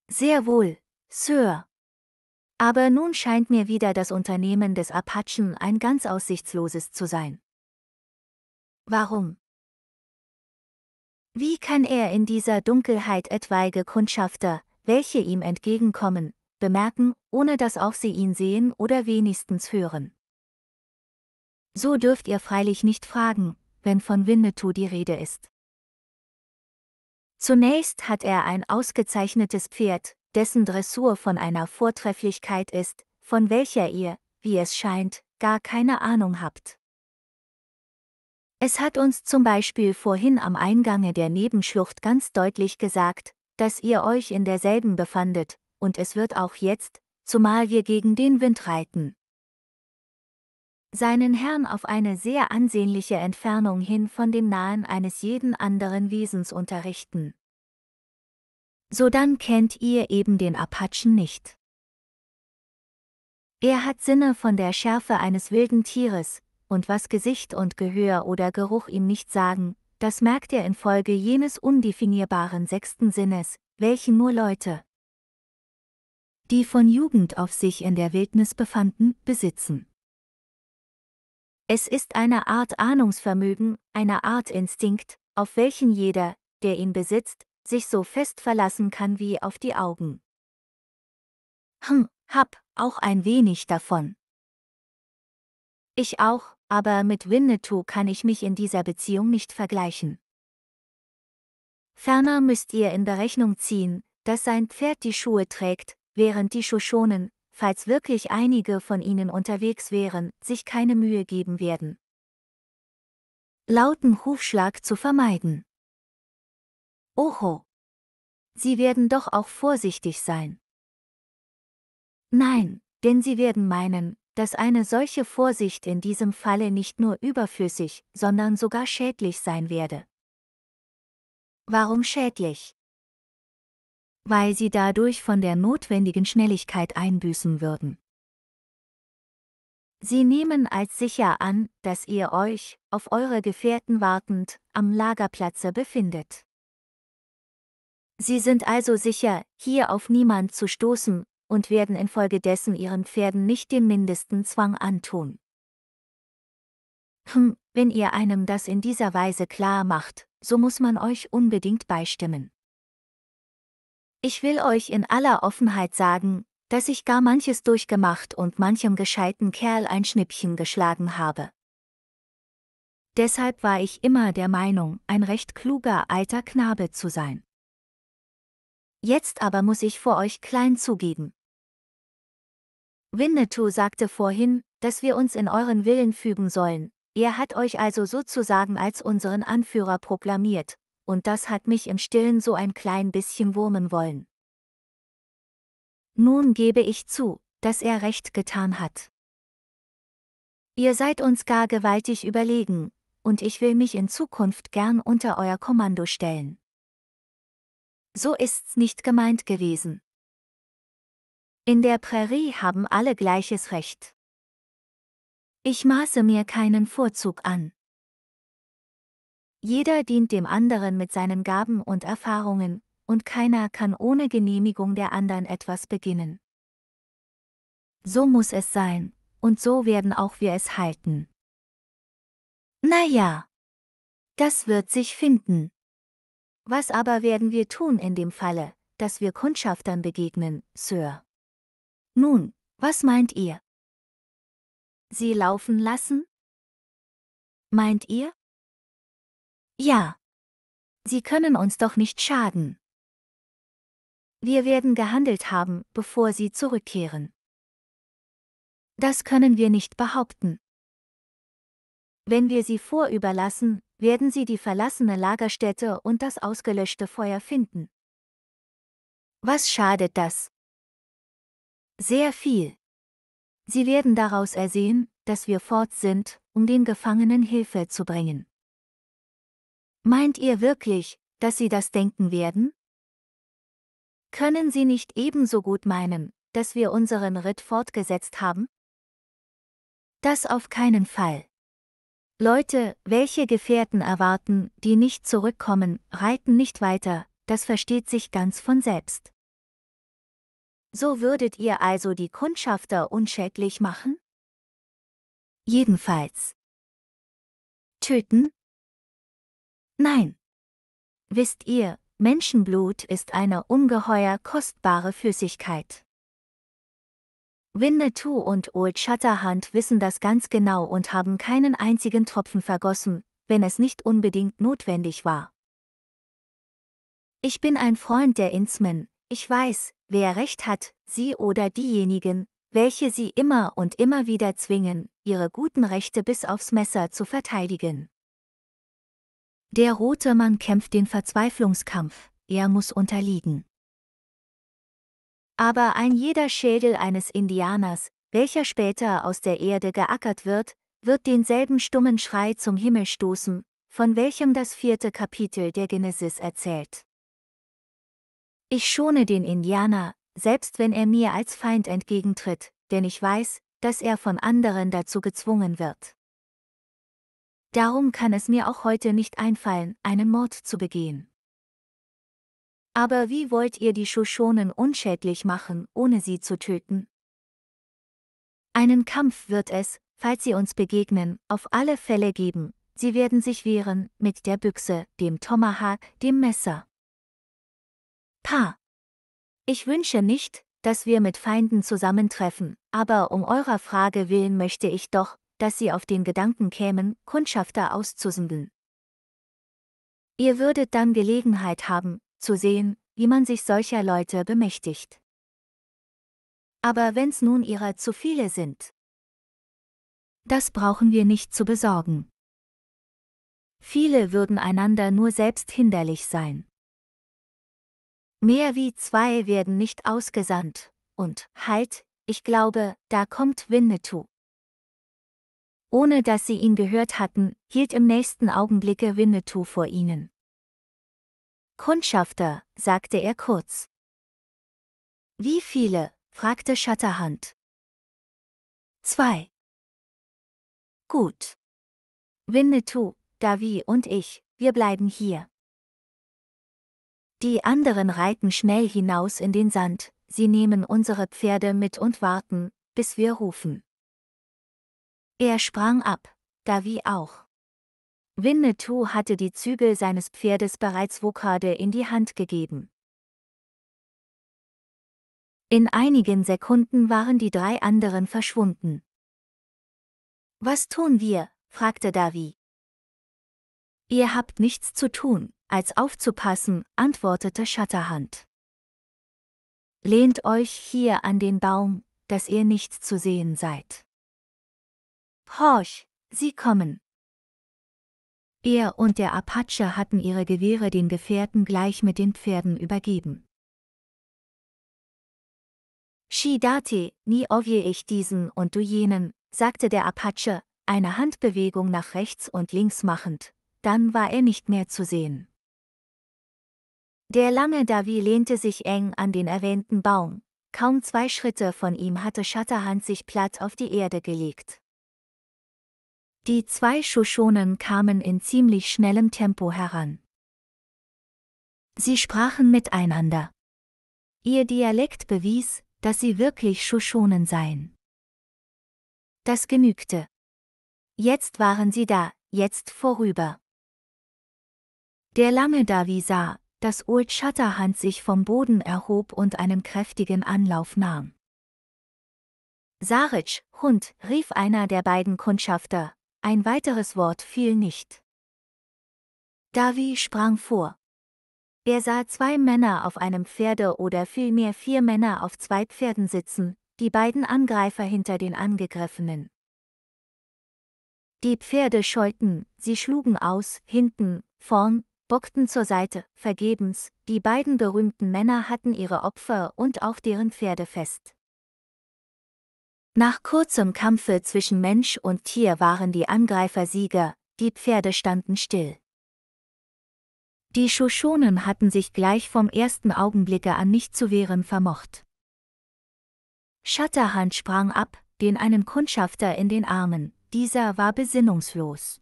Sehr wohl, Sir. Aber nun scheint mir wieder das Unternehmen des Apachen ein ganz aussichtsloses zu sein. Warum? Wie kann er in dieser Dunkelheit etwaige Kundschafter, welche ihm entgegenkommen, bemerken, ohne dass auch sie ihn sehen oder wenigstens hören? So dürft ihr freilich nicht fragen, wenn von Winnetou die Rede ist. Zunächst hat er ein ausgezeichnetes Pferd, dessen Dressur von einer Vortrefflichkeit ist, von welcher ihr, wie es scheint, gar keine Ahnung habt. Es hat uns zum Beispiel vorhin am Eingange der Nebenschlucht ganz deutlich gesagt, dass ihr euch in derselben befandet, und es wird auch jetzt, zumal wir gegen den Wind reiten. Seinen Herrn auf eine sehr ansehnliche Entfernung hin von dem Nahen eines jeden anderen Wesens unterrichten. Sodann kennt ihr eben den Apachen nicht. Er hat Sinne von der Schärfe eines wilden Tieres, und was Gesicht und Gehör oder Geruch ihm nicht sagen, das merkt er infolge jenes undefinierbaren sechsten Sinnes, welchen nur Leute, die von Jugend auf sich in der Wildnis befanden, besitzen. Es ist eine Art Ahnungsvermögen, eine Art Instinkt, auf welchen jeder, der ihn besitzt, sich so fest verlassen kann wie auf die Augen. Hm, hab auch ein wenig davon. Ich auch, aber mit Winnetou kann ich mich in dieser Beziehung nicht vergleichen. Ferner müsst ihr in Berechnung ziehen, dass sein Pferd die Schuhe trägt, während die Shoshonen, falls wirklich einige von ihnen unterwegs wären, sich keine Mühe geben werden. Lauten Hufschlag zu vermeiden. Oho! Sie werden doch auch vorsichtig sein. Nein, denn sie werden meinen, dass eine solche Vorsicht in diesem Falle nicht nur überflüssig, sondern sogar schädlich sein werde. Warum schädlich? Weil sie dadurch von der notwendigen Schnelligkeit einbüßen würden. Sie nehmen als sicher an, dass ihr euch, auf eure Gefährten wartend, am Lagerplatze befindet. Sie sind also sicher, hier auf niemand zu stoßen, und werden infolgedessen ihren Pferden nicht den mindesten Zwang antun. Hm, wenn ihr einem das in dieser Weise klar macht, so muss man euch unbedingt beistimmen. Ich will euch in aller Offenheit sagen, dass ich gar manches durchgemacht und manchem gescheiten Kerl ein Schnippchen geschlagen habe. Deshalb war ich immer der Meinung, ein recht kluger alter Knabe zu sein. Jetzt aber muss ich vor euch klein zugeben. Winnetou sagte vorhin, dass wir uns in euren Willen fügen sollen, er hat euch also sozusagen als unseren Anführer proklamiert, und das hat mich im stillen so ein klein bisschen wurmen wollen. Nun gebe ich zu, dass er recht getan hat. Ihr seid uns gar gewaltig überlegen, und ich will mich in Zukunft gern unter euer Kommando stellen. So ist's nicht gemeint gewesen. In der Prärie haben alle gleiches Recht. Ich maße mir keinen Vorzug an. Jeder dient dem anderen mit seinen Gaben und Erfahrungen, und keiner kann ohne Genehmigung der anderen etwas beginnen. So muss es sein, und so werden auch wir es halten. Na ja, das wird sich finden. Was aber werden wir tun in dem Falle, dass wir Kundschaftern begegnen, Sir? Nun, was meint ihr? Sie laufen lassen? Meint ihr? Ja. Sie können uns doch nicht schaden. Wir werden gehandelt haben, bevor sie zurückkehren. Das können wir nicht behaupten. Wenn wir sie vorüberlassen, werden sie die verlassene Lagerstätte und das ausgelöschte Feuer finden. Was schadet das? Sehr viel. Sie werden daraus ersehen, dass wir fort sind, um den Gefangenen Hilfe zu bringen. Meint ihr wirklich, dass sie das denken werden? Können sie nicht ebenso gut meinen, dass wir unseren Ritt fortgesetzt haben? Das auf keinen Fall. Leute, welche Gefährten erwarten, die nicht zurückkommen, reiten nicht weiter, das versteht sich ganz von selbst. So würdet ihr also die Kundschafter unschädlich machen? Jedenfalls. Töten? Nein. Wisst ihr, Menschenblut ist eine ungeheuer kostbare Flüssigkeit. Winnetou und Old Shatterhand wissen das ganz genau und haben keinen einzigen Tropfen vergossen, wenn es nicht unbedingt notwendig war. Ich bin ein Freund der Innsmen, ich weiß, wer recht hat, Sie oder diejenigen, welche Sie immer und immer wieder zwingen, Ihre guten Rechte bis aufs Messer zu verteidigen. Der rote Mann kämpft den Verzweiflungskampf, er muss unterliegen. Aber ein jeder Schädel eines Indianers, welcher später aus der Erde geackert wird, wird denselben stummen Schrei zum Himmel stoßen, von welchem das vierte Kapitel der Genesis erzählt. Ich schone den Indianer, selbst wenn er mir als Feind entgegentritt, denn ich weiß, dass er von anderen dazu gezwungen wird. Darum kann es mir auch heute nicht einfallen, einen Mord zu begehen. Aber wie wollt ihr die Shoshonen unschädlich machen, ohne sie zu töten? Einen Kampf wird es, falls sie uns begegnen, auf alle Fälle geben, sie werden sich wehren, mit der Büchse, dem Tomahawk, dem Messer. Pa. Ich wünsche nicht, dass wir mit Feinden zusammentreffen, aber um eurer Frage willen möchte ich doch, dass sie auf den Gedanken kämen, Kundschafter auszusenden. Ihr würdet dann Gelegenheit haben, zu sehen, wie man sich solcher Leute bemächtigt. Aber wenn's nun ihrer zu viele sind, das brauchen wir nicht zu besorgen. Viele würden einander nur selbst hinderlich sein. Mehr wie zwei werden nicht ausgesandt, und, halt, ich glaube, da kommt Winnetou. Ohne dass sie ihn gehört hatten, hielt im nächsten Augenblicke Winnetou vor ihnen. Kundschafter, sagte er kurz. Wie viele? fragte Schatterhand. Zwei. Gut. Winnetou, Davi und ich, wir bleiben hier. Die anderen reiten schnell hinaus in den Sand, sie nehmen unsere Pferde mit und warten, bis wir rufen. Er sprang ab, Gavi auch. Winnetou hatte die Zügel seines Pferdes bereits Wokade in die Hand gegeben. In einigen Sekunden waren die drei anderen verschwunden. Was tun wir? fragte Davi. Ihr habt nichts zu tun, als aufzupassen, antwortete Schatterhand. Lehnt euch hier an den Baum, dass ihr nicht zu sehen seid. Horch, sie kommen. Er und der Apache hatten ihre Gewehre den Gefährten gleich mit den Pferden übergeben. Shidate, nie ovje ich diesen und du jenen, sagte der Apache, eine Handbewegung nach rechts und links machend, dann war er nicht mehr zu sehen. Der lange Davi lehnte sich eng an den erwähnten Baum, kaum zwei Schritte von ihm hatte Shatterhand sich platt auf die Erde gelegt. Die zwei Shoshonen kamen in ziemlich schnellem Tempo heran. Sie sprachen miteinander. Ihr Dialekt bewies, dass sie wirklich Shoshonen seien. Das genügte. Jetzt waren sie da, jetzt vorüber. Der lange Davi sah, dass Old Shatterhand sich vom Boden erhob und einen kräftigen Anlauf nahm. Saric, Hund, rief einer der beiden Kundschafter, ein weiteres Wort fiel nicht. Davi sprang vor. Er sah zwei Männer auf einem Pferde oder vielmehr vier Männer auf zwei Pferden sitzen, die beiden Angreifer hinter den Angegriffenen. Die Pferde scheuten, sie schlugen aus, hinten, vorn, bockten zur Seite, vergebens, die beiden berühmten Männer hatten ihre Opfer und auch deren Pferde fest. Nach kurzem Kampfe zwischen Mensch und Tier waren die Angreifer Sieger, die Pferde standen still. Die Shoshonen hatten sich gleich vom ersten Augenblicke an nicht zu wehren vermocht. Shatterhand sprang ab, den einen Kundschafter in den Armen, dieser war besinnungslos.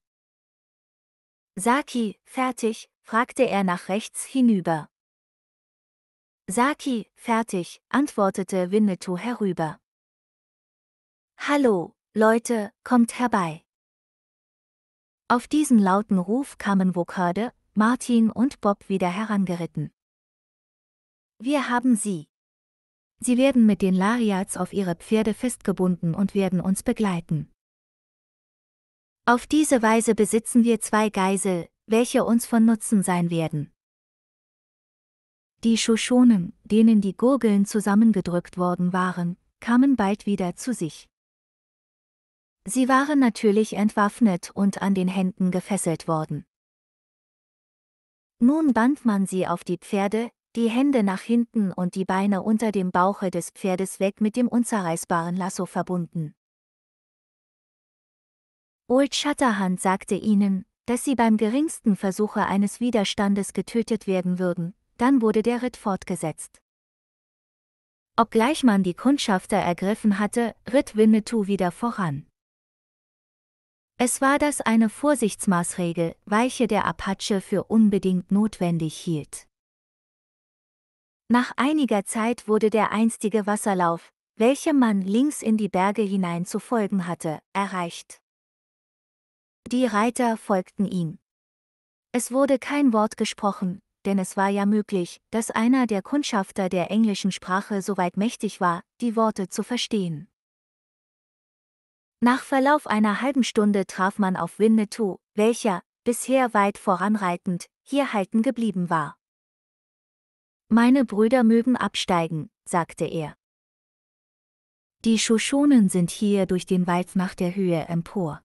Saki, fertig, fragte er nach rechts hinüber. Saki, fertig, antwortete Winnetou herüber. Hallo, Leute, kommt herbei. Auf diesen lauten Ruf kamen Wokörde, Martin und Bob wieder herangeritten. Wir haben sie. Sie werden mit den Lariats auf ihre Pferde festgebunden und werden uns begleiten. Auf diese Weise besitzen wir zwei Geisel, welche uns von Nutzen sein werden. Die Shoshonen, denen die Gurgeln zusammengedrückt worden waren, kamen bald wieder zu sich. Sie waren natürlich entwaffnet und an den Händen gefesselt worden. Nun band man sie auf die Pferde, die Hände nach hinten und die Beine unter dem Bauche des Pferdes weg mit dem unzerreißbaren Lasso verbunden. Old Shatterhand sagte ihnen, dass sie beim geringsten Versuche eines Widerstandes getötet werden würden, dann wurde der Ritt fortgesetzt. Obgleich man die Kundschafter ergriffen hatte, ritt Winnetou wieder voran. Es war das eine Vorsichtsmaßregel, welche der Apache für unbedingt notwendig hielt. Nach einiger Zeit wurde der einstige Wasserlauf, welchem man links in die Berge hinein zu folgen hatte, erreicht. Die Reiter folgten ihm. Es wurde kein Wort gesprochen, denn es war ja möglich, dass einer der Kundschafter der englischen Sprache soweit mächtig war, die Worte zu verstehen. Nach Verlauf einer halben Stunde traf man auf Winnetou, welcher, bisher weit voranreitend, hier halten geblieben war. Meine Brüder mögen absteigen, sagte er. Die Shoshonen sind hier durch den Wald nach der Höhe empor.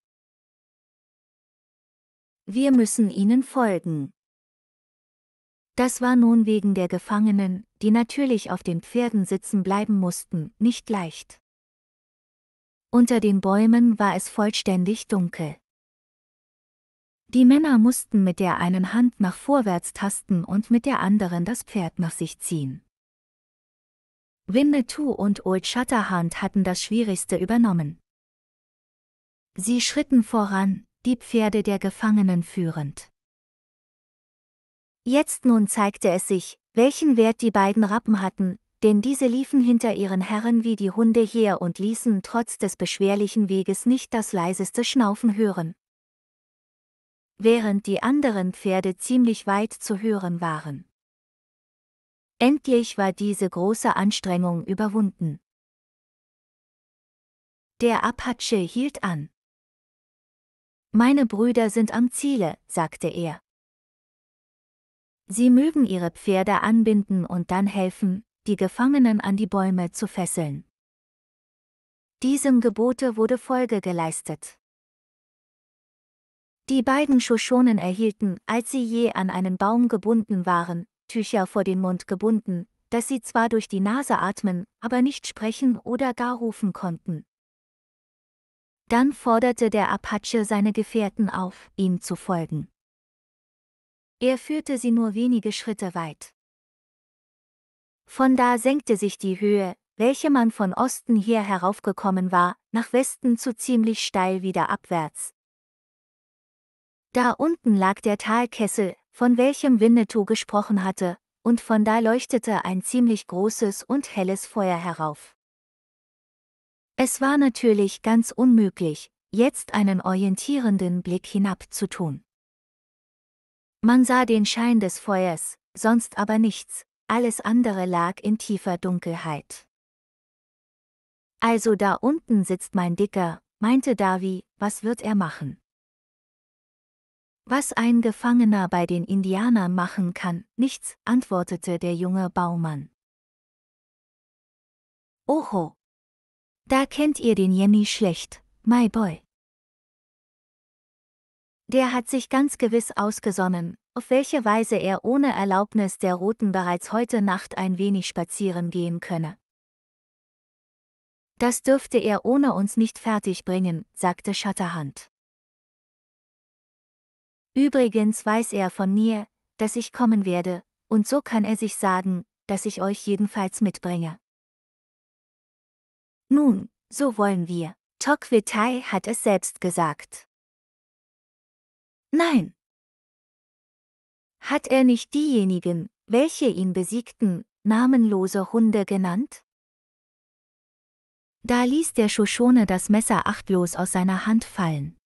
Wir müssen ihnen folgen. Das war nun wegen der Gefangenen, die natürlich auf den Pferden sitzen bleiben mussten, nicht leicht. Unter den Bäumen war es vollständig dunkel. Die Männer mussten mit der einen Hand nach vorwärts tasten und mit der anderen das Pferd nach sich ziehen. Winnetou und Old Shatterhand hatten das Schwierigste übernommen. Sie schritten voran, die Pferde der Gefangenen führend. Jetzt nun zeigte es sich, welchen Wert die beiden Rappen hatten, denn diese liefen hinter ihren Herren wie die Hunde her und ließen trotz des beschwerlichen Weges nicht das leiseste Schnaufen hören. Während die anderen Pferde ziemlich weit zu hören waren. Endlich war diese große Anstrengung überwunden. Der Apache hielt an. Meine Brüder sind am Ziele, sagte er. Sie mögen ihre Pferde anbinden und dann helfen, die Gefangenen an die Bäume zu fesseln. Diesem Gebote wurde Folge geleistet. Die beiden Shoshonen erhielten, als sie je an einen Baum gebunden waren, Tücher vor den Mund gebunden, dass sie zwar durch die Nase atmen, aber nicht sprechen oder gar rufen konnten. Dann forderte der Apache seine Gefährten auf, ihm zu folgen. Er führte sie nur wenige Schritte weit. Von da senkte sich die Höhe, welche man von Osten her heraufgekommen war, nach Westen zu ziemlich steil wieder abwärts. Da unten lag der Talkessel, von welchem Winnetou gesprochen hatte, und von da leuchtete ein ziemlich großes und helles Feuer herauf. Es war natürlich ganz unmöglich, jetzt einen orientierenden Blick hinab zu tun. Man sah den Schein des Feuers, sonst aber nichts, alles andere lag in tiefer Dunkelheit. Also da unten sitzt mein Dicker, meinte Davi, was wird er machen? Was ein Gefangener bei den Indianern machen kann, nichts, antwortete der junge Baumann. Oho, da kennt ihr den Jemmy schlecht, my boy. Der hat sich ganz gewiss ausgesonnen, auf welche Weise er ohne Erlaubnis der Roten bereits heute Nacht ein wenig spazieren gehen könne. Das dürfte er ohne uns nicht fertigbringen, sagte Schatterhand. Übrigens weiß er von mir, dass ich kommen werde, und so kann er sich sagen, dass ich euch jedenfalls mitbringe. Nun, so wollen wir. Tokwetai hat es selbst gesagt. Nein. Hat er nicht diejenigen, welche ihn besiegten, namenlose Hunde genannt? Da ließ der Shoshone das Messer achtlos aus seiner Hand fallen.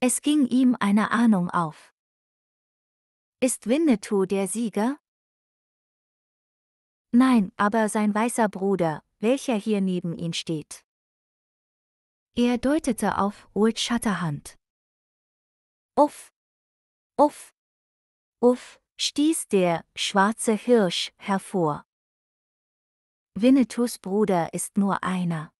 Es ging ihm eine Ahnung auf. Ist Winnetou der Sieger? Nein, aber sein weißer Bruder, welcher hier neben ihm steht. Er deutete auf Old Shatterhand. Uff, uff, uff, stieß der schwarze Hirsch hervor. Winnetous Bruder ist nur einer.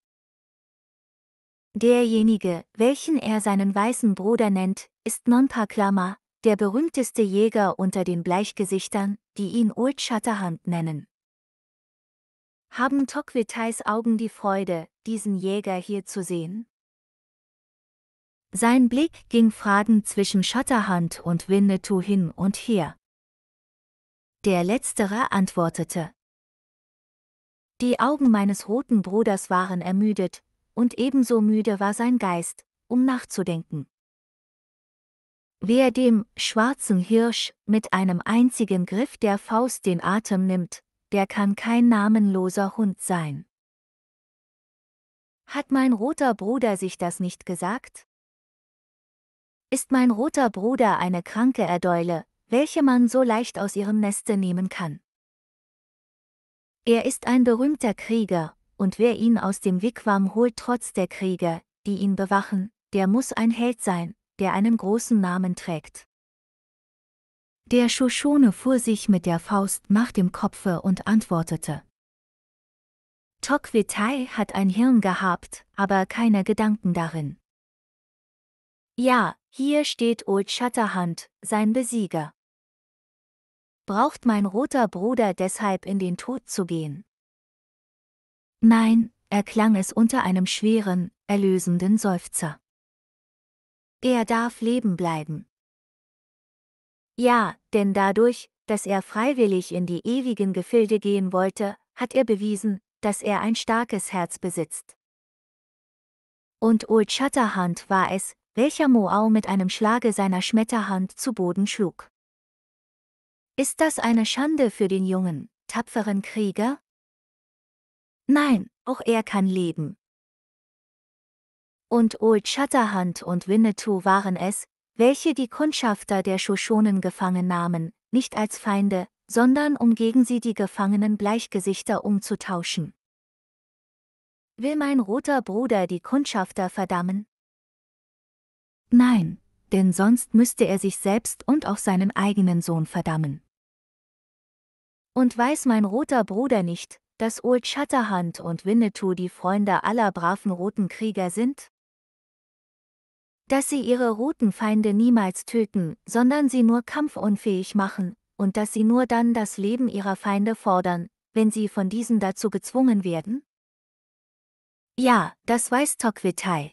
Derjenige, welchen er seinen weißen Bruder nennt, ist Nonpaklama, der berühmteste Jäger unter den Bleichgesichtern, die ihn Old Shatterhand nennen. Haben Tokwetais Augen die Freude, diesen Jäger hier zu sehen? Sein Blick ging fragend zwischen Schotterhand und Winnetou hin und her. Der Letztere antwortete. Die Augen meines roten Bruders waren ermüdet, und ebenso müde war sein Geist, um nachzudenken. Wer dem schwarzen Hirsch mit einem einzigen Griff der Faust den Atem nimmt, der kann kein namenloser Hund sein. Hat mein roter Bruder sich das nicht gesagt? Ist mein roter Bruder eine kranke Erdeule, welche man so leicht aus ihrem Neste nehmen kann? Er ist ein berühmter Krieger, und wer ihn aus dem Wigwam holt trotz der Krieger, die ihn bewachen, der muss ein Held sein, der einen großen Namen trägt. Der Shoshone fuhr sich mit der Faust nach dem Kopfe und antwortete. Tokwitai hat ein Hirn gehabt, aber keine Gedanken darin. Ja, hier steht Old Shatterhand, sein Besieger. Braucht mein roter Bruder deshalb in den Tod zu gehen? Nein, erklang es unter einem schweren, erlösenden Seufzer. Er darf leben bleiben. Ja, denn dadurch, dass er freiwillig in die ewigen Gefilde gehen wollte, hat er bewiesen, dass er ein starkes Herz besitzt. Und Old Shatterhand war es, welcher Moau mit einem Schlage seiner Schmetterhand zu Boden schlug. Ist das eine Schande für den jungen, tapferen Krieger? Nein, auch er kann leben. Und Old Shatterhand und Winnetou waren es, welche die Kundschafter der Shoshonen gefangen nahmen, nicht als Feinde, sondern um gegen sie die gefangenen Bleichgesichter umzutauschen. Will mein roter Bruder die Kundschafter verdammen? Nein, denn sonst müsste er sich selbst und auch seinen eigenen Sohn verdammen. Und weiß mein roter Bruder nicht, dass Old Shatterhand und Winnetou die Freunde aller braven roten Krieger sind? dass sie ihre roten Feinde niemals töten, sondern sie nur kampfunfähig machen, und dass sie nur dann das Leben ihrer Feinde fordern, wenn sie von diesen dazu gezwungen werden? Ja, das weiß Tokwitai.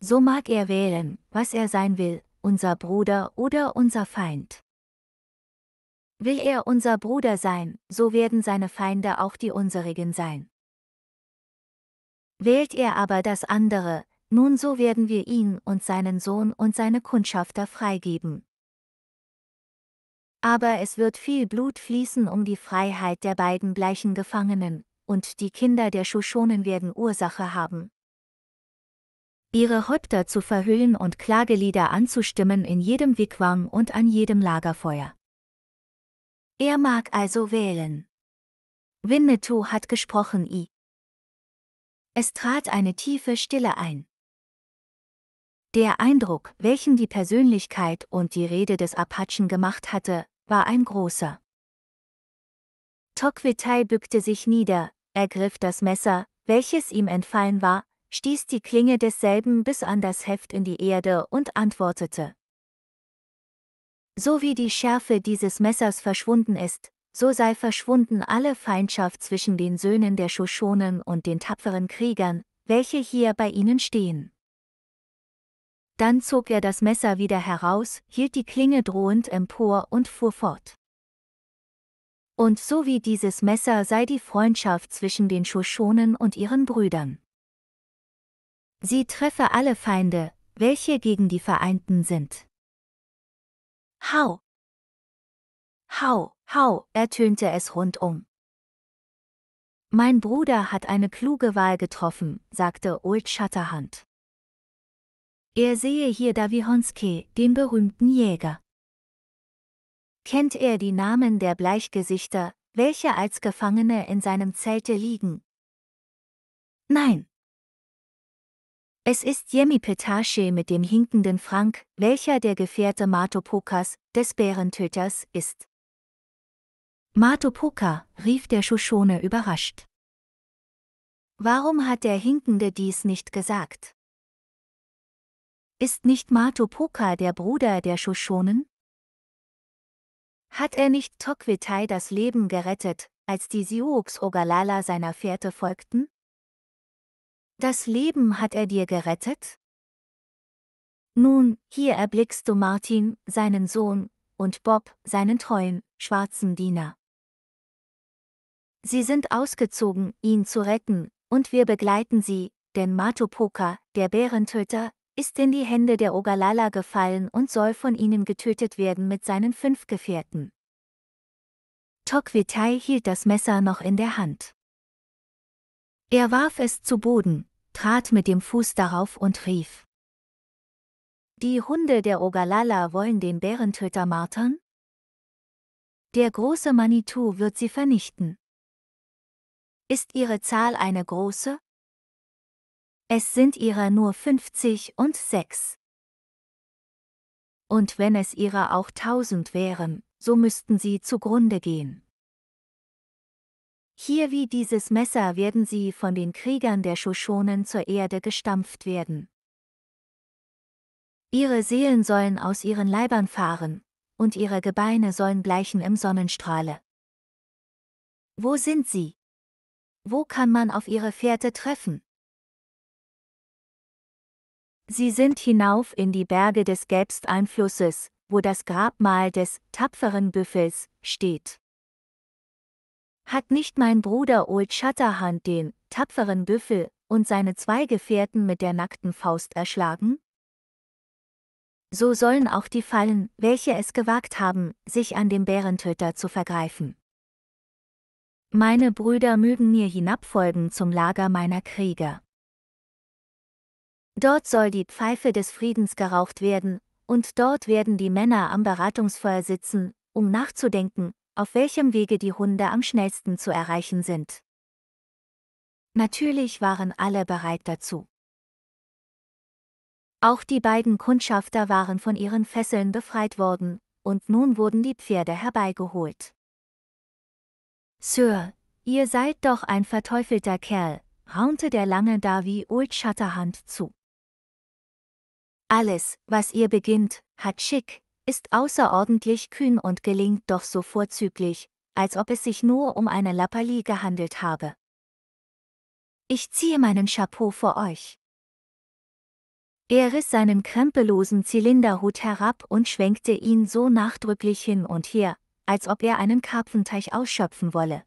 So mag er wählen, was er sein will, unser Bruder oder unser Feind. Will er unser Bruder sein, so werden seine Feinde auch die unserigen sein. Wählt er aber das andere, nun so werden wir ihn und seinen Sohn und seine Kundschafter freigeben. Aber es wird viel Blut fließen um die Freiheit der beiden bleichen Gefangenen, und die Kinder der Shoshonen werden Ursache haben. Ihre Häupter zu verhüllen und Klagelieder anzustimmen in jedem Wigwam und an jedem Lagerfeuer. Er mag also wählen. Winnetou hat gesprochen i. Es trat eine tiefe Stille ein. Der Eindruck, welchen die Persönlichkeit und die Rede des Apachen gemacht hatte, war ein großer. Tokwitai bückte sich nieder, ergriff das Messer, welches ihm entfallen war, stieß die Klinge desselben bis an das Heft in die Erde und antwortete. So wie die Schärfe dieses Messers verschwunden ist, so sei verschwunden alle Feindschaft zwischen den Söhnen der Shoshonen und den tapferen Kriegern, welche hier bei ihnen stehen. Dann zog er das Messer wieder heraus, hielt die Klinge drohend empor und fuhr fort. Und so wie dieses Messer sei die Freundschaft zwischen den Shoshonen und ihren Brüdern. Sie treffe alle Feinde, welche gegen die Vereinten sind. Hau! Hau, hau, ertönte es rundum. Mein Bruder hat eine kluge Wahl getroffen, sagte Old Shatterhand. Er sehe hier Davihonske, den berühmten Jäger. Kennt er die Namen der Bleichgesichter, welche als Gefangene in seinem Zelte liegen? Nein. Es ist Jemi Petasche mit dem hinkenden Frank, welcher der Gefährte Matopokas, des Bärentöters, ist. Matopoka, rief der Shoshone überrascht. Warum hat der Hinkende dies nicht gesagt? Ist nicht Matopoka der Bruder der Shoshonen? Hat er nicht Tokwitai das Leben gerettet, als die Sioux Ogalala seiner Fährte folgten? Das Leben hat er dir gerettet? Nun, hier erblickst du Martin, seinen Sohn, und Bob, seinen treuen, schwarzen Diener. Sie sind ausgezogen, ihn zu retten, und wir begleiten sie, denn Matopoka, der Bärentöter, ist in die Hände der Ogalala gefallen und soll von ihnen getötet werden mit seinen fünf Gefährten. Tokwetai hielt das Messer noch in der Hand. Er warf es zu Boden, trat mit dem Fuß darauf und rief. Die Hunde der Ogalala wollen den Bärentöter martern? Der große Manitou wird sie vernichten. Ist ihre Zahl eine große? es sind ihrer nur 50 und 6. Und wenn es ihrer auch 1000 wären, so müssten sie zugrunde gehen. Hier wie dieses Messer werden sie von den Kriegern der Shoshonen zur Erde gestampft werden. Ihre Seelen sollen aus ihren Leibern fahren, und ihre Gebeine sollen bleichen im Sonnenstrahle. Wo sind sie? Wo kann man auf ihre Fährte treffen? Sie sind hinauf in die Berge des Gelbsteinflusses, wo das Grabmal des tapferen Büffels steht. Hat nicht mein Bruder Old Shatterhand den tapferen Büffel und seine zwei Gefährten mit der nackten Faust erschlagen? So sollen auch die fallen, welche es gewagt haben, sich an dem Bärentöter zu vergreifen. Meine Brüder mögen mir hinabfolgen zum Lager meiner Krieger. Dort soll die Pfeife des Friedens geraucht werden, und dort werden die Männer am Beratungsfeuer sitzen, um nachzudenken, auf welchem Wege die Hunde am schnellsten zu erreichen sind. Natürlich waren alle bereit dazu. Auch die beiden Kundschafter waren von ihren Fesseln befreit worden, und nun wurden die Pferde herbeigeholt. Sir, ihr seid doch ein verteufelter Kerl, raunte der lange Davi Old Shatterhand zu. Alles, was ihr beginnt, hat Schick, ist außerordentlich kühn und gelingt doch so vorzüglich, als ob es sich nur um eine Lappalie gehandelt habe. Ich ziehe meinen Chapeau vor euch. Er riss seinen krempelosen Zylinderhut herab und schwenkte ihn so nachdrücklich hin und her, als ob er einen Karpfenteich ausschöpfen wolle.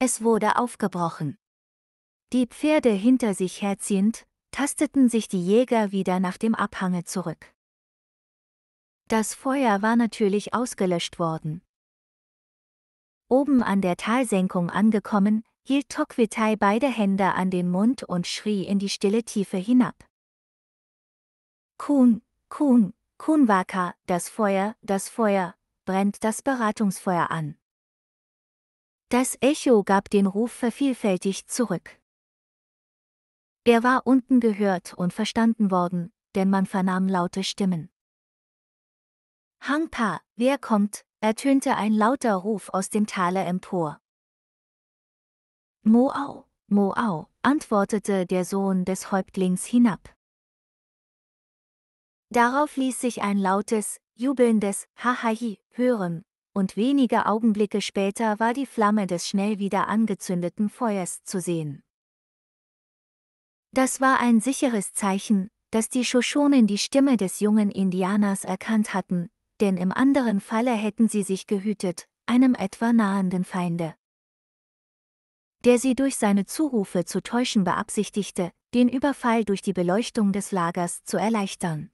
Es wurde aufgebrochen. Die Pferde hinter sich herziehend, tasteten sich die Jäger wieder nach dem Abhange zurück. Das Feuer war natürlich ausgelöscht worden. Oben an der Talsenkung angekommen, hielt Tokwitai beide Hände an den Mund und schrie in die stille Tiefe hinab. Kun, Kun, Kunwaka, das Feuer, das Feuer, brennt das Beratungsfeuer an. Das Echo gab den Ruf vervielfältigt zurück. Er war unten gehört und verstanden worden, denn man vernahm laute Stimmen. Hangpa, wer kommt? ertönte ein lauter Ruf aus dem Tale empor. Moau, Moau, antwortete der Sohn des Häuptlings hinab. Darauf ließ sich ein lautes, jubelndes Hahahi hören, und wenige Augenblicke später war die Flamme des schnell wieder angezündeten Feuers zu sehen. Das war ein sicheres Zeichen, dass die Shoshonen die Stimme des jungen Indianers erkannt hatten, denn im anderen Falle hätten sie sich gehütet, einem etwa nahenden Feinde. Der sie durch seine Zurufe zu täuschen beabsichtigte, den Überfall durch die Beleuchtung des Lagers zu erleichtern.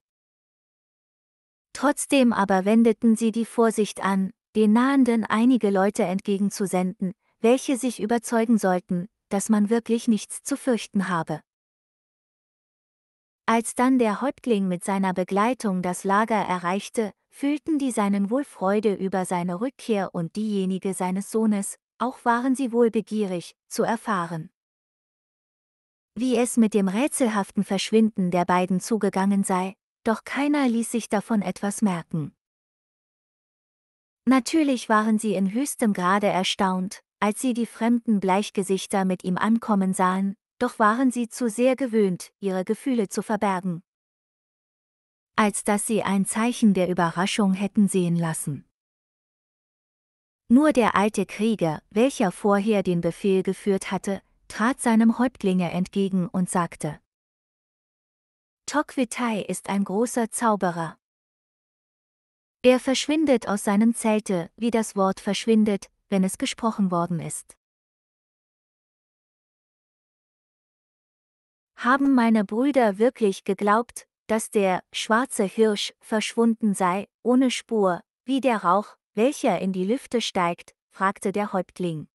Trotzdem aber wendeten sie die Vorsicht an, den Nahenden einige Leute entgegenzusenden, welche sich überzeugen sollten, dass man wirklich nichts zu fürchten habe. Als dann der Häuptling mit seiner Begleitung das Lager erreichte, fühlten die seinen wohl Freude über seine Rückkehr und diejenige seines Sohnes, auch waren sie wohl begierig, zu erfahren. Wie es mit dem rätselhaften Verschwinden der beiden zugegangen sei, doch keiner ließ sich davon etwas merken. Natürlich waren sie in höchstem Grade erstaunt, als sie die fremden Bleichgesichter mit ihm ankommen sahen, doch waren sie zu sehr gewöhnt, ihre Gefühle zu verbergen. Als dass sie ein Zeichen der Überraschung hätten sehen lassen. Nur der alte Krieger, welcher vorher den Befehl geführt hatte, trat seinem Häuptlinge entgegen und sagte, Tokwitai ist ein großer Zauberer. Er verschwindet aus seinem Zelte, wie das Wort verschwindet, wenn es gesprochen worden ist. Haben meine Brüder wirklich geglaubt, dass der schwarze Hirsch verschwunden sei, ohne Spur, wie der Rauch, welcher in die Lüfte steigt, fragte der Häuptling.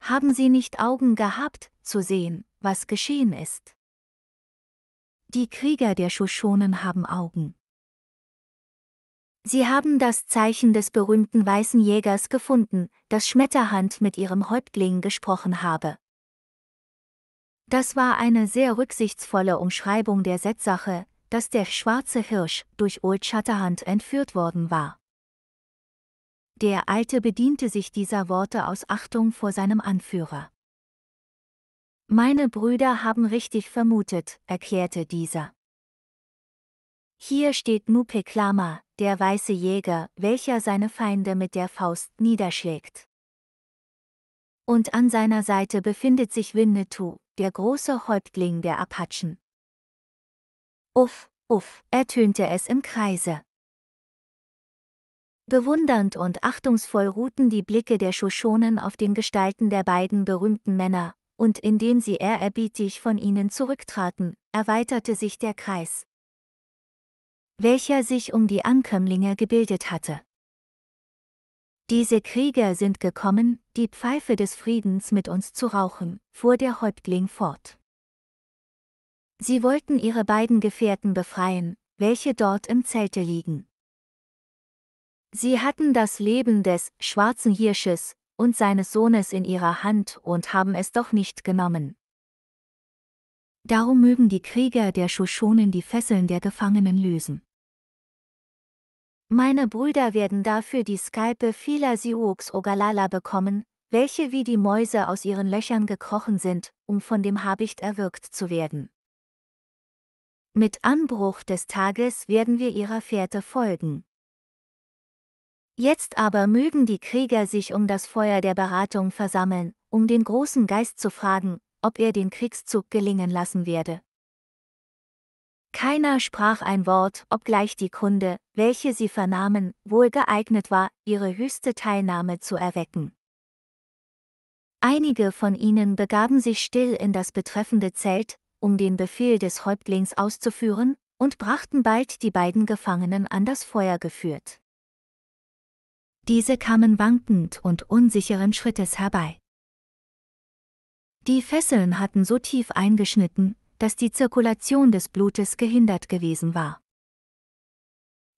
Haben Sie nicht Augen gehabt, zu sehen, was geschehen ist? Die Krieger der Shoshonen haben Augen. Sie haben das Zeichen des berühmten weißen Jägers gefunden, das Schmetterhand mit ihrem Häuptling gesprochen habe, das war eine sehr rücksichtsvolle Umschreibung der Setsache, dass der schwarze Hirsch durch Old Shatterhand entführt worden war. Der Alte bediente sich dieser Worte aus Achtung vor seinem Anführer. Meine Brüder haben richtig vermutet, erklärte dieser. Hier steht Mupeklama, der weiße Jäger, welcher seine Feinde mit der Faust niederschlägt. Und an seiner Seite befindet sich Winnetou, der große Häuptling der Apachen. Uff, uff, ertönte es im Kreise. Bewundernd und achtungsvoll ruhten die Blicke der Shoshonen auf den Gestalten der beiden berühmten Männer, und indem sie ehrerbietig von ihnen zurücktraten, erweiterte sich der Kreis, welcher sich um die Ankömmlinge gebildet hatte. Diese Krieger sind gekommen, die Pfeife des Friedens mit uns zu rauchen, fuhr der Häuptling fort. Sie wollten ihre beiden Gefährten befreien, welche dort im Zelte liegen. Sie hatten das Leben des schwarzen Hirsches und seines Sohnes in ihrer Hand und haben es doch nicht genommen. Darum mögen die Krieger der Shoshonen die Fesseln der Gefangenen lösen. Meine Brüder werden dafür die Skype vieler Siux Ogalala bekommen, welche wie die Mäuse aus ihren Löchern gekrochen sind, um von dem Habicht erwürgt zu werden. Mit Anbruch des Tages werden wir ihrer Fährte folgen. Jetzt aber mögen die Krieger sich um das Feuer der Beratung versammeln, um den großen Geist zu fragen, ob er den Kriegszug gelingen lassen werde. Keiner sprach ein Wort, obgleich die Kunde, welche sie vernahmen, wohl geeignet war, ihre höchste Teilnahme zu erwecken. Einige von ihnen begaben sich still in das betreffende Zelt, um den Befehl des Häuptlings auszuführen, und brachten bald die beiden Gefangenen an das Feuer geführt. Diese kamen wankend und unsicheren Schrittes herbei. Die Fesseln hatten so tief eingeschnitten, dass die Zirkulation des Blutes gehindert gewesen war.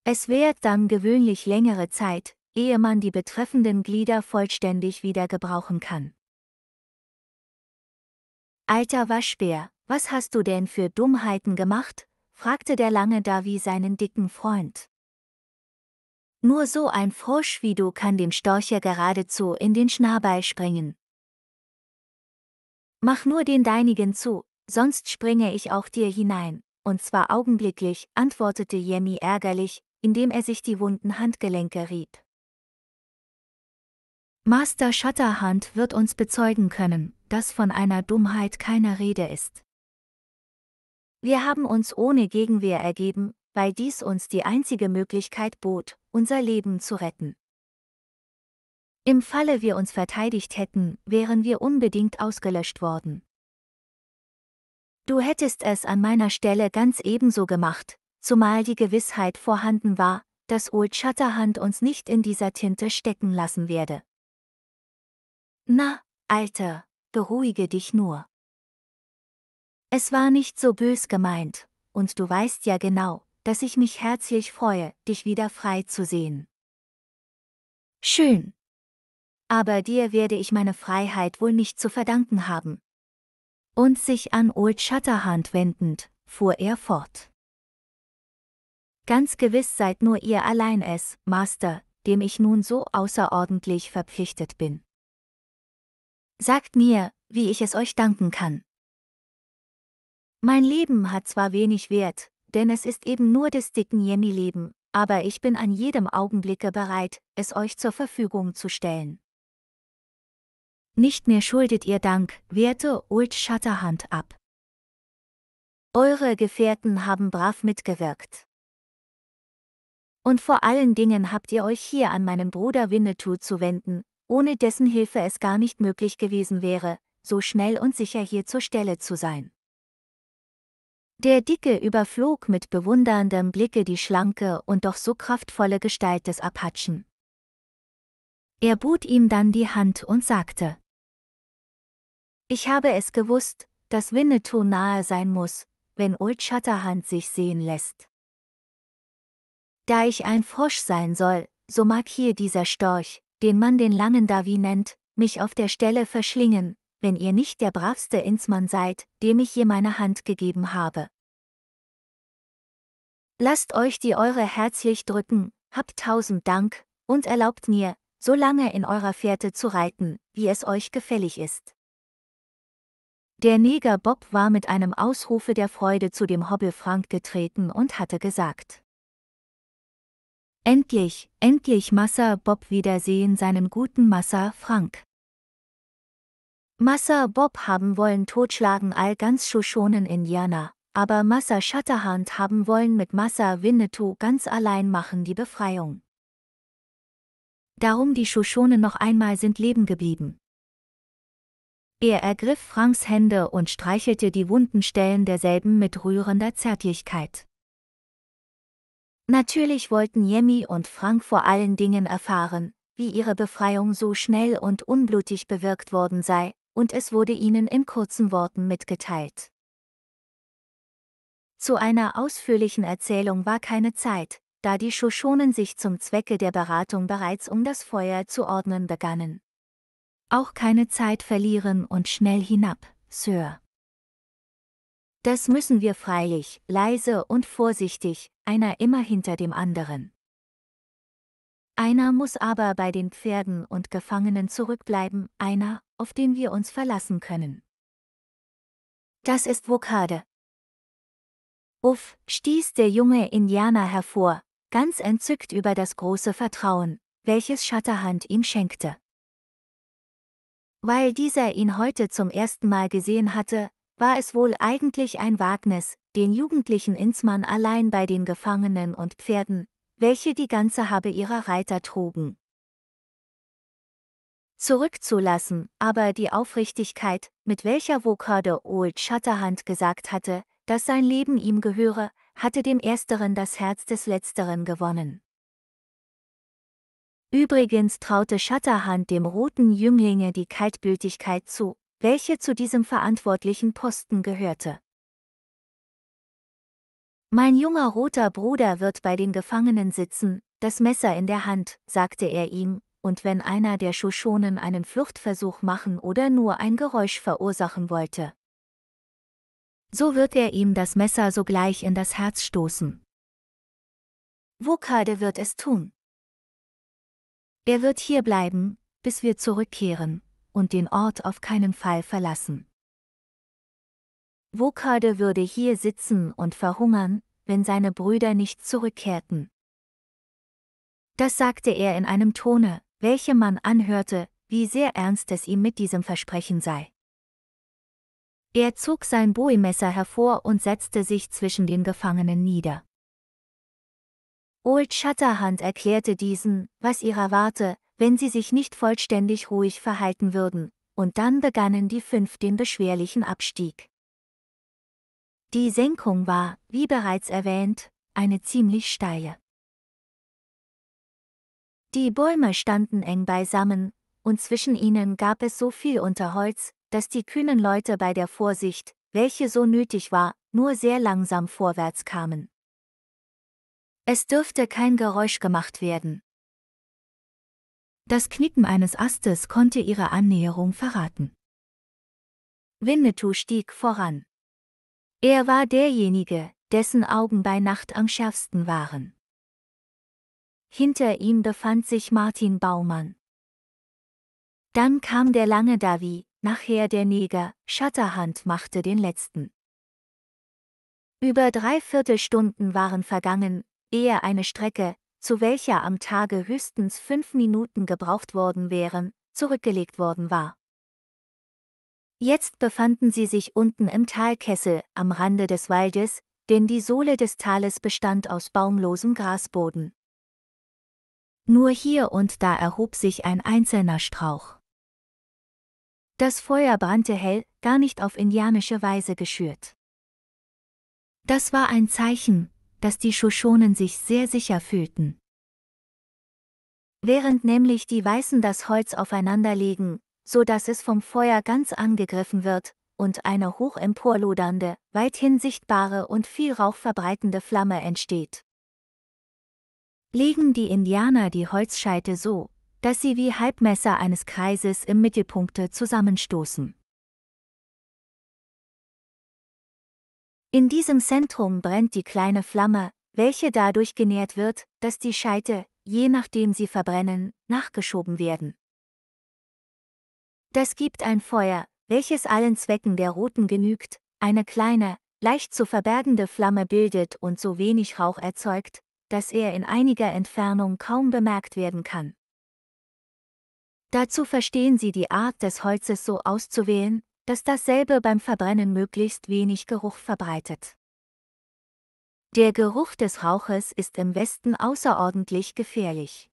Es währt dann gewöhnlich längere Zeit, ehe man die betreffenden Glieder vollständig wieder gebrauchen kann. Alter Waschbär, was hast du denn für Dummheiten gemacht? fragte der lange Davi seinen dicken Freund. Nur so ein Frosch wie du kann dem Storcher geradezu in den Schnabel springen. Mach nur den deinigen zu, Sonst springe ich auch dir hinein, und zwar augenblicklich, antwortete Yemi ärgerlich, indem er sich die wunden Handgelenke rieb. Master Shatterhand wird uns bezeugen können, dass von einer Dummheit keine Rede ist. Wir haben uns ohne Gegenwehr ergeben, weil dies uns die einzige Möglichkeit bot, unser Leben zu retten. Im Falle wir uns verteidigt hätten, wären wir unbedingt ausgelöscht worden. Du hättest es an meiner Stelle ganz ebenso gemacht, zumal die Gewissheit vorhanden war, dass Old Shatterhand uns nicht in dieser Tinte stecken lassen werde. Na, Alter, beruhige dich nur. Es war nicht so bös gemeint, und du weißt ja genau, dass ich mich herzlich freue, dich wieder frei zu sehen. Schön. Aber dir werde ich meine Freiheit wohl nicht zu verdanken haben, und sich an Old Shatterhand wendend, fuhr er fort. Ganz gewiss seid nur ihr allein es, Master, dem ich nun so außerordentlich verpflichtet bin. Sagt mir, wie ich es euch danken kann. Mein Leben hat zwar wenig Wert, denn es ist eben nur des dicken Jemmy-Leben, aber ich bin an jedem Augenblicke bereit, es euch zur Verfügung zu stellen nicht mehr schuldet ihr Dank, werte Old Shatterhand ab. Eure Gefährten haben brav mitgewirkt. Und vor allen Dingen habt ihr euch hier an meinen Bruder Winnetou zu wenden, ohne dessen Hilfe es gar nicht möglich gewesen wäre, so schnell und sicher hier zur Stelle zu sein. Der Dicke überflog mit bewunderndem Blicke die schlanke und doch so kraftvolle Gestalt des Apachen. Er bot ihm dann die Hand und sagte, ich habe es gewusst, dass Winnetou nahe sein muss, wenn Old Shatterhand sich sehen lässt. Da ich ein Frosch sein soll, so mag hier dieser Storch, den man den langen Davi nennt, mich auf der Stelle verschlingen, wenn ihr nicht der bravste Insmann seid, dem ich je meine Hand gegeben habe. Lasst euch die eure herzlich drücken, habt tausend Dank, und erlaubt mir, so lange in eurer Fährte zu reiten, wie es euch gefällig ist. Der Neger Bob war mit einem Ausrufe der Freude zu dem Frank getreten und hatte gesagt. Endlich, endlich Massa Bob wiedersehen seinen guten Massa Frank. Massa Bob haben wollen totschlagen all ganz in Jana, aber Massa Shatterhand haben wollen mit Massa Winnetou ganz allein machen die Befreiung. Darum die Shoshone noch einmal sind leben geblieben. Er ergriff Franks Hände und streichelte die wunden Stellen derselben mit rührender Zärtlichkeit. Natürlich wollten Jemmy und Frank vor allen Dingen erfahren, wie ihre Befreiung so schnell und unblutig bewirkt worden sei, und es wurde ihnen in kurzen Worten mitgeteilt. Zu einer ausführlichen Erzählung war keine Zeit, da die Shoshonen sich zum Zwecke der Beratung bereits um das Feuer zu ordnen begannen. Auch keine Zeit verlieren und schnell hinab, Sir. Das müssen wir freilich, leise und vorsichtig, einer immer hinter dem anderen. Einer muss aber bei den Pferden und Gefangenen zurückbleiben, einer, auf den wir uns verlassen können. Das ist Vokade. Uff, stieß der junge Indianer hervor, ganz entzückt über das große Vertrauen, welches Schatterhand ihm schenkte. Weil dieser ihn heute zum ersten Mal gesehen hatte, war es wohl eigentlich ein Wagnis, den jugendlichen Inzmann allein bei den Gefangenen und Pferden, welche die ganze Habe ihrer Reiter trugen. Zurückzulassen, aber die Aufrichtigkeit, mit welcher Wokörde Old Shatterhand gesagt hatte, dass sein Leben ihm gehöre, hatte dem Ersteren das Herz des Letzteren gewonnen. Übrigens traute Schatterhand dem roten Jünglinge die Kaltblütigkeit zu, welche zu diesem verantwortlichen Posten gehörte. Mein junger roter Bruder wird bei den Gefangenen sitzen, das Messer in der Hand, sagte er ihm, und wenn einer der Shoshonen einen Fluchtversuch machen oder nur ein Geräusch verursachen wollte, so wird er ihm das Messer sogleich in das Herz stoßen. Wokade wird es tun. Er wird hier bleiben, bis wir zurückkehren, und den Ort auf keinen Fall verlassen. Wokarde würde hier sitzen und verhungern, wenn seine Brüder nicht zurückkehrten. Das sagte er in einem Tone, welchem man anhörte, wie sehr ernst es ihm mit diesem Versprechen sei. Er zog sein Bowie-Messer hervor und setzte sich zwischen den Gefangenen nieder. Old Shatterhand erklärte diesen, was ihrer warte, wenn sie sich nicht vollständig ruhig verhalten würden, und dann begannen die fünf den beschwerlichen Abstieg. Die Senkung war, wie bereits erwähnt, eine ziemlich steile. Die Bäume standen eng beisammen, und zwischen ihnen gab es so viel Unterholz, dass die kühnen Leute bei der Vorsicht, welche so nötig war, nur sehr langsam vorwärts kamen. Es dürfte kein Geräusch gemacht werden. Das Knicken eines Astes konnte ihre Annäherung verraten. Winnetou stieg voran. Er war derjenige, dessen Augen bei Nacht am schärfsten waren. Hinter ihm befand sich Martin Baumann. Dann kam der lange Davi, nachher der Neger, Schatterhand machte den letzten. Über drei Viertelstunden waren vergangen, eher eine Strecke, zu welcher am Tage höchstens fünf Minuten gebraucht worden wären, zurückgelegt worden war. Jetzt befanden sie sich unten im Talkessel, am Rande des Waldes, denn die Sohle des Tales bestand aus baumlosem Grasboden. Nur hier und da erhob sich ein einzelner Strauch. Das Feuer brannte hell, gar nicht auf indianische Weise geschürt. Das war ein Zeichen, dass die Shoshonen sich sehr sicher fühlten. Während nämlich die Weißen das Holz aufeinanderlegen, so dass es vom Feuer ganz angegriffen wird, und eine hoch emporlodernde, weithin sichtbare und viel Rauch verbreitende Flamme entsteht. Legen die Indianer die Holzscheite so, dass sie wie Halbmesser eines Kreises im Mittelpunkte zusammenstoßen. In diesem Zentrum brennt die kleine Flamme, welche dadurch genährt wird, dass die Scheite, je nachdem sie verbrennen, nachgeschoben werden. Das gibt ein Feuer, welches allen Zwecken der Roten genügt, eine kleine, leicht zu verbergende Flamme bildet und so wenig Rauch erzeugt, dass er in einiger Entfernung kaum bemerkt werden kann. Dazu verstehen sie die Art des Holzes so auszuwählen, dass dasselbe beim Verbrennen möglichst wenig Geruch verbreitet. Der Geruch des Rauches ist im Westen außerordentlich gefährlich.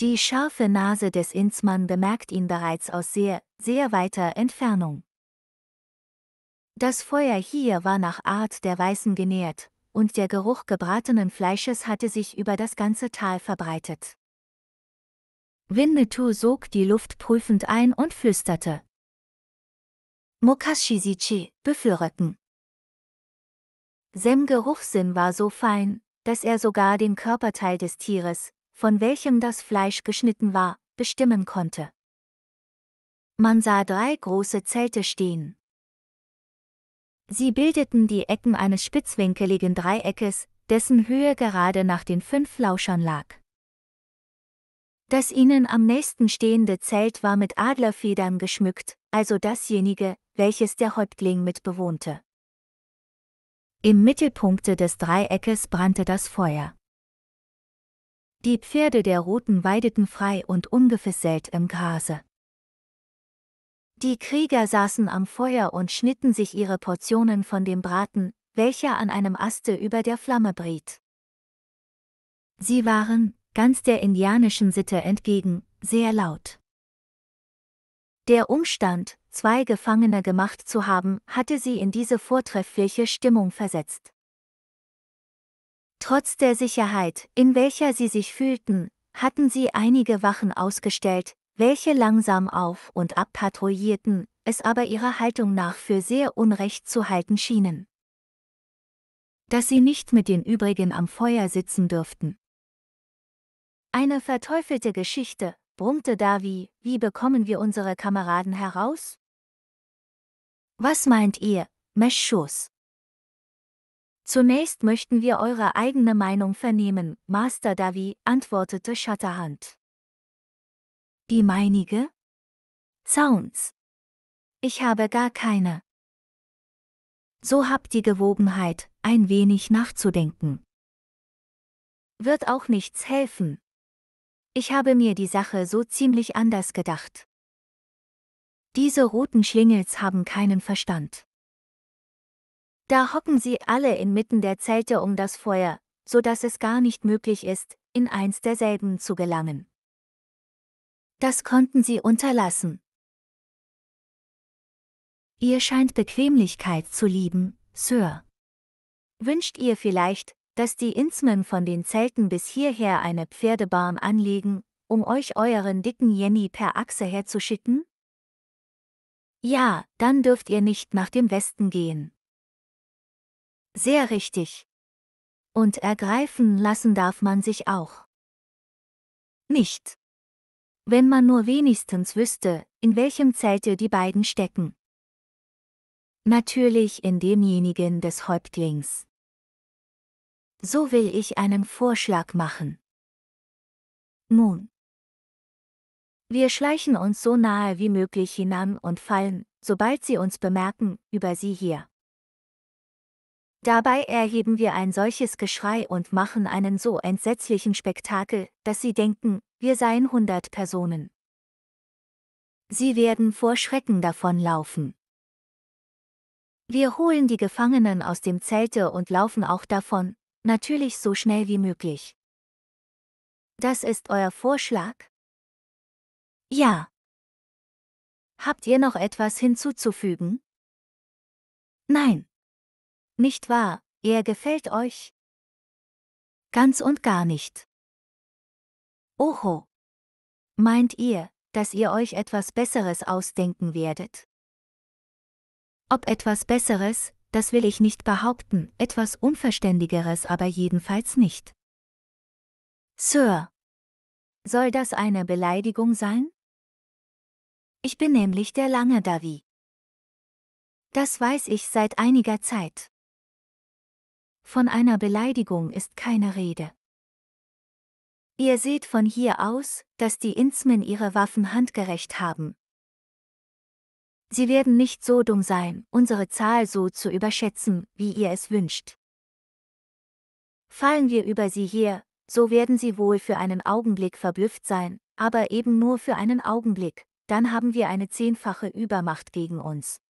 Die scharfe Nase des Inzmann bemerkt ihn bereits aus sehr, sehr weiter Entfernung. Das Feuer hier war nach Art der Weißen genährt, und der Geruch gebratenen Fleisches hatte sich über das ganze Tal verbreitet. Winnetou sog die Luft prüfend ein und flüsterte, Mukashizichi, Büffelröcken. Sem Geruchssinn war so fein, dass er sogar den Körperteil des Tieres, von welchem das Fleisch geschnitten war, bestimmen konnte. Man sah drei große Zelte stehen. Sie bildeten die Ecken eines spitzwinkeligen Dreieckes, dessen Höhe gerade nach den fünf Lauschern lag. Das ihnen am nächsten stehende Zelt war mit Adlerfedern geschmückt, also dasjenige, welches der Häuptling mitbewohnte. Im Mittelpunkte des Dreieckes brannte das Feuer. Die Pferde der Roten weideten frei und ungefiselt im Grase. Die Krieger saßen am Feuer und schnitten sich ihre Portionen von dem Braten, welcher an einem Aste über der Flamme briet. Sie waren, ganz der indianischen Sitte entgegen, sehr laut. Der Umstand, zwei Gefangene gemacht zu haben, hatte sie in diese vortreffliche Stimmung versetzt. Trotz der Sicherheit, in welcher sie sich fühlten, hatten sie einige Wachen ausgestellt, welche langsam auf und ab patrouillierten, es aber ihrer Haltung nach für sehr unrecht zu halten schienen. Dass sie nicht mit den übrigen am Feuer sitzen dürften. Eine verteufelte Geschichte, brummte Davi, wie bekommen wir unsere Kameraden heraus? Was meint ihr, Meschus? Zunächst möchten wir eure eigene Meinung vernehmen, Master Davi, antwortete Shatterhand. Die meinige? Sounds. Ich habe gar keine. So habt die Gewogenheit, ein wenig nachzudenken. Wird auch nichts helfen, ich habe mir die Sache so ziemlich anders gedacht. Diese roten Schlingels haben keinen Verstand. Da hocken sie alle inmitten der Zelte um das Feuer, so dass es gar nicht möglich ist, in eins derselben zu gelangen. Das konnten sie unterlassen. Ihr scheint Bequemlichkeit zu lieben, Sir. Wünscht ihr vielleicht, dass die Innsmen von den Zelten bis hierher eine Pferdebahn anlegen, um euch euren dicken Jenny per Achse herzuschicken? Ja, dann dürft ihr nicht nach dem Westen gehen. Sehr richtig. Und ergreifen lassen darf man sich auch. Nicht. Wenn man nur wenigstens wüsste, in welchem Zelte die beiden stecken. Natürlich in demjenigen des Häuptlings. So will ich einen Vorschlag machen. Nun. Wir schleichen uns so nahe wie möglich hinan und fallen, sobald sie uns bemerken, über sie hier. Dabei erheben wir ein solches Geschrei und machen einen so entsetzlichen Spektakel, dass sie denken, wir seien hundert Personen. Sie werden vor Schrecken davonlaufen. Wir holen die Gefangenen aus dem Zelte und laufen auch davon, Natürlich so schnell wie möglich. Das ist euer Vorschlag? Ja. Habt ihr noch etwas hinzuzufügen? Nein. Nicht wahr, er gefällt euch? Ganz und gar nicht. Oho. Meint ihr, dass ihr euch etwas Besseres ausdenken werdet? Ob etwas Besseres, das will ich nicht behaupten, etwas Unverständigeres aber jedenfalls nicht. Sir. Soll das eine Beleidigung sein? Ich bin nämlich der lange Davi. Das weiß ich seit einiger Zeit. Von einer Beleidigung ist keine Rede. Ihr seht von hier aus, dass die Inzmen ihre Waffen handgerecht haben, Sie werden nicht so dumm sein, unsere Zahl so zu überschätzen, wie ihr es wünscht. Fallen wir über sie her, so werden sie wohl für einen Augenblick verblüfft sein, aber eben nur für einen Augenblick, dann haben wir eine zehnfache Übermacht gegen uns.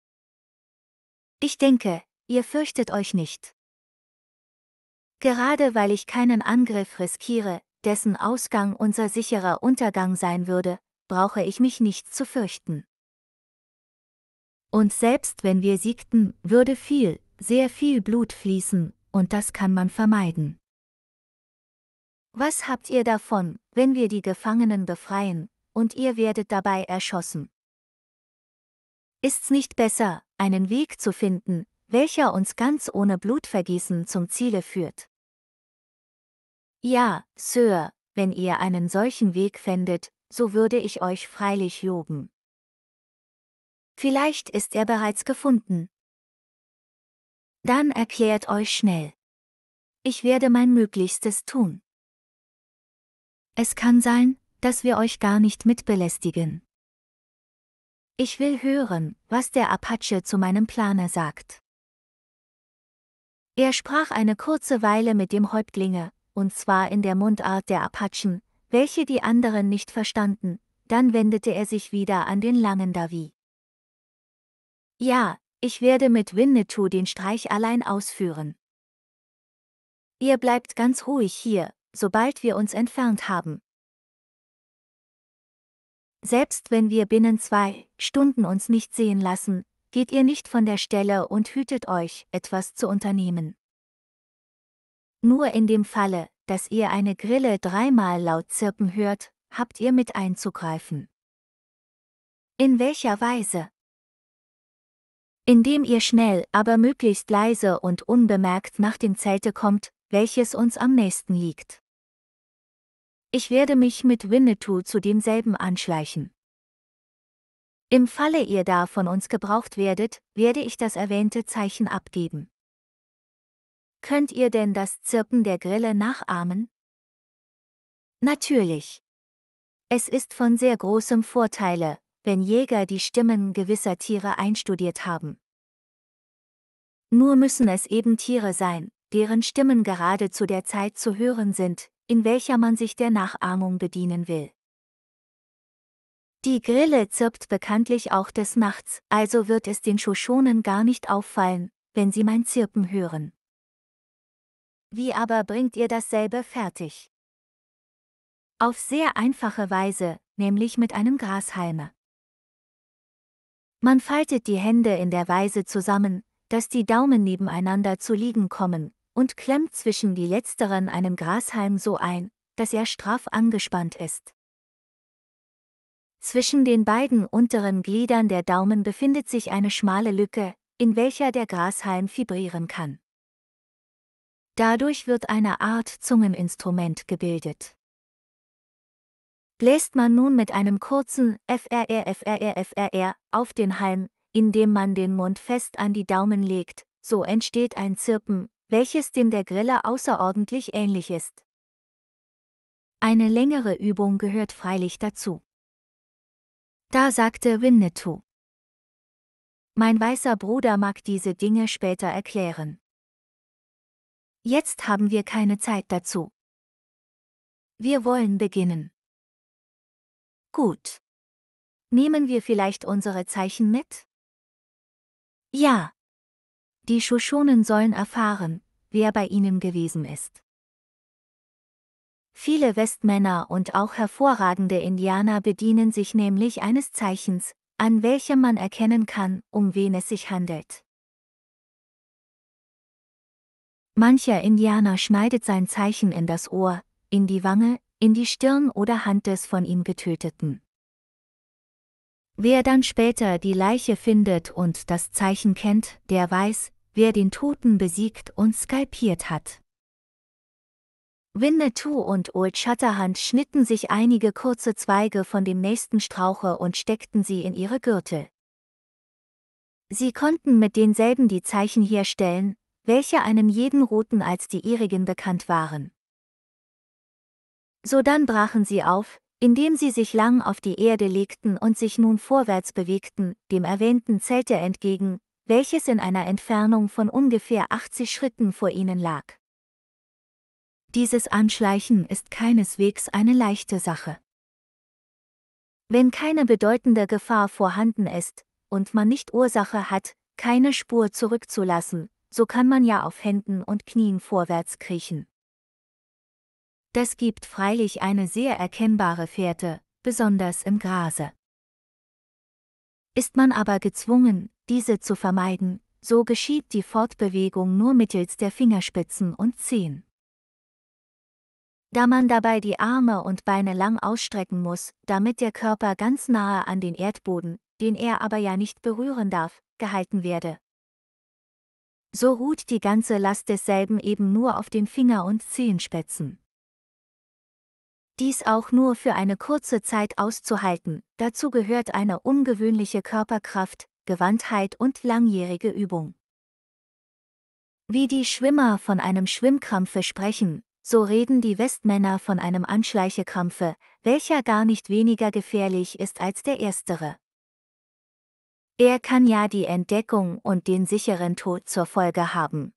Ich denke, ihr fürchtet euch nicht. Gerade weil ich keinen Angriff riskiere, dessen Ausgang unser sicherer Untergang sein würde, brauche ich mich nicht zu fürchten. Und selbst wenn wir siegten, würde viel, sehr viel Blut fließen, und das kann man vermeiden. Was habt ihr davon, wenn wir die Gefangenen befreien, und ihr werdet dabei erschossen? Ist's nicht besser, einen Weg zu finden, welcher uns ganz ohne Blutvergießen zum Ziele führt? Ja, Sir, wenn ihr einen solchen Weg fändet, so würde ich euch freilich loben. Vielleicht ist er bereits gefunden. Dann erklärt euch schnell. Ich werde mein Möglichstes tun. Es kann sein, dass wir euch gar nicht mitbelästigen. Ich will hören, was der Apache zu meinem Planer sagt. Er sprach eine kurze Weile mit dem Häuptlinge, und zwar in der Mundart der Apachen, welche die anderen nicht verstanden, dann wendete er sich wieder an den langen Davi. Ja, ich werde mit Winnetou den Streich allein ausführen. Ihr bleibt ganz ruhig hier, sobald wir uns entfernt haben. Selbst wenn wir binnen zwei Stunden uns nicht sehen lassen, geht ihr nicht von der Stelle und hütet euch, etwas zu unternehmen. Nur in dem Falle, dass ihr eine Grille dreimal laut zirpen hört, habt ihr mit einzugreifen. In welcher Weise? Indem ihr schnell, aber möglichst leise und unbemerkt nach dem Zelte kommt, welches uns am nächsten liegt. Ich werde mich mit Winnetou zu demselben anschleichen. Im Falle ihr da von uns gebraucht werdet, werde ich das erwähnte Zeichen abgeben. Könnt ihr denn das Zirpen der Grille nachahmen? Natürlich. Es ist von sehr großem Vorteile, wenn Jäger die Stimmen gewisser Tiere einstudiert haben. Nur müssen es eben Tiere sein, deren Stimmen gerade zu der Zeit zu hören sind, in welcher man sich der Nachahmung bedienen will. Die Grille zirpt bekanntlich auch des Nachts, also wird es den Shoshonen gar nicht auffallen, wenn sie mein Zirpen hören. Wie aber bringt ihr dasselbe fertig? Auf sehr einfache Weise, nämlich mit einem Grashalme. Man faltet die Hände in der Weise zusammen, dass die Daumen nebeneinander zu liegen kommen, und klemmt zwischen die letzteren einen Grashalm so ein, dass er straff angespannt ist. Zwischen den beiden unteren Gliedern der Daumen befindet sich eine schmale Lücke, in welcher der Grashalm vibrieren kann. Dadurch wird eine Art Zungeninstrument gebildet bläst man nun mit einem kurzen FRR FRR FRR auf den Halm, indem man den Mund fest an die Daumen legt, so entsteht ein Zirpen, welches dem der Griller außerordentlich ähnlich ist. Eine längere Übung gehört freilich dazu. Da sagte Winnetou. Mein weißer Bruder mag diese Dinge später erklären. Jetzt haben wir keine Zeit dazu. Wir wollen beginnen. Gut. Nehmen wir vielleicht unsere Zeichen mit? Ja. Die Shoshonen sollen erfahren, wer bei ihnen gewesen ist. Viele Westmänner und auch hervorragende Indianer bedienen sich nämlich eines Zeichens, an welchem man erkennen kann, um wen es sich handelt. Mancher Indianer schneidet sein Zeichen in das Ohr, in die Wange, in die Stirn oder Hand des von ihm getöteten. Wer dann später die Leiche findet und das Zeichen kennt, der weiß, wer den Toten besiegt und skalpiert hat. Winnetou und Old Shatterhand schnitten sich einige kurze Zweige von dem nächsten Strauche und steckten sie in ihre Gürtel. Sie konnten mit denselben die Zeichen herstellen, welche einem jeden Roten als die ihrigen bekannt waren. So dann brachen sie auf, indem sie sich lang auf die Erde legten und sich nun vorwärts bewegten, dem erwähnten Zelte entgegen, welches in einer Entfernung von ungefähr 80 Schritten vor ihnen lag. Dieses Anschleichen ist keineswegs eine leichte Sache. Wenn keine bedeutende Gefahr vorhanden ist, und man nicht Ursache hat, keine Spur zurückzulassen, so kann man ja auf Händen und Knien vorwärts kriechen. Das gibt freilich eine sehr erkennbare Fährte, besonders im Grase. Ist man aber gezwungen, diese zu vermeiden, so geschieht die Fortbewegung nur mittels der Fingerspitzen und Zehen. Da man dabei die Arme und Beine lang ausstrecken muss, damit der Körper ganz nahe an den Erdboden, den er aber ja nicht berühren darf, gehalten werde. So ruht die ganze Last desselben eben nur auf den Finger- und Zehenspitzen dies auch nur für eine kurze Zeit auszuhalten, dazu gehört eine ungewöhnliche Körperkraft, Gewandtheit und langjährige Übung. Wie die Schwimmer von einem Schwimmkrampfe sprechen, so reden die Westmänner von einem Anschleichekrampfe, welcher gar nicht weniger gefährlich ist als der erstere. Er kann ja die Entdeckung und den sicheren Tod zur Folge haben.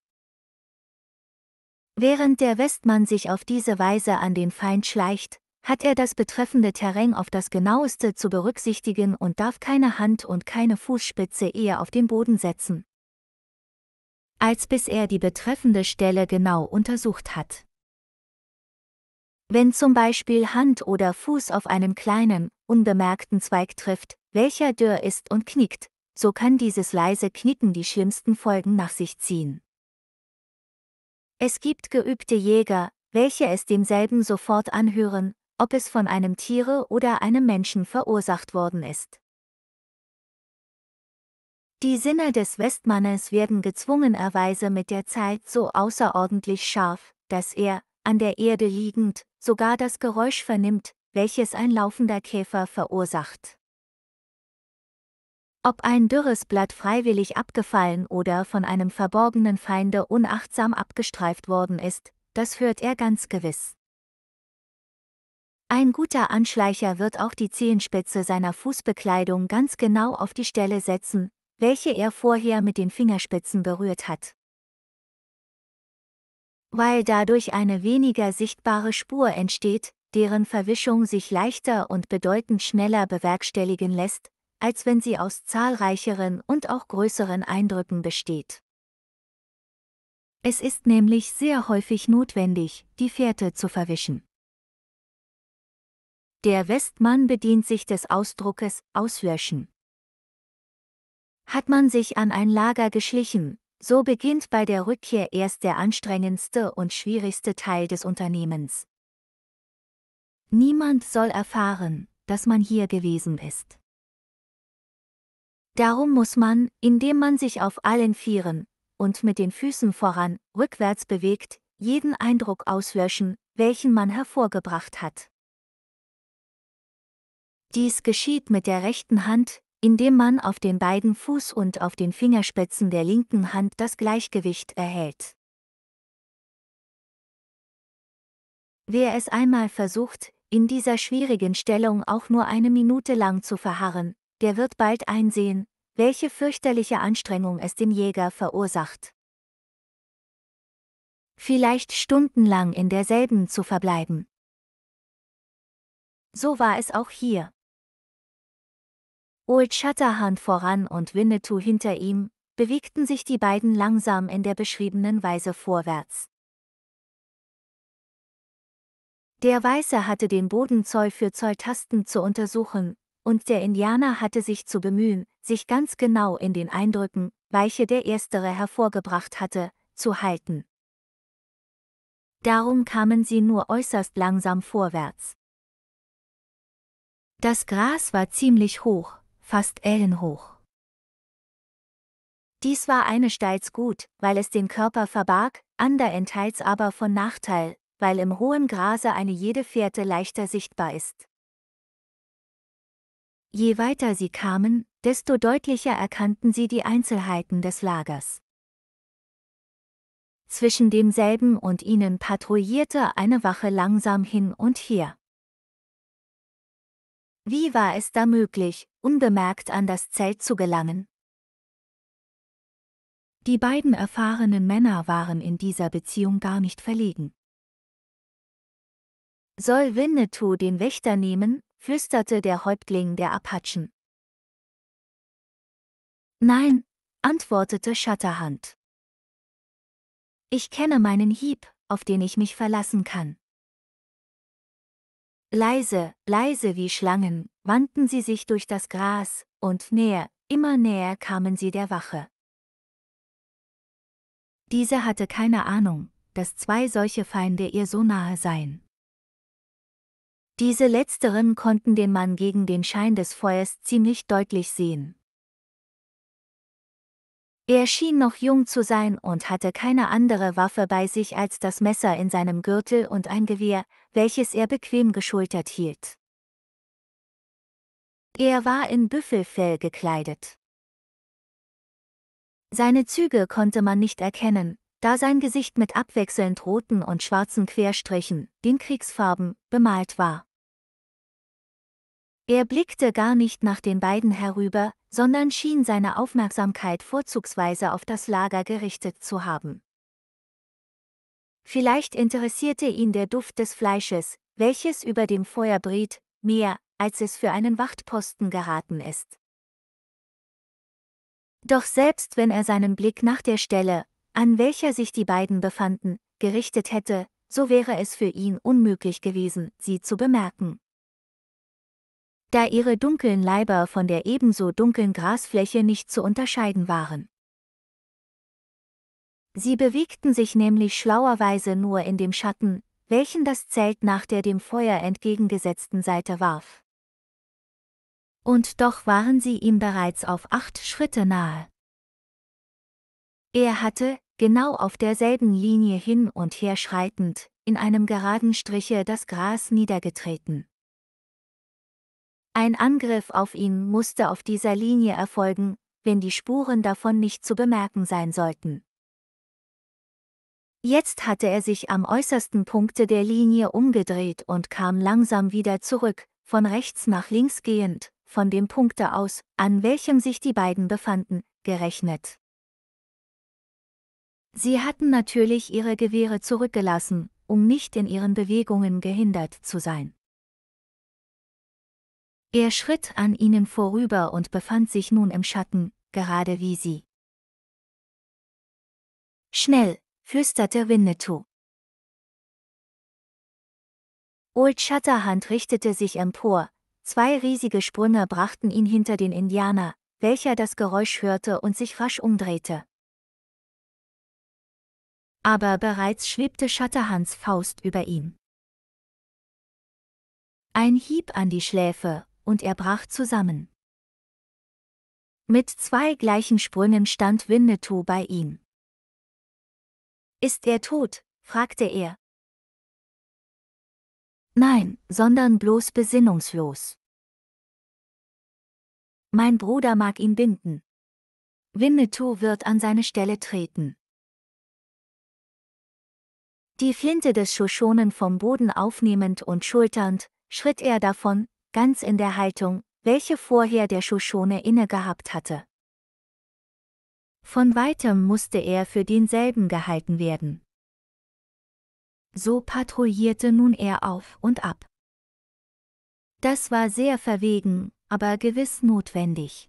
Während der Westmann sich auf diese Weise an den Feind schleicht, hat er das betreffende Terrain auf das genaueste zu berücksichtigen und darf keine Hand und keine Fußspitze eher auf den Boden setzen, als bis er die betreffende Stelle genau untersucht hat. Wenn zum Beispiel Hand oder Fuß auf einen kleinen, unbemerkten Zweig trifft, welcher dürr ist und knickt, so kann dieses leise Knicken die schlimmsten Folgen nach sich ziehen. Es gibt geübte Jäger, welche es demselben sofort anhören, ob es von einem Tiere oder einem Menschen verursacht worden ist. Die Sinne des Westmannes werden gezwungenerweise mit der Zeit so außerordentlich scharf, dass er, an der Erde liegend, sogar das Geräusch vernimmt, welches ein laufender Käfer verursacht. Ob ein dürres Blatt freiwillig abgefallen oder von einem verborgenen Feinde unachtsam abgestreift worden ist, das hört er ganz gewiss. Ein guter Anschleicher wird auch die Zehenspitze seiner Fußbekleidung ganz genau auf die Stelle setzen, welche er vorher mit den Fingerspitzen berührt hat. Weil dadurch eine weniger sichtbare Spur entsteht, deren Verwischung sich leichter und bedeutend schneller bewerkstelligen lässt, als wenn sie aus zahlreicheren und auch größeren Eindrücken besteht. Es ist nämlich sehr häufig notwendig, die Fährte zu verwischen. Der Westmann bedient sich des Ausdruckes auslöschen. Hat man sich an ein Lager geschlichen, so beginnt bei der Rückkehr erst der anstrengendste und schwierigste Teil des Unternehmens. Niemand soll erfahren, dass man hier gewesen ist. Darum muss man, indem man sich auf allen Vieren und mit den Füßen voran, rückwärts bewegt, jeden Eindruck auslöschen, welchen man hervorgebracht hat. Dies geschieht mit der rechten Hand, indem man auf den beiden Fuß und auf den Fingerspitzen der linken Hand das Gleichgewicht erhält. Wer es einmal versucht, in dieser schwierigen Stellung auch nur eine Minute lang zu verharren, der wird bald einsehen, welche fürchterliche Anstrengung es dem Jäger verursacht. Vielleicht stundenlang in derselben zu verbleiben. So war es auch hier. Old Shatterhand voran und Winnetou hinter ihm, bewegten sich die beiden langsam in der beschriebenen Weise vorwärts. Der Weiße hatte den Boden Zoll für Zoll tastend zu untersuchen, und der Indianer hatte sich zu bemühen, sich ganz genau in den Eindrücken, welche der erstere hervorgebracht hatte, zu halten. Darum kamen sie nur äußerst langsam vorwärts. Das Gras war ziemlich hoch, fast ellenhoch. Dies war einesteils gut, weil es den Körper verbarg, anderenteils aber von Nachteil, weil im hohen Grase eine jede Fährte leichter sichtbar ist. Je weiter sie kamen, desto deutlicher erkannten sie die Einzelheiten des Lagers. Zwischen demselben und ihnen patrouillierte eine Wache langsam hin und her. Wie war es da möglich, unbemerkt an das Zelt zu gelangen? Die beiden erfahrenen Männer waren in dieser Beziehung gar nicht verlegen. Soll Winnetou den Wächter nehmen, flüsterte der Häuptling der Apachen. Nein, antwortete Shatterhand. Ich kenne meinen Hieb, auf den ich mich verlassen kann. Leise, leise wie Schlangen, wandten sie sich durch das Gras, und näher, immer näher kamen sie der Wache. Diese hatte keine Ahnung, dass zwei solche Feinde ihr so nahe seien. Diese letzteren konnten den Mann gegen den Schein des Feuers ziemlich deutlich sehen. Er schien noch jung zu sein und hatte keine andere Waffe bei sich als das Messer in seinem Gürtel und ein Gewehr, welches er bequem geschultert hielt. Er war in Büffelfell gekleidet. Seine Züge konnte man nicht erkennen, da sein Gesicht mit abwechselnd roten und schwarzen Querstrichen, den Kriegsfarben, bemalt war. Er blickte gar nicht nach den beiden herüber, sondern schien seine Aufmerksamkeit vorzugsweise auf das Lager gerichtet zu haben. Vielleicht interessierte ihn der Duft des Fleisches, welches über dem Feuer briet, mehr, als es für einen Wachtposten geraten ist. Doch selbst wenn er seinen Blick nach der Stelle, an welcher sich die beiden befanden, gerichtet hätte, so wäre es für ihn unmöglich gewesen, sie zu bemerken da ihre dunklen Leiber von der ebenso dunklen Grasfläche nicht zu unterscheiden waren. Sie bewegten sich nämlich schlauerweise nur in dem Schatten, welchen das Zelt nach der dem Feuer entgegengesetzten Seite warf. Und doch waren sie ihm bereits auf acht Schritte nahe. Er hatte, genau auf derselben Linie hin und her schreitend, in einem geraden Striche das Gras niedergetreten. Ein Angriff auf ihn musste auf dieser Linie erfolgen, wenn die Spuren davon nicht zu bemerken sein sollten. Jetzt hatte er sich am äußersten Punkte der Linie umgedreht und kam langsam wieder zurück, von rechts nach links gehend, von dem Punkte aus, an welchem sich die beiden befanden, gerechnet. Sie hatten natürlich ihre Gewehre zurückgelassen, um nicht in ihren Bewegungen gehindert zu sein. Er schritt an ihnen vorüber und befand sich nun im Schatten, gerade wie sie. Schnell, flüsterte Winnetou. Old Shatterhand richtete sich empor, zwei riesige Sprünge brachten ihn hinter den Indianer, welcher das Geräusch hörte und sich rasch umdrehte. Aber bereits schwebte Shatterhands Faust über ihm. Ein Hieb an die Schläfe, und er brach zusammen. Mit zwei gleichen Sprüngen stand Winnetou bei ihm. Ist er tot? fragte er. Nein, sondern bloß besinnungslos. Mein Bruder mag ihn binden. Winnetou wird an seine Stelle treten. Die Flinte des Shoshonen vom Boden aufnehmend und schulternd, schritt er davon, ganz in der Haltung, welche vorher der Shoshone innegehabt hatte. Von weitem musste er für denselben gehalten werden. So patrouillierte nun er auf und ab. Das war sehr verwegen, aber gewiss notwendig.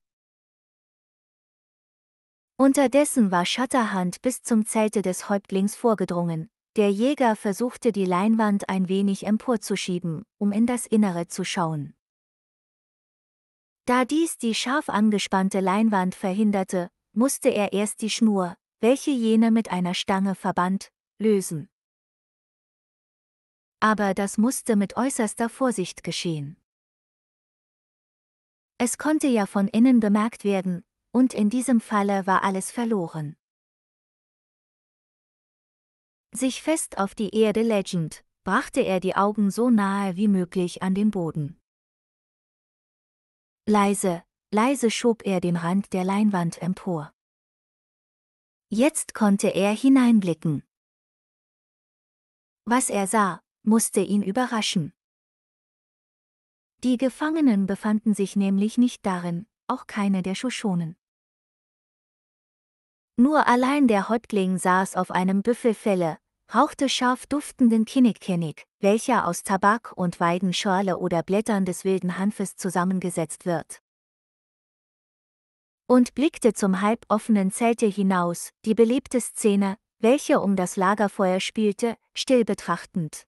Unterdessen war Shatterhand bis zum Zelte des Häuptlings vorgedrungen, der Jäger versuchte die Leinwand ein wenig emporzuschieben, um in das Innere zu schauen. Da dies die scharf angespannte Leinwand verhinderte, musste er erst die Schnur, welche jene mit einer Stange verband, lösen. Aber das musste mit äußerster Vorsicht geschehen. Es konnte ja von innen bemerkt werden, und in diesem Falle war alles verloren. Sich fest auf die Erde legend, brachte er die Augen so nahe wie möglich an den Boden. Leise, leise schob er den Rand der Leinwand empor. Jetzt konnte er hineinblicken. Was er sah, musste ihn überraschen. Die Gefangenen befanden sich nämlich nicht darin, auch keine der Shoshonen. Nur allein der Häuptling saß auf einem Büffelfelle, rauchte scharf duftenden Kinnikkinnik, welcher aus Tabak und Weidenschorle oder Blättern des wilden Hanfes zusammengesetzt wird. Und blickte zum halboffenen Zelte hinaus, die belebte Szene, welche um das Lagerfeuer spielte, still betrachtend.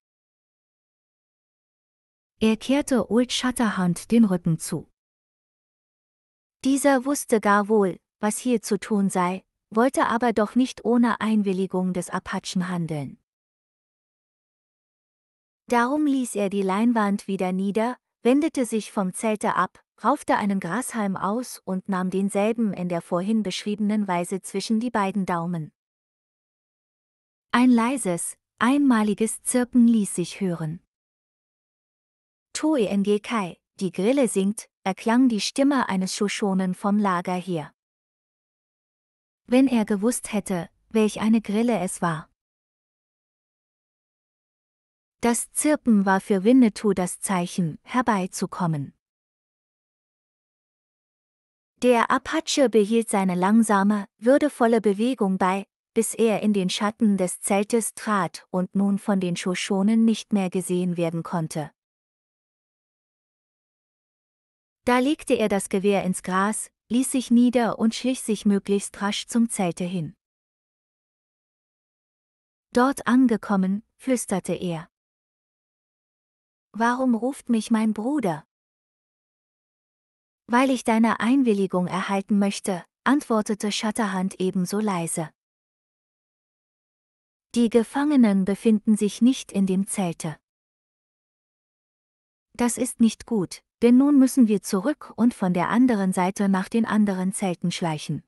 Er kehrte Old Shatterhand den Rücken zu. Dieser wusste gar wohl, was hier zu tun sei, wollte aber doch nicht ohne Einwilligung des Apachen handeln. Darum ließ er die Leinwand wieder nieder, wendete sich vom Zelte ab, raufte einen Grashalm aus und nahm denselben in der vorhin beschriebenen Weise zwischen die beiden Daumen. Ein leises, einmaliges Zirpen ließ sich hören. Toeng Kai, die Grille singt, erklang die Stimme eines Shoshonen vom Lager her wenn er gewusst hätte, welch eine Grille es war. Das Zirpen war für Winnetou das Zeichen, herbeizukommen. Der Apache behielt seine langsame, würdevolle Bewegung bei, bis er in den Schatten des Zeltes trat und nun von den Shoshonen nicht mehr gesehen werden konnte. Da legte er das Gewehr ins Gras, ließ sich nieder und schlich sich möglichst rasch zum Zelte hin. Dort angekommen, flüsterte er. Warum ruft mich mein Bruder? Weil ich deine Einwilligung erhalten möchte, antwortete Shatterhand ebenso leise. Die Gefangenen befinden sich nicht in dem Zelte. Das ist nicht gut, denn nun müssen wir zurück und von der anderen Seite nach den anderen Zelten schleichen.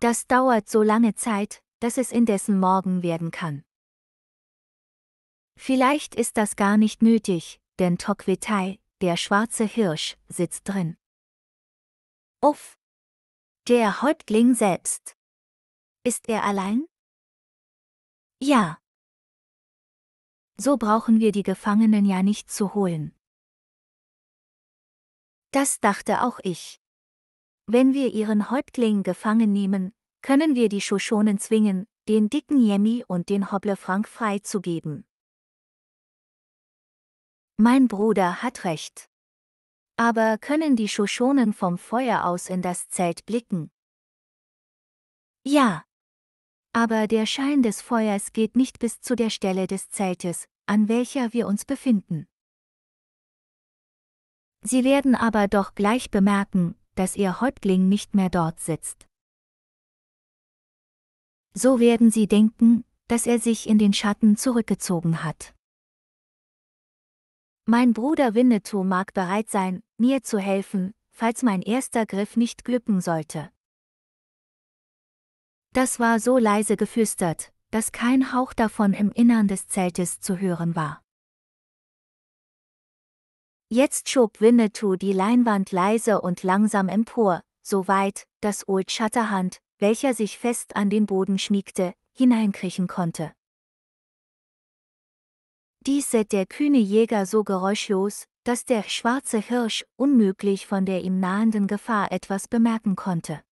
Das dauert so lange Zeit, dass es indessen morgen werden kann. Vielleicht ist das gar nicht nötig, denn Tokwetai, der schwarze Hirsch, sitzt drin. Uff! Der Häuptling selbst. Ist er allein? Ja, so brauchen wir die Gefangenen ja nicht zu holen. Das dachte auch ich. Wenn wir ihren Häuptling gefangen nehmen, können wir die Shoshonen zwingen, den dicken Yemi und den Hobble Frank freizugeben. Mein Bruder hat recht. Aber können die Shoshonen vom Feuer aus in das Zelt blicken? Ja. Aber der Schein des Feuers geht nicht bis zu der Stelle des Zeltes, an welcher wir uns befinden. Sie werden aber doch gleich bemerken, dass ihr Häuptling nicht mehr dort sitzt. So werden sie denken, dass er sich in den Schatten zurückgezogen hat. Mein Bruder Winnetou mag bereit sein, mir zu helfen, falls mein erster Griff nicht glücken sollte. Das war so leise geflüstert, dass kein Hauch davon im Innern des Zeltes zu hören war. Jetzt schob Winnetou die Leinwand leise und langsam empor, so weit, dass Old Shatterhand, welcher sich fest an den Boden schmiegte, hineinkriechen konnte. Dies sät der kühne Jäger so geräuschlos, dass der schwarze Hirsch unmöglich von der ihm nahenden Gefahr etwas bemerken konnte.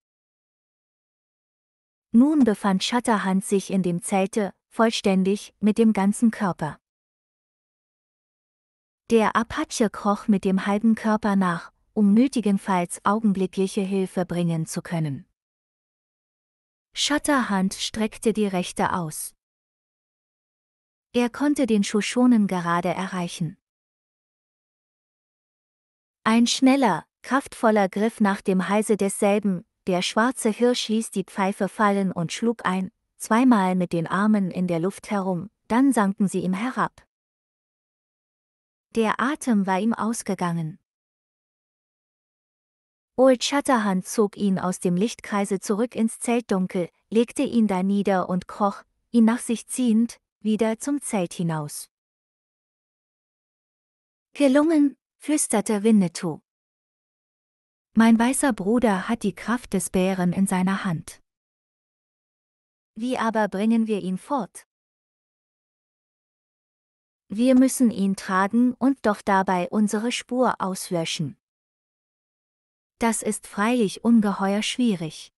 Nun befand Shatterhand sich in dem Zelte, vollständig, mit dem ganzen Körper. Der Apache kroch mit dem halben Körper nach, um nötigenfalls augenblickliche Hilfe bringen zu können. Shatterhand streckte die rechte aus. Er konnte den Shoshonen gerade erreichen. Ein schneller, kraftvoller Griff nach dem Halse desselben, der schwarze Hirsch ließ die Pfeife fallen und schlug ein, zweimal mit den Armen in der Luft herum, dann sanken sie ihm herab. Der Atem war ihm ausgegangen. Old Shatterhand zog ihn aus dem Lichtkreise zurück ins Zeltdunkel, legte ihn da nieder und kroch, ihn nach sich ziehend, wieder zum Zelt hinaus. Gelungen, flüsterte Winnetou. Mein weißer Bruder hat die Kraft des Bären in seiner Hand. Wie aber bringen wir ihn fort? Wir müssen ihn tragen und doch dabei unsere Spur auslöschen. Das ist freilich ungeheuer schwierig.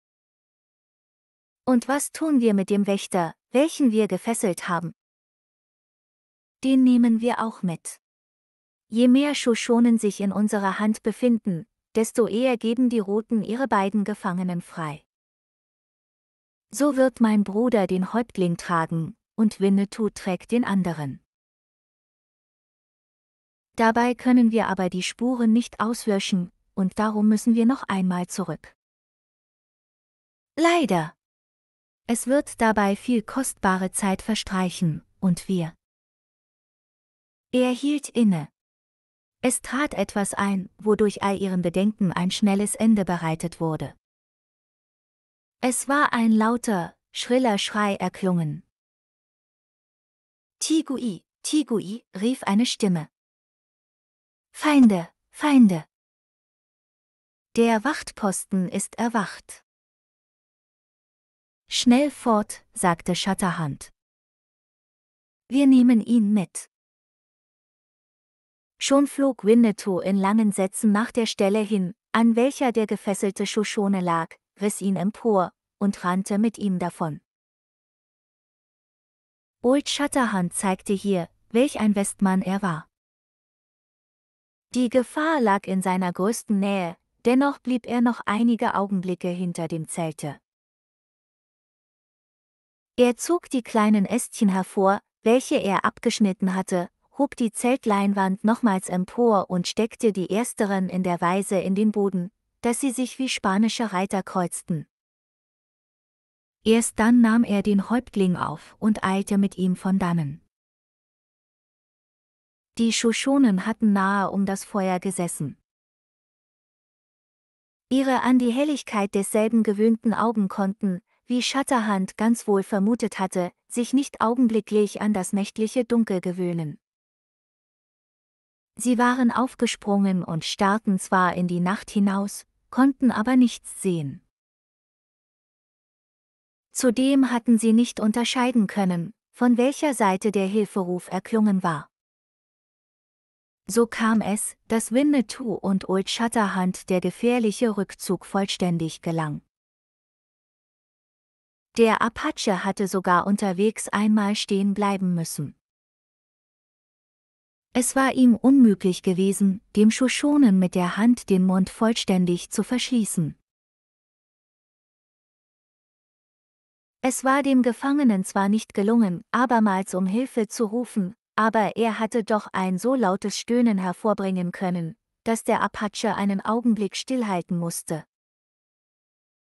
Und was tun wir mit dem Wächter, welchen wir gefesselt haben? Den nehmen wir auch mit. Je mehr Shoshonen sich in unserer Hand befinden, desto eher geben die Roten ihre beiden Gefangenen frei. So wird mein Bruder den Häuptling tragen, und Winnetou trägt den anderen. Dabei können wir aber die Spuren nicht auslöschen, und darum müssen wir noch einmal zurück. Leider. Es wird dabei viel kostbare Zeit verstreichen, und wir. Er hielt inne. Es trat etwas ein, wodurch all ihren Bedenken ein schnelles Ende bereitet wurde. Es war ein lauter, schriller Schrei erklungen. Tigui, Tigui, rief eine Stimme. Feinde, Feinde. Der Wachtposten ist erwacht. Schnell fort, sagte Shatterhand. Wir nehmen ihn mit. Schon flog Winnetou in langen Sätzen nach der Stelle hin, an welcher der gefesselte Shoshone lag, riss ihn empor und rannte mit ihm davon. Old Shatterhand zeigte hier, welch ein Westmann er war. Die Gefahr lag in seiner größten Nähe, dennoch blieb er noch einige Augenblicke hinter dem Zelte. Er zog die kleinen Ästchen hervor, welche er abgeschnitten hatte, hob die Zeltleinwand nochmals empor und steckte die ersteren in der Weise in den Boden, dass sie sich wie spanische Reiter kreuzten. Erst dann nahm er den Häuptling auf und eilte mit ihm von dannen. Die Shoshonen hatten nahe um das Feuer gesessen. Ihre an die Helligkeit desselben gewöhnten Augen konnten, wie Shatterhand ganz wohl vermutet hatte, sich nicht augenblicklich an das nächtliche Dunkel gewöhnen. Sie waren aufgesprungen und starrten zwar in die Nacht hinaus, konnten aber nichts sehen. Zudem hatten sie nicht unterscheiden können, von welcher Seite der Hilferuf erklungen war. So kam es, dass Winnetou und Old Shatterhand der gefährliche Rückzug vollständig gelang. Der Apache hatte sogar unterwegs einmal stehen bleiben müssen. Es war ihm unmöglich gewesen, dem Shoshonen mit der Hand den Mund vollständig zu verschließen. Es war dem Gefangenen zwar nicht gelungen, abermals um Hilfe zu rufen, aber er hatte doch ein so lautes Stöhnen hervorbringen können, dass der Apache einen Augenblick stillhalten musste.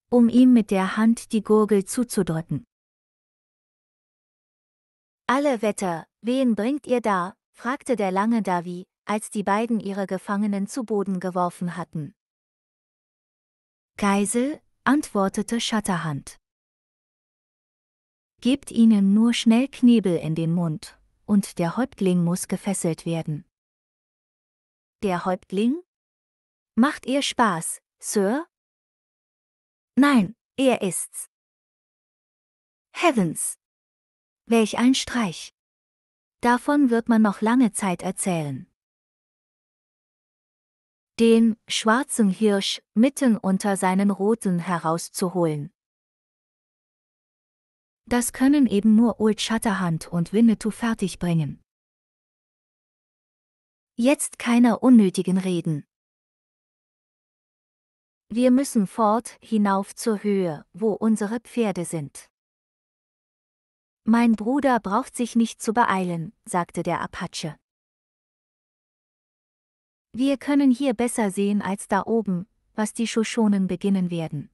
Um ihm mit der Hand die Gurgel zuzudrücken. Alle Wetter, wen bringt ihr da, fragte der lange Davi, als die beiden ihre Gefangenen zu Boden geworfen hatten. Geisel, antwortete Schatterhand. Gebt ihnen nur schnell Knebel in den Mund, und der Häuptling muss gefesselt werden. Der Häuptling? Macht ihr Spaß, Sir? Nein, er ist's. Heavens! Welch ein Streich! Davon wird man noch lange Zeit erzählen. Den schwarzen Hirsch mitten unter seinen roten herauszuholen. Das können eben nur Old Shatterhand und Winnetou fertigbringen. Jetzt keiner unnötigen Reden. Wir müssen fort hinauf zur Höhe, wo unsere Pferde sind. Mein Bruder braucht sich nicht zu beeilen, sagte der Apache. Wir können hier besser sehen als da oben, was die Shoshonen beginnen werden.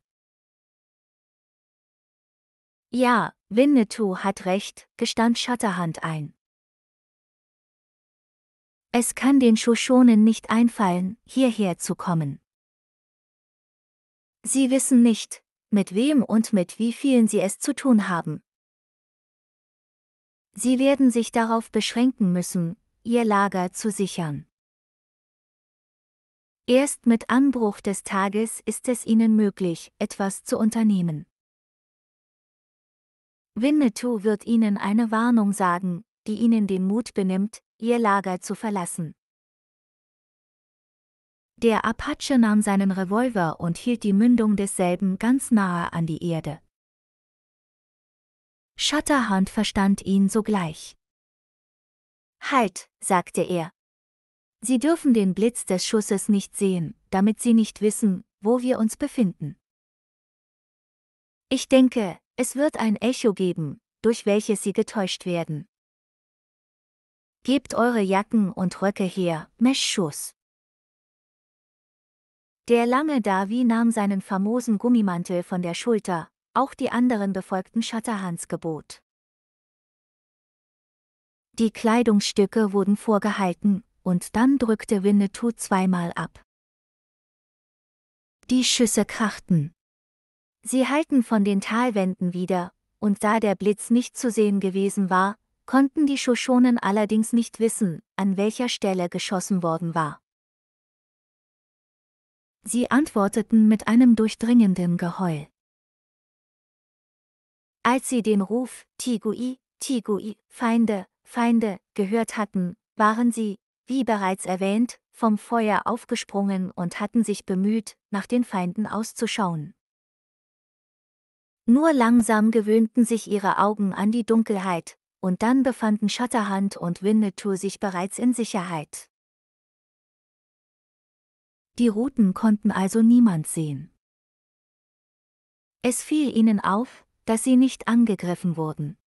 Ja, Winnetou hat recht, gestand Shatterhand ein. Es kann den Shoshonen nicht einfallen, hierher zu kommen. Sie wissen nicht, mit wem und mit wie vielen sie es zu tun haben, Sie werden sich darauf beschränken müssen, ihr Lager zu sichern. Erst mit Anbruch des Tages ist es ihnen möglich, etwas zu unternehmen. Winnetou wird ihnen eine Warnung sagen, die ihnen den Mut benimmt, ihr Lager zu verlassen. Der Apache nahm seinen Revolver und hielt die Mündung desselben ganz nahe an die Erde. Shatterhand verstand ihn sogleich. Halt, sagte er. Sie dürfen den Blitz des Schusses nicht sehen, damit Sie nicht wissen, wo wir uns befinden. Ich denke, es wird ein Echo geben, durch welches Sie getäuscht werden. Gebt eure Jacken und Röcke her, Meschus. Der lange Davi nahm seinen famosen Gummimantel von der Schulter, auch die anderen befolgten Schatterhans Gebot. Die Kleidungsstücke wurden vorgehalten, und dann drückte Winnetou zweimal ab. Die Schüsse krachten. Sie hallten von den Talwänden wieder, und da der Blitz nicht zu sehen gewesen war, konnten die Shoshonen allerdings nicht wissen, an welcher Stelle geschossen worden war. Sie antworteten mit einem durchdringenden Geheul. Als sie den Ruf Tigui, Tigui, Feinde, Feinde gehört hatten, waren sie, wie bereits erwähnt, vom Feuer aufgesprungen und hatten sich bemüht, nach den Feinden auszuschauen. Nur langsam gewöhnten sich ihre Augen an die Dunkelheit, und dann befanden Shatterhand und Winnetou sich bereits in Sicherheit. Die Routen konnten also niemand sehen. Es fiel ihnen auf, dass sie nicht angegriffen wurden.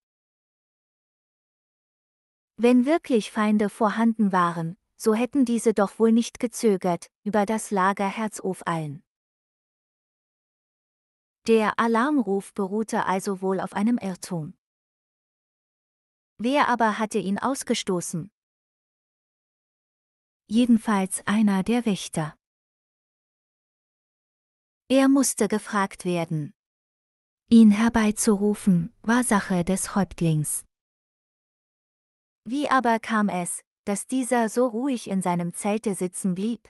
Wenn wirklich Feinde vorhanden waren, so hätten diese doch wohl nicht gezögert, über das Lager allen. Der Alarmruf beruhte also wohl auf einem Irrtum. Wer aber hatte ihn ausgestoßen? Jedenfalls einer der Wächter. Er musste gefragt werden. Ihn herbeizurufen, war Sache des Häuptlings. Wie aber kam es, dass dieser so ruhig in seinem Zelte sitzen blieb?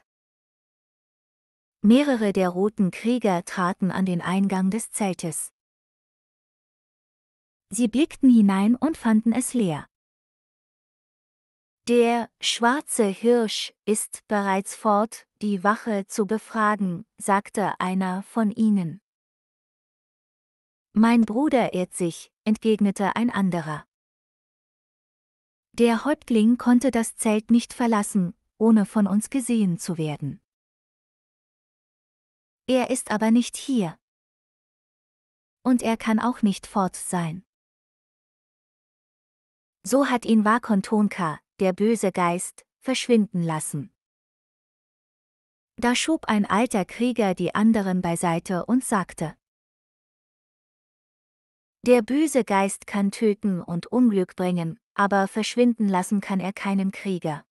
Mehrere der roten Krieger traten an den Eingang des Zeltes. Sie blickten hinein und fanden es leer. Der schwarze Hirsch ist bereits fort, die Wache zu befragen, sagte einer von ihnen. Mein Bruder ehrt sich, entgegnete ein anderer. Der Häuptling konnte das Zelt nicht verlassen, ohne von uns gesehen zu werden. Er ist aber nicht hier. Und er kann auch nicht fort sein. So hat ihn Wakontonka, der böse Geist, verschwinden lassen. Da schob ein alter Krieger die anderen beiseite und sagte, der böse Geist kann töten und Unglück bringen, aber verschwinden lassen kann er keinen Krieger.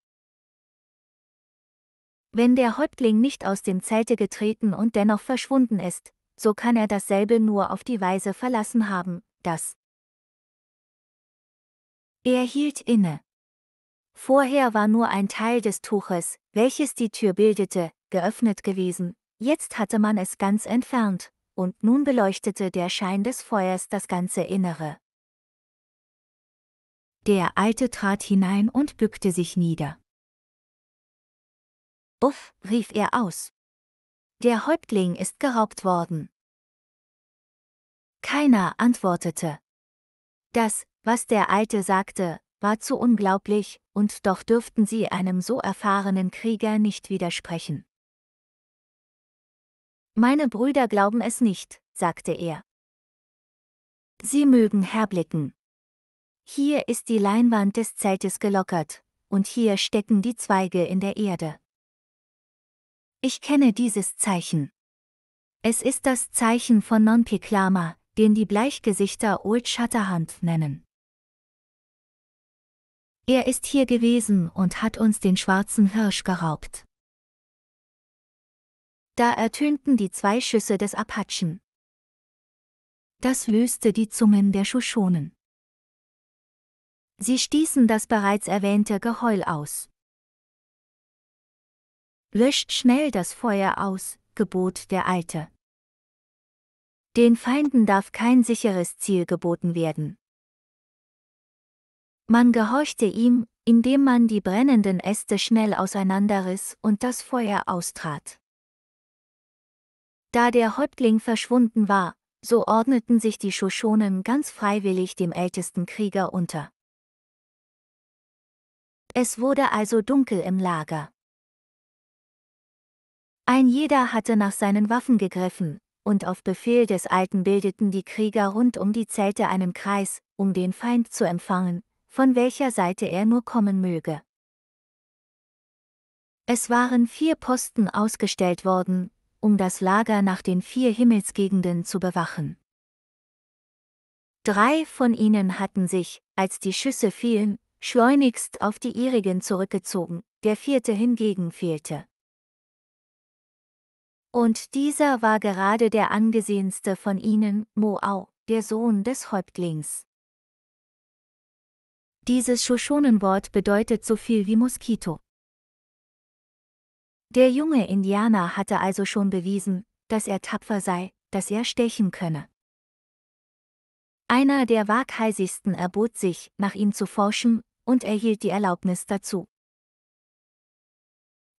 Wenn der Häuptling nicht aus dem Zelte getreten und dennoch verschwunden ist, so kann er dasselbe nur auf die Weise verlassen haben, dass er hielt inne. Vorher war nur ein Teil des Tuches, welches die Tür bildete, geöffnet gewesen, jetzt hatte man es ganz entfernt und nun beleuchtete der Schein des Feuers das ganze Innere. Der Alte trat hinein und bückte sich nieder. Uff, rief er aus. Der Häuptling ist geraubt worden. Keiner antwortete. Das, was der Alte sagte, war zu unglaublich, und doch dürften sie einem so erfahrenen Krieger nicht widersprechen. Meine Brüder glauben es nicht, sagte er. Sie mögen herblicken. Hier ist die Leinwand des Zeltes gelockert, und hier stecken die Zweige in der Erde. Ich kenne dieses Zeichen. Es ist das Zeichen von Nonpeklama, den die Bleichgesichter Old Shatterhand nennen. Er ist hier gewesen und hat uns den schwarzen Hirsch geraubt. Da ertönten die zwei Schüsse des Apachen. Das löste die Zungen der Shoshonen. Sie stießen das bereits erwähnte Geheul aus. Löscht schnell das Feuer aus, gebot der Alte. Den Feinden darf kein sicheres Ziel geboten werden. Man gehorchte ihm, indem man die brennenden Äste schnell auseinanderriss und das Feuer austrat. Da der Häuptling verschwunden war, so ordneten sich die Shoshonen ganz freiwillig dem ältesten Krieger unter. Es wurde also dunkel im Lager. Ein jeder hatte nach seinen Waffen gegriffen, und auf Befehl des Alten bildeten die Krieger rund um die Zelte einen Kreis, um den Feind zu empfangen, von welcher Seite er nur kommen möge. Es waren vier Posten ausgestellt worden, um das Lager nach den vier Himmelsgegenden zu bewachen. Drei von ihnen hatten sich, als die Schüsse fielen, schleunigst auf die ihrigen zurückgezogen, der vierte hingegen fehlte. Und dieser war gerade der angesehenste von ihnen, Moau, der Sohn des Häuptlings. Dieses Shoshonenwort bedeutet so viel wie Moskito. Der junge Indianer hatte also schon bewiesen, dass er tapfer sei, dass er stechen könne. Einer der waghalsigsten erbot sich, nach ihm zu forschen, und erhielt die Erlaubnis dazu.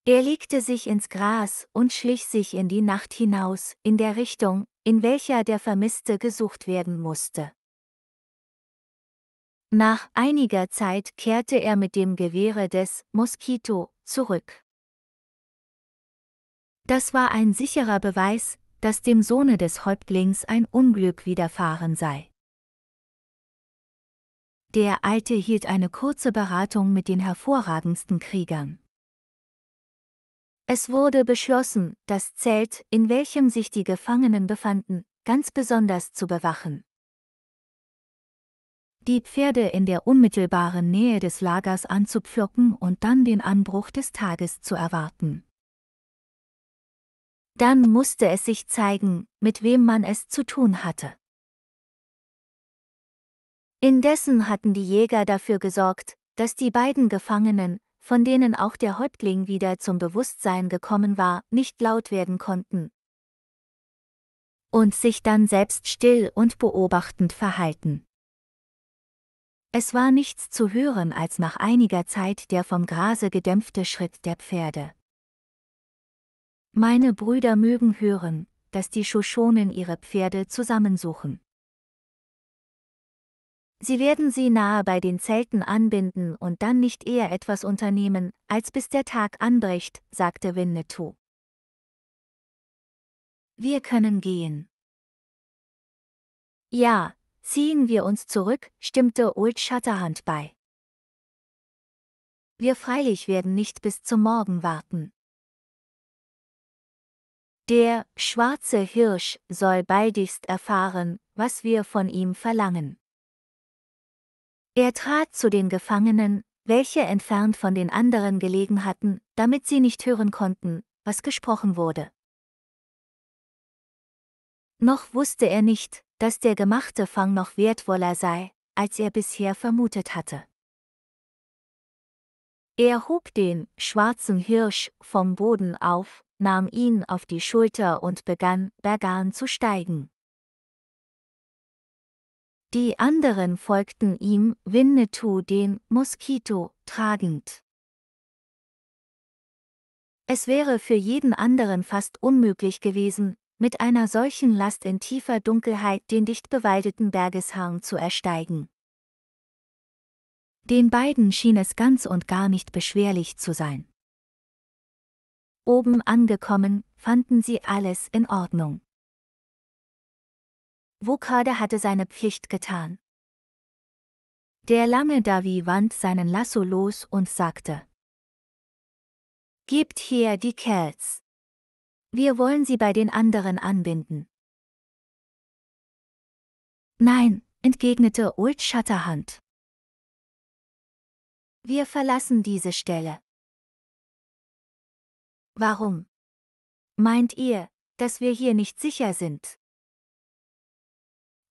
Er legte sich ins Gras und schlich sich in die Nacht hinaus, in der Richtung, in welcher der Vermisste gesucht werden musste. Nach einiger Zeit kehrte er mit dem Gewehre des Moskito zurück. Das war ein sicherer Beweis, dass dem Sohne des Häuptlings ein Unglück widerfahren sei. Der Alte hielt eine kurze Beratung mit den hervorragendsten Kriegern. Es wurde beschlossen, das Zelt, in welchem sich die Gefangenen befanden, ganz besonders zu bewachen. Die Pferde in der unmittelbaren Nähe des Lagers anzupflocken und dann den Anbruch des Tages zu erwarten. Dann musste es sich zeigen, mit wem man es zu tun hatte. Indessen hatten die Jäger dafür gesorgt, dass die beiden Gefangenen, von denen auch der Häuptling wieder zum Bewusstsein gekommen war, nicht laut werden konnten. Und sich dann selbst still und beobachtend verhalten. Es war nichts zu hören als nach einiger Zeit der vom Grase gedämpfte Schritt der Pferde. Meine Brüder mögen hören, dass die Shoshonen ihre Pferde zusammensuchen. Sie werden sie nahe bei den Zelten anbinden und dann nicht eher etwas unternehmen, als bis der Tag anbricht, sagte Winnetou. Wir können gehen. Ja, ziehen wir uns zurück, stimmte Old Shatterhand bei. Wir freilich werden nicht bis zum Morgen warten. Der schwarze Hirsch soll baldigst erfahren, was wir von ihm verlangen. Er trat zu den Gefangenen, welche entfernt von den anderen gelegen hatten, damit sie nicht hören konnten, was gesprochen wurde. Noch wusste er nicht, dass der gemachte Fang noch wertvoller sei, als er bisher vermutet hatte. Er hob den schwarzen Hirsch vom Boden auf, nahm ihn auf die Schulter und begann bergan zu steigen. Die anderen folgten ihm, Winnetou den Moskito tragend. Es wäre für jeden anderen fast unmöglich gewesen, mit einer solchen Last in tiefer Dunkelheit den dicht bewaldeten Bergeshang zu ersteigen. Den beiden schien es ganz und gar nicht beschwerlich zu sein. Oben angekommen, fanden sie alles in Ordnung. Wukade hatte seine Pflicht getan. Der lange Davi wand seinen Lasso los und sagte. Gebt hier die Kerls. Wir wollen sie bei den anderen anbinden. Nein, entgegnete Old Shatterhand. Wir verlassen diese Stelle. Warum? Meint ihr, dass wir hier nicht sicher sind?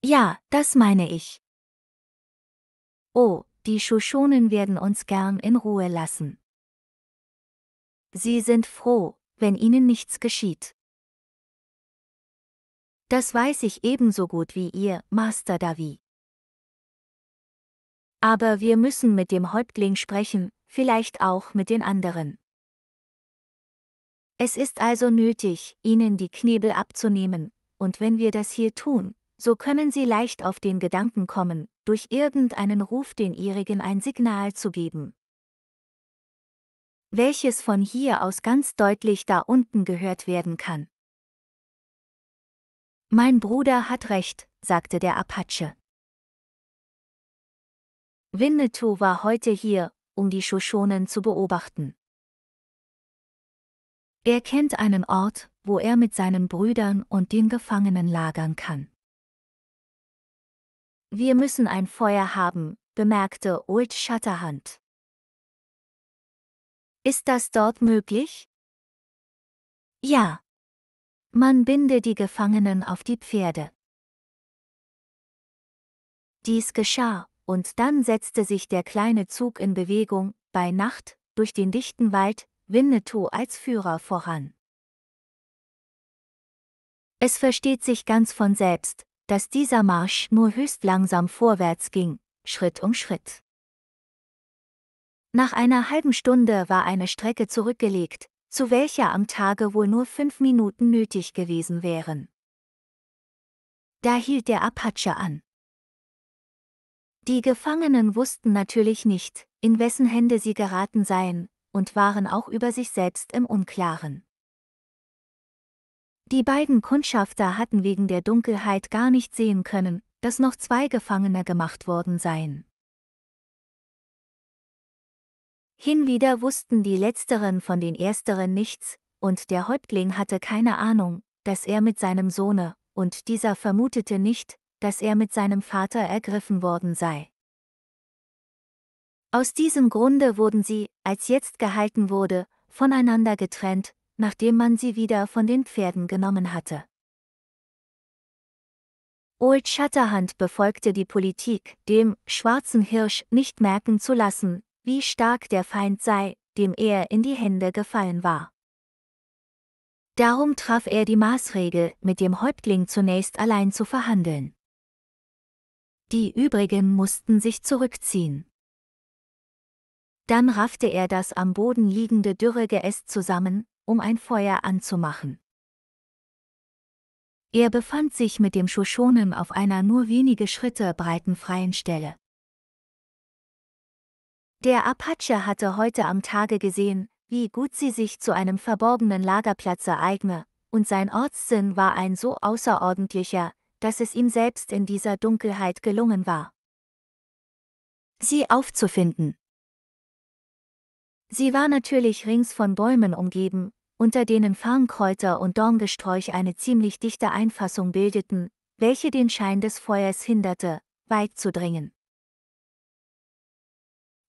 Ja, das meine ich. Oh, die Shoshonen werden uns gern in Ruhe lassen. Sie sind froh, wenn ihnen nichts geschieht. Das weiß ich ebenso gut wie ihr, Master Davi. Aber wir müssen mit dem Häuptling sprechen, vielleicht auch mit den anderen. Es ist also nötig, ihnen die Knebel abzunehmen, und wenn wir das hier tun, so können sie leicht auf den Gedanken kommen, durch irgendeinen Ruf den ihrigen ein Signal zu geben. Welches von hier aus ganz deutlich da unten gehört werden kann. Mein Bruder hat recht, sagte der Apache. Winnetou war heute hier, um die Shoshonen zu beobachten. Er kennt einen Ort, wo er mit seinen Brüdern und den Gefangenen lagern kann. Wir müssen ein Feuer haben, bemerkte Old Shatterhand. Ist das dort möglich? Ja. Man binde die Gefangenen auf die Pferde. Dies geschah, und dann setzte sich der kleine Zug in Bewegung, bei Nacht, durch den dichten Wald, Winnetou als Führer voran. Es versteht sich ganz von selbst, dass dieser Marsch nur höchst langsam vorwärts ging, Schritt um Schritt. Nach einer halben Stunde war eine Strecke zurückgelegt, zu welcher am Tage wohl nur fünf Minuten nötig gewesen wären. Da hielt der Apache an. Die Gefangenen wussten natürlich nicht, in wessen Hände sie geraten seien, und waren auch über sich selbst im Unklaren. Die beiden Kundschafter hatten wegen der Dunkelheit gar nicht sehen können, dass noch zwei Gefangene gemacht worden seien. Hinwieder wussten die Letzteren von den Ersteren nichts, und der Häuptling hatte keine Ahnung, dass er mit seinem Sohne, und dieser vermutete nicht, dass er mit seinem Vater ergriffen worden sei. Aus diesem Grunde wurden sie, als jetzt gehalten wurde, voneinander getrennt, nachdem man sie wieder von den Pferden genommen hatte. Old Shatterhand befolgte die Politik, dem schwarzen Hirsch nicht merken zu lassen, wie stark der Feind sei, dem er in die Hände gefallen war. Darum traf er die Maßregel, mit dem Häuptling zunächst allein zu verhandeln die übrigen mussten sich zurückziehen. Dann raffte er das am Boden liegende dürre Geäst zusammen, um ein Feuer anzumachen. Er befand sich mit dem Shoshonen auf einer nur wenige Schritte breiten freien Stelle. Der Apache hatte heute am Tage gesehen, wie gut sie sich zu einem verborgenen Lagerplatz eigne, und sein Ortssinn war ein so außerordentlicher, dass es ihm selbst in dieser Dunkelheit gelungen war. Sie aufzufinden. Sie war natürlich rings von Bäumen umgeben, unter denen Farnkräuter und Dorngesträuch eine ziemlich dichte Einfassung bildeten, welche den Schein des Feuers hinderte, weit zu dringen.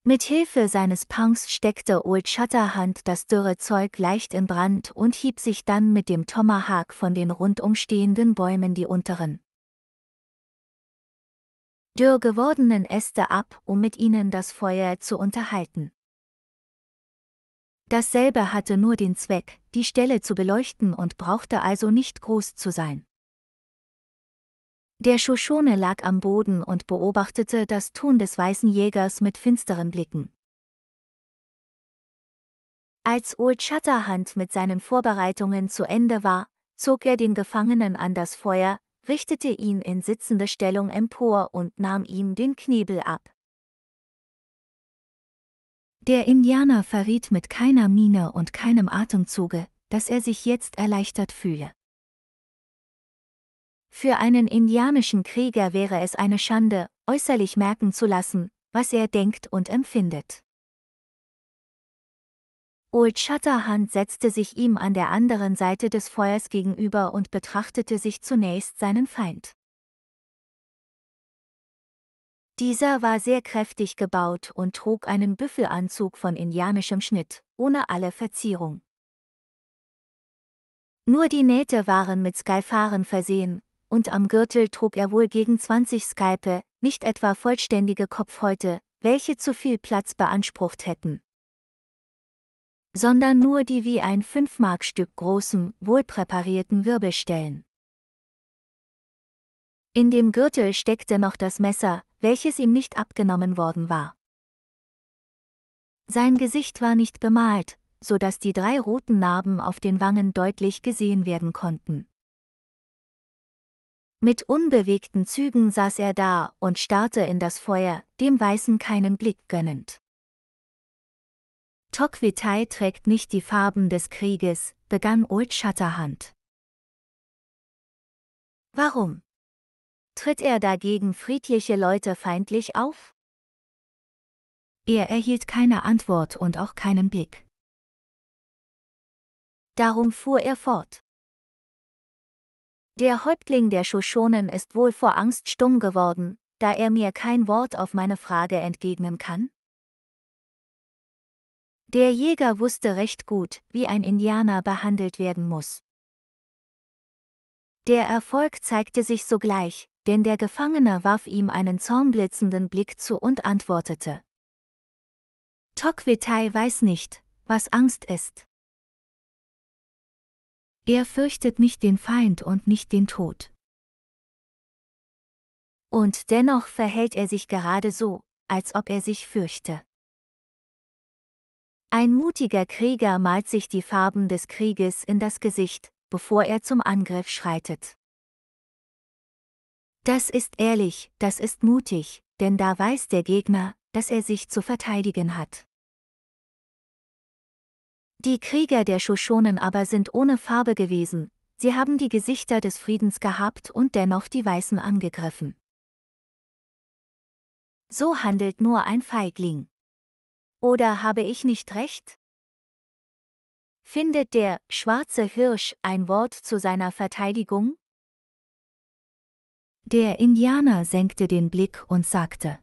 Mit Hilfe seines Punks steckte Old Shatterhand das dürre Zeug leicht in Brand und hieb sich dann mit dem Tomahawk von den rundumstehenden Bäumen die unteren dürr gewordenen Äste ab, um mit ihnen das Feuer zu unterhalten. Dasselbe hatte nur den Zweck, die Stelle zu beleuchten und brauchte also nicht groß zu sein. Der Shoshone lag am Boden und beobachtete das Tun des weißen Jägers mit finsteren Blicken. Als Old Shatterhand mit seinen Vorbereitungen zu Ende war, zog er den Gefangenen an das Feuer, richtete ihn in sitzende Stellung empor und nahm ihm den Knebel ab. Der Indianer verriet mit keiner Miene und keinem Atemzuge, dass er sich jetzt erleichtert fühle. Für einen indianischen Krieger wäre es eine Schande, äußerlich merken zu lassen, was er denkt und empfindet. Old Shatterhand setzte sich ihm an der anderen Seite des Feuers gegenüber und betrachtete sich zunächst seinen Feind. Dieser war sehr kräftig gebaut und trug einen Büffelanzug von indianischem Schnitt, ohne alle Verzierung. Nur die Nähte waren mit Skalfaren versehen, und am Gürtel trug er wohl gegen 20 Skype, nicht etwa vollständige Kopfhäute, welche zu viel Platz beansprucht hätten sondern nur die wie ein Fünfmarkstück großen, wohlpräparierten Wirbelstellen. In dem Gürtel steckte noch das Messer, welches ihm nicht abgenommen worden war. Sein Gesicht war nicht bemalt, so dass die drei roten Narben auf den Wangen deutlich gesehen werden konnten. Mit unbewegten Zügen saß er da und starrte in das Feuer, dem Weißen keinen Blick gönnend. Tokwitai trägt nicht die Farben des Krieges, begann Old Shatterhand. Warum? Tritt er dagegen friedliche Leute feindlich auf? Er erhielt keine Antwort und auch keinen Blick. Darum fuhr er fort. Der Häuptling der Shoshonen ist wohl vor Angst stumm geworden, da er mir kein Wort auf meine Frage entgegnen kann? Der Jäger wusste recht gut, wie ein Indianer behandelt werden muss. Der Erfolg zeigte sich sogleich, denn der Gefangene warf ihm einen zornblitzenden Blick zu und antwortete. Tokwetai weiß nicht, was Angst ist. Er fürchtet nicht den Feind und nicht den Tod. Und dennoch verhält er sich gerade so, als ob er sich fürchte. Ein mutiger Krieger malt sich die Farben des Krieges in das Gesicht, bevor er zum Angriff schreitet. Das ist ehrlich, das ist mutig, denn da weiß der Gegner, dass er sich zu verteidigen hat. Die Krieger der Shoshonen aber sind ohne Farbe gewesen, sie haben die Gesichter des Friedens gehabt und dennoch die Weißen angegriffen. So handelt nur ein Feigling. Oder habe ich nicht recht? Findet der schwarze Hirsch ein Wort zu seiner Verteidigung? Der Indianer senkte den Blick und sagte.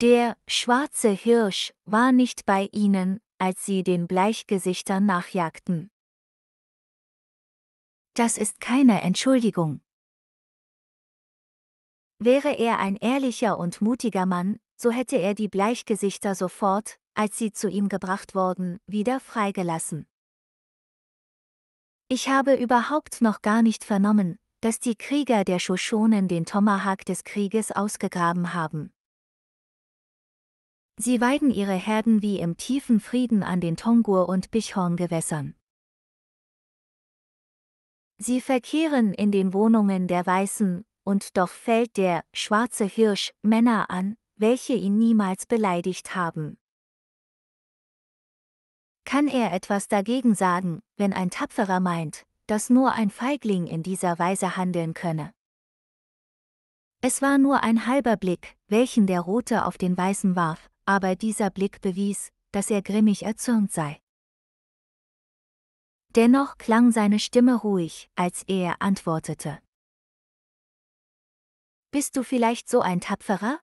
Der schwarze Hirsch war nicht bei ihnen, als sie den Bleichgesichtern nachjagten. Das ist keine Entschuldigung. Wäre er ein ehrlicher und mutiger Mann, so hätte er die Bleichgesichter sofort, als sie zu ihm gebracht worden, wieder freigelassen. Ich habe überhaupt noch gar nicht vernommen, dass die Krieger der Shoshonen den Tomahawk des Krieges ausgegraben haben. Sie weiden ihre Herden wie im tiefen Frieden an den Tongur- und Bichhorngewässern. Sie verkehren in den Wohnungen der Weißen, und doch fällt der schwarze Hirsch Männer an, welche ihn niemals beleidigt haben. Kann er etwas dagegen sagen, wenn ein Tapferer meint, dass nur ein Feigling in dieser Weise handeln könne? Es war nur ein halber Blick, welchen der Rote auf den Weißen warf, aber dieser Blick bewies, dass er grimmig erzürnt sei. Dennoch klang seine Stimme ruhig, als er antwortete. Bist du vielleicht so ein Tapferer?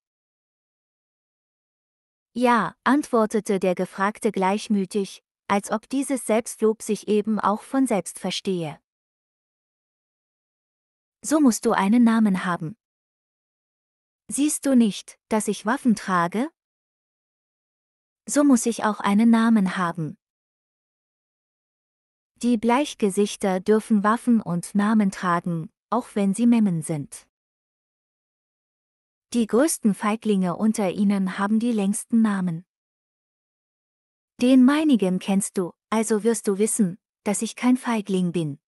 Ja, antwortete der Gefragte gleichmütig, als ob dieses Selbstlob sich eben auch von selbst verstehe. So musst du einen Namen haben. Siehst du nicht, dass ich Waffen trage? So muss ich auch einen Namen haben. Die Bleichgesichter dürfen Waffen und Namen tragen, auch wenn sie Memmen sind. Die größten Feiglinge unter ihnen haben die längsten Namen. Den meinigen kennst du, also wirst du wissen, dass ich kein Feigling bin.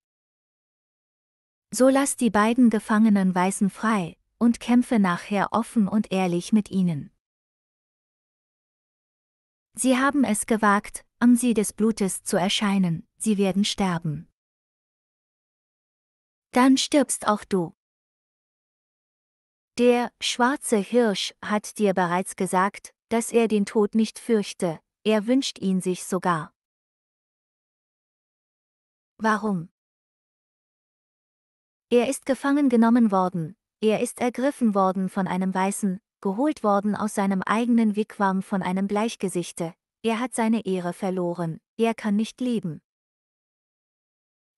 So lass die beiden gefangenen Weißen frei, und kämpfe nachher offen und ehrlich mit ihnen. Sie haben es gewagt, am See des Blutes zu erscheinen, sie werden sterben. Dann stirbst auch du. Der schwarze Hirsch hat dir bereits gesagt, dass er den Tod nicht fürchte, er wünscht ihn sich sogar. Warum? Er ist gefangen genommen worden, er ist ergriffen worden von einem Weißen, geholt worden aus seinem eigenen Wigwam von einem Bleichgesichte, er hat seine Ehre verloren, er kann nicht leben.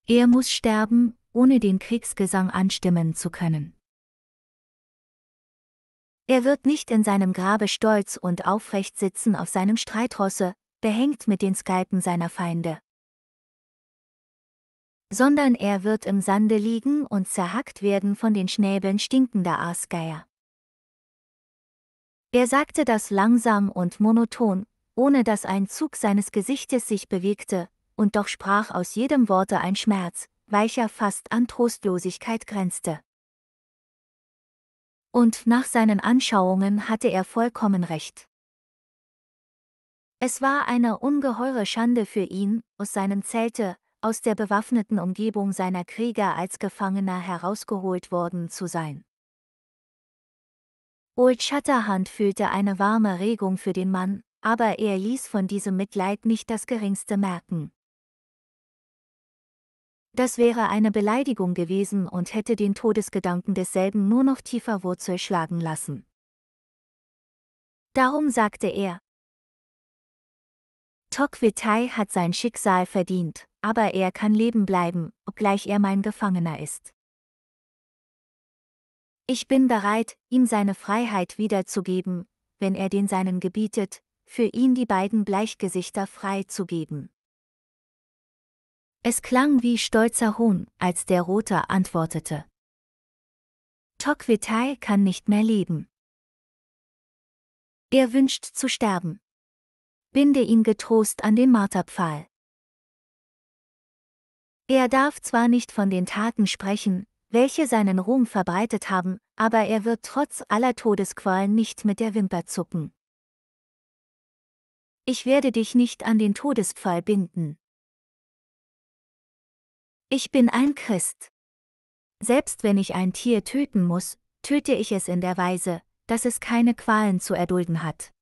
Er muss sterben, ohne den Kriegsgesang anstimmen zu können. Er wird nicht in seinem Grabe stolz und aufrecht sitzen auf seinem Streithosse, behängt mit den Skalpen seiner Feinde. Sondern er wird im Sande liegen und zerhackt werden von den Schnäbeln stinkender Aasgeier. Er sagte das langsam und monoton, ohne dass ein Zug seines Gesichtes sich bewegte, und doch sprach aus jedem Worte ein Schmerz, welcher fast an Trostlosigkeit grenzte. Und nach seinen Anschauungen hatte er vollkommen recht. Es war eine ungeheure Schande für ihn, aus seinem Zelte, aus der bewaffneten Umgebung seiner Krieger als Gefangener herausgeholt worden zu sein. Old Shatterhand fühlte eine warme Regung für den Mann, aber er ließ von diesem Mitleid nicht das geringste merken. Das wäre eine Beleidigung gewesen und hätte den Todesgedanken desselben nur noch tiefer Wurzel schlagen lassen. Darum sagte er, Tokwitai hat sein Schicksal verdient, aber er kann leben bleiben, obgleich er mein Gefangener ist. Ich bin bereit, ihm seine Freiheit wiederzugeben, wenn er den seinen gebietet, für ihn die beiden Bleichgesichter freizugeben. Es klang wie stolzer Hohn, als der Roter antwortete. Tokwitai kann nicht mehr leben. Er wünscht zu sterben. Binde ihn getrost an den Marterpfahl. Er darf zwar nicht von den Taten sprechen, welche seinen Ruhm verbreitet haben, aber er wird trotz aller Todesqualen nicht mit der Wimper zucken. Ich werde dich nicht an den Todespfahl binden. Ich bin ein Christ. Selbst wenn ich ein Tier töten muss, töte ich es in der Weise, dass es keine Qualen zu erdulden hat.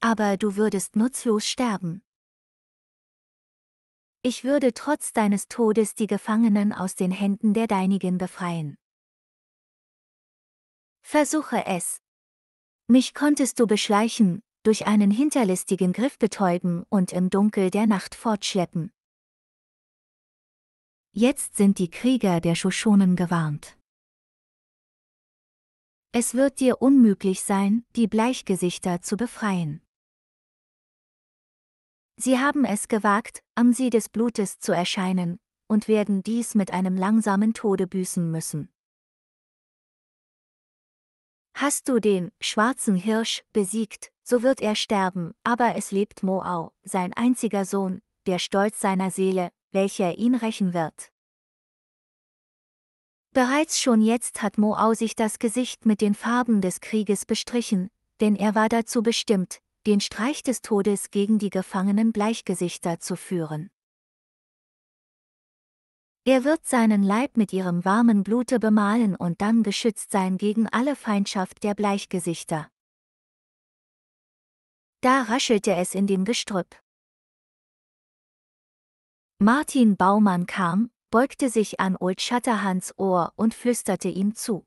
Aber du würdest nutzlos sterben. Ich würde trotz deines Todes die Gefangenen aus den Händen der Deinigen befreien. Versuche es. Mich konntest du beschleichen, durch einen hinterlistigen Griff betäuben und im Dunkel der Nacht fortschleppen. Jetzt sind die Krieger der Shoshonen gewarnt. Es wird dir unmöglich sein, die Bleichgesichter zu befreien. Sie haben es gewagt, am See des Blutes zu erscheinen, und werden dies mit einem langsamen Tode büßen müssen. Hast du den schwarzen Hirsch besiegt, so wird er sterben, aber es lebt Moau, sein einziger Sohn, der Stolz seiner Seele, welcher ihn rächen wird. Bereits schon jetzt hat Moau sich das Gesicht mit den Farben des Krieges bestrichen, denn er war dazu bestimmt, den Streich des Todes gegen die gefangenen Bleichgesichter zu führen. Er wird seinen Leib mit ihrem warmen Blute bemalen und dann geschützt sein gegen alle Feindschaft der Bleichgesichter. Da raschelte es in dem Gestrüpp. Martin Baumann kam, beugte sich an Old Shatterhands Ohr und flüsterte ihm zu.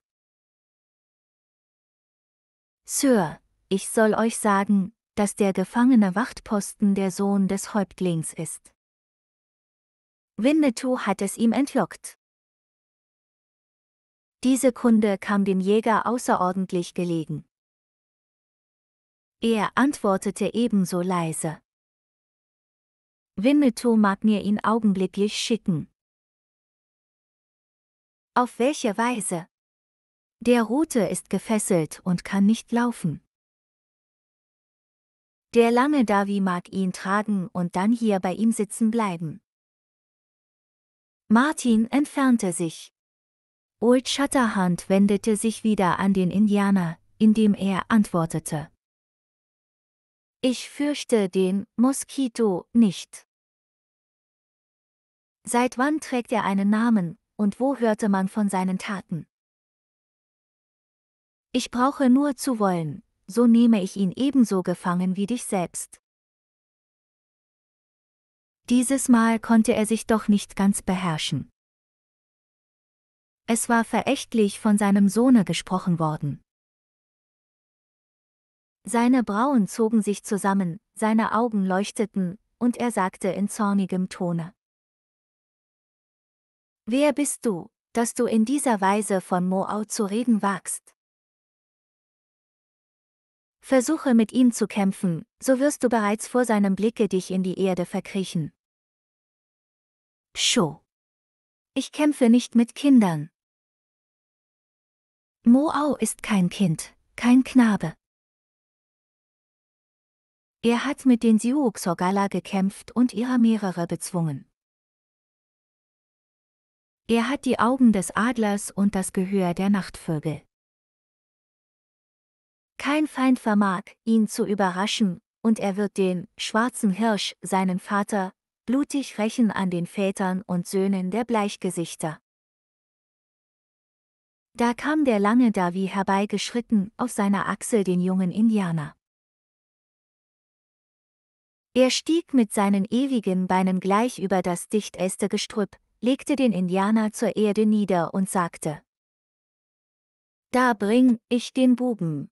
Sir, ich soll euch sagen, dass der gefangene Wachtposten der Sohn des Häuptlings ist. Winnetou hat es ihm entlockt. Diese Kunde kam dem Jäger außerordentlich gelegen. Er antwortete ebenso leise. Winnetou mag mir ihn augenblicklich schicken. Auf welche Weise? Der Rote ist gefesselt und kann nicht laufen. Der lange Davi mag ihn tragen und dann hier bei ihm sitzen bleiben. Martin entfernte sich. Old Shatterhand wendete sich wieder an den Indianer, indem er antwortete. Ich fürchte den Moskito nicht. Seit wann trägt er einen Namen, und wo hörte man von seinen Taten? Ich brauche nur zu wollen, so nehme ich ihn ebenso gefangen wie dich selbst. Dieses Mal konnte er sich doch nicht ganz beherrschen. Es war verächtlich von seinem Sohne gesprochen worden. Seine Brauen zogen sich zusammen, seine Augen leuchteten, und er sagte in zornigem Tone. Wer bist du, dass du in dieser Weise von Moau zu reden wagst? Versuche mit ihm zu kämpfen, so wirst du bereits vor seinem Blicke dich in die Erde verkriechen. Scho. Ich kämpfe nicht mit Kindern. Moau ist kein Kind, kein Knabe. Er hat mit den Siouxorgala gekämpft und ihrer mehrere bezwungen. Er hat die Augen des Adlers und das Gehör der Nachtvögel. Kein Feind vermag, ihn zu überraschen, und er wird den schwarzen Hirsch, seinen Vater, blutig rächen an den Vätern und Söhnen der Bleichgesichter. Da kam der lange Davi herbeigeschritten, auf seiner Achsel den jungen Indianer. Er stieg mit seinen ewigen Beinen gleich über das dicht Gestrüpp, legte den Indianer zur Erde nieder und sagte, Da bring ich den Buben.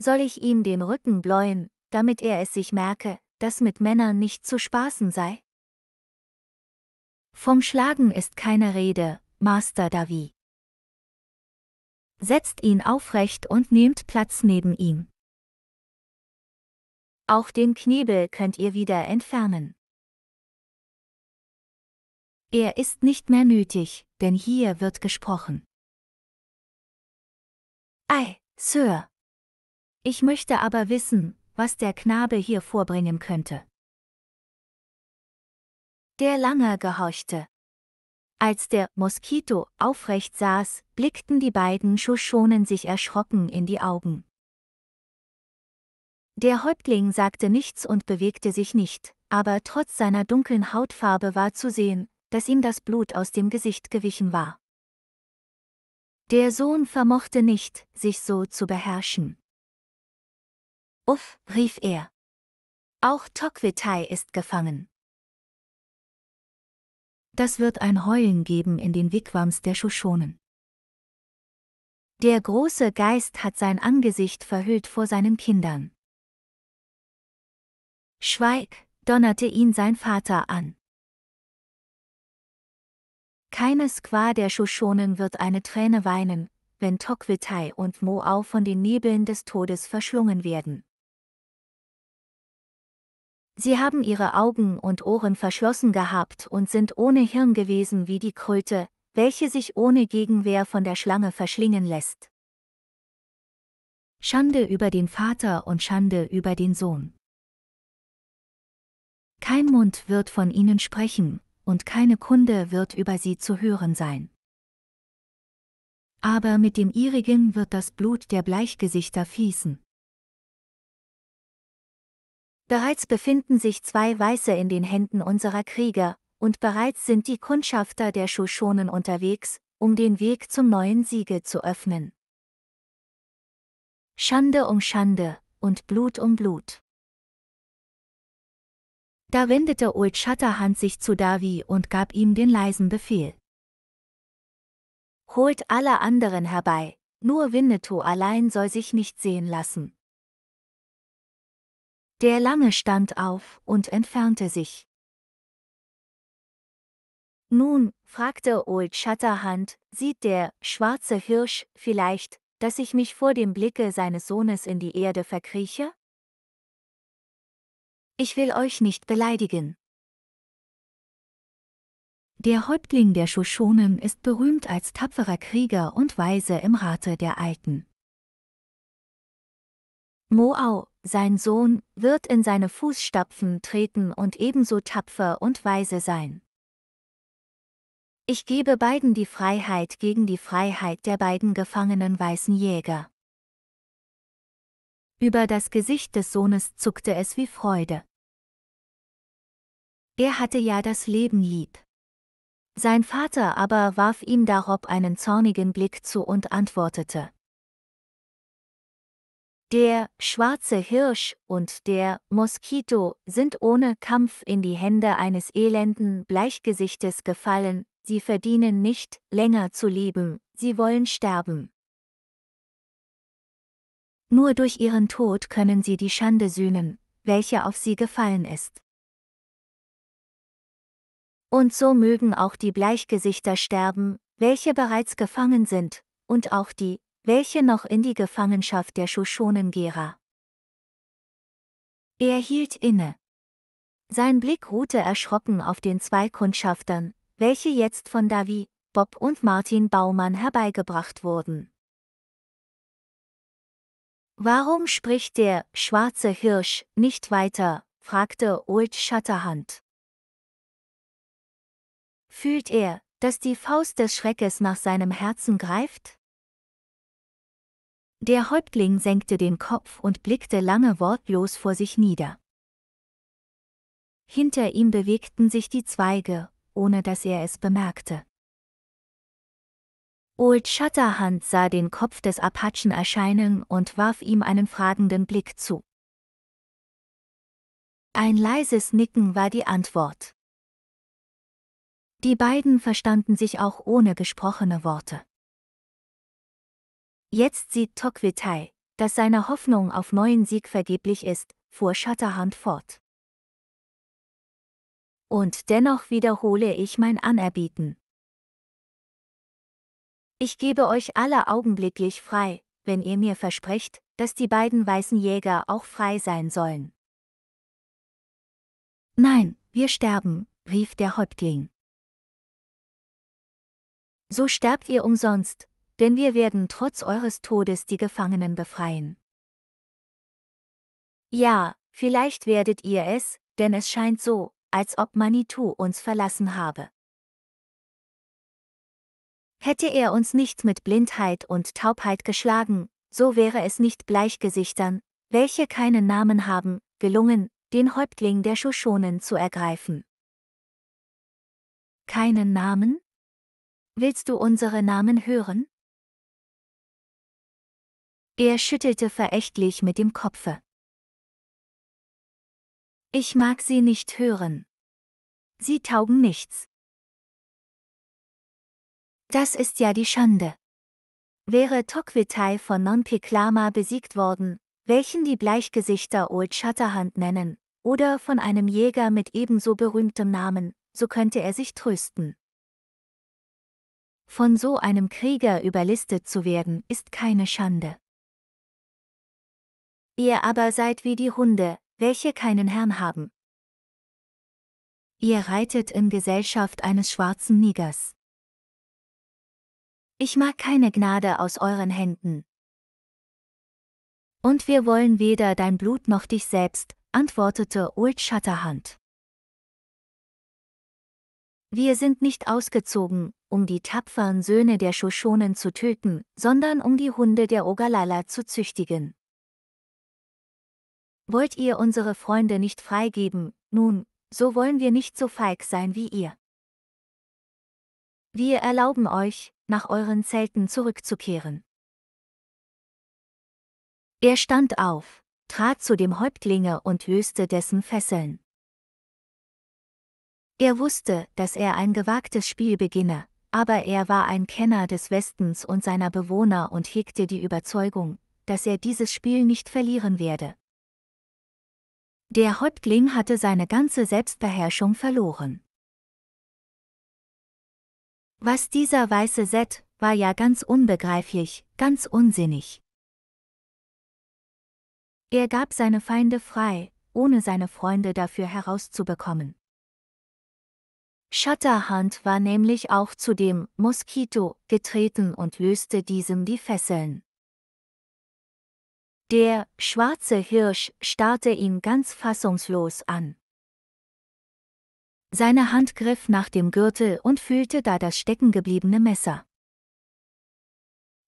Soll ich ihm den Rücken bläuen, damit er es sich merke, dass mit Männern nicht zu spaßen sei? Vom Schlagen ist keine Rede, Master Davi. Setzt ihn aufrecht und nehmt Platz neben ihm. Auch den Knebel könnt ihr wieder entfernen. Er ist nicht mehr nötig, denn hier wird gesprochen. Ei, Sir. Ich möchte aber wissen, was der Knabe hier vorbringen könnte. Der Langer gehorchte. Als der Moskito aufrecht saß, blickten die beiden Shoshonen sich erschrocken in die Augen. Der Häuptling sagte nichts und bewegte sich nicht, aber trotz seiner dunklen Hautfarbe war zu sehen, dass ihm das Blut aus dem Gesicht gewichen war. Der Sohn vermochte nicht, sich so zu beherrschen. Uff, rief er. Auch Tokwitai ist gefangen. Das wird ein Heulen geben in den Wigwams der Shoshonen. Der große Geist hat sein Angesicht verhüllt vor seinen Kindern. Schweig, donnerte ihn sein Vater an. Keine Qua der Shoshonen wird eine Träne weinen, wenn Tokwitai und Moau von den Nebeln des Todes verschlungen werden. Sie haben ihre Augen und Ohren verschlossen gehabt und sind ohne Hirn gewesen wie die Kröte, welche sich ohne Gegenwehr von der Schlange verschlingen lässt. Schande über den Vater und Schande über den Sohn. Kein Mund wird von ihnen sprechen, und keine Kunde wird über sie zu hören sein. Aber mit dem ihrigen wird das Blut der Bleichgesichter fließen. Bereits befinden sich zwei Weiße in den Händen unserer Krieger, und bereits sind die Kundschafter der Shoshonen unterwegs, um den Weg zum neuen Siege zu öffnen. Schande um Schande und Blut um Blut. Da wendete Old Shatterhand sich zu Davi und gab ihm den leisen Befehl. Holt alle anderen herbei, nur Winnetou allein soll sich nicht sehen lassen. Der Lange stand auf und entfernte sich. Nun, fragte Old Shatterhand, sieht der schwarze Hirsch vielleicht, dass ich mich vor dem Blicke seines Sohnes in die Erde verkrieche? Ich will euch nicht beleidigen. Der Häuptling der Shoshonen ist berühmt als tapferer Krieger und Weise im Rate der Alten. Moau, sein Sohn, wird in seine Fußstapfen treten und ebenso tapfer und weise sein. Ich gebe beiden die Freiheit gegen die Freiheit der beiden gefangenen weißen Jäger. Über das Gesicht des Sohnes zuckte es wie Freude. Er hatte ja das Leben lieb. Sein Vater aber warf ihm darauf einen zornigen Blick zu und antwortete. Der schwarze Hirsch und der Moskito sind ohne Kampf in die Hände eines elenden Bleichgesichtes gefallen, sie verdienen nicht, länger zu leben, sie wollen sterben. Nur durch ihren Tod können sie die Schande sühnen, welche auf sie gefallen ist. Und so mögen auch die Bleichgesichter sterben, welche bereits gefangen sind, und auch die, welche noch in die Gefangenschaft der Shoshonen Gera. Er hielt inne. Sein Blick ruhte erschrocken auf den zwei Kundschaftern, welche jetzt von Davi, Bob und Martin Baumann herbeigebracht wurden. Warum spricht der schwarze Hirsch nicht weiter? fragte Old Shatterhand. Fühlt er, dass die Faust des Schreckes nach seinem Herzen greift? Der Häuptling senkte den Kopf und blickte lange wortlos vor sich nieder. Hinter ihm bewegten sich die Zweige, ohne dass er es bemerkte. Old Shatterhand sah den Kopf des Apachen erscheinen und warf ihm einen fragenden Blick zu. Ein leises Nicken war die Antwort. Die beiden verstanden sich auch ohne gesprochene Worte. Jetzt sieht Tokwitai, dass seine Hoffnung auf neuen Sieg vergeblich ist, fuhr Shatterhand fort. Und dennoch wiederhole ich mein Anerbieten. Ich gebe euch alle augenblicklich frei, wenn ihr mir versprecht, dass die beiden weißen Jäger auch frei sein sollen. Nein, wir sterben, rief der Häuptling. So sterbt ihr umsonst, denn wir werden trotz eures Todes die Gefangenen befreien. Ja, vielleicht werdet ihr es, denn es scheint so, als ob Manitou uns verlassen habe. Hätte er uns nicht mit Blindheit und Taubheit geschlagen, so wäre es nicht Bleichgesichtern, welche keinen Namen haben, gelungen, den Häuptling der Shoshonen zu ergreifen. Keinen Namen? Willst du unsere Namen hören? Er schüttelte verächtlich mit dem Kopfe. Ich mag sie nicht hören. Sie taugen nichts. Das ist ja die Schande. Wäre Tokwitai von Nonpeklama besiegt worden, welchen die Bleichgesichter Old Shatterhand nennen, oder von einem Jäger mit ebenso berühmtem Namen, so könnte er sich trösten. Von so einem Krieger überlistet zu werden, ist keine Schande. Ihr aber seid wie die Hunde, welche keinen Herrn haben. Ihr reitet in Gesellschaft eines schwarzen Nigers. Ich mag keine Gnade aus euren Händen. Und wir wollen weder dein Blut noch dich selbst, antwortete Old Shatterhand. Wir sind nicht ausgezogen, um die tapferen Söhne der Shoshonen zu töten, sondern um die Hunde der Ogalala zu züchtigen. Wollt ihr unsere Freunde nicht freigeben, nun, so wollen wir nicht so feig sein wie ihr. Wir erlauben euch, nach euren Zelten zurückzukehren. Er stand auf, trat zu dem Häuptlinge und löste dessen Fesseln. Er wusste, dass er ein gewagtes Spiel beginne, aber er war ein Kenner des Westens und seiner Bewohner und hegte die Überzeugung, dass er dieses Spiel nicht verlieren werde. Der Häuptling hatte seine ganze Selbstbeherrschung verloren. Was dieser weiße Set war ja ganz unbegreiflich, ganz unsinnig. Er gab seine Feinde frei, ohne seine Freunde dafür herauszubekommen. Shutterhand war nämlich auch zu dem Moskito getreten und löste diesem die Fesseln. Der schwarze Hirsch starrte ihn ganz fassungslos an. Seine Hand griff nach dem Gürtel und fühlte da das steckengebliebene Messer.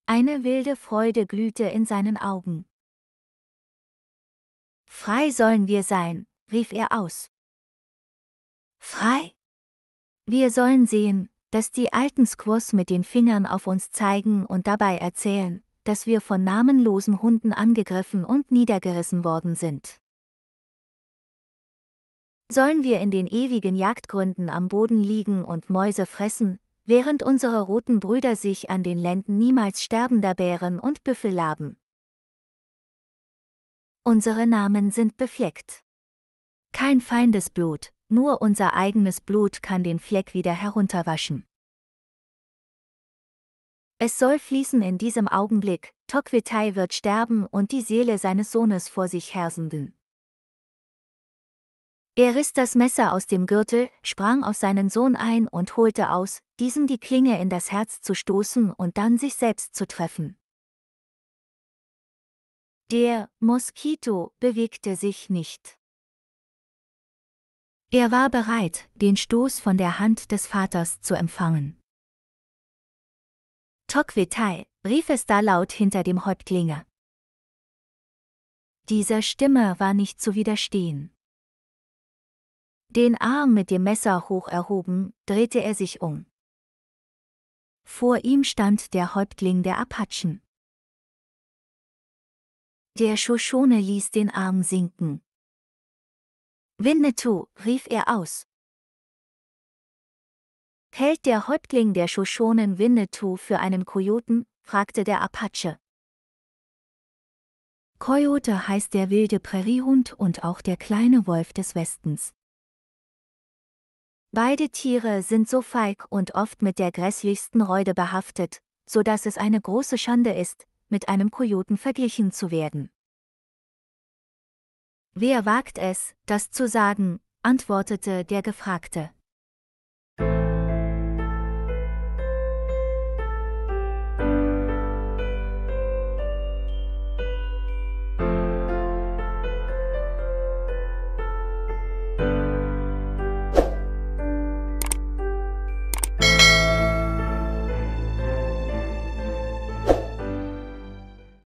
Eine wilde Freude glühte in seinen Augen. Frei sollen wir sein, rief er aus. Frei? Wir sollen sehen, dass die alten Squaws mit den Fingern auf uns zeigen und dabei erzählen, dass wir von namenlosen Hunden angegriffen und niedergerissen worden sind. Sollen wir in den ewigen Jagdgründen am Boden liegen und Mäuse fressen, während unsere roten Brüder sich an den Lenden niemals sterbender Bären und Büffel laben? Unsere Namen sind befleckt. Kein feindesblut, nur unser eigenes Blut kann den Fleck wieder herunterwaschen. Es soll fließen in diesem Augenblick, Tokwitai wird sterben und die Seele seines Sohnes vor sich hersenden. Er riss das Messer aus dem Gürtel, sprang auf seinen Sohn ein und holte aus, diesem die Klinge in das Herz zu stoßen und dann sich selbst zu treffen. Der Moskito bewegte sich nicht. Er war bereit, den Stoß von der Hand des Vaters zu empfangen. Tokwetai, rief es da laut hinter dem Häuptlinge. Dieser Stimme war nicht zu widerstehen. Den Arm mit dem Messer hoch erhoben, drehte er sich um. Vor ihm stand der Häuptling der Apachen. Der Shoshone ließ den Arm sinken. Winnetou, rief er aus. Hält der Häuptling der Shoshonen Winnetou für einen Kojoten? fragte der Apache. Kojote heißt der wilde Präriehund und auch der kleine Wolf des Westens. Beide Tiere sind so feig und oft mit der grässlichsten Reude behaftet, so dass es eine große Schande ist, mit einem Kojoten verglichen zu werden. Wer wagt es, das zu sagen, antwortete der Gefragte.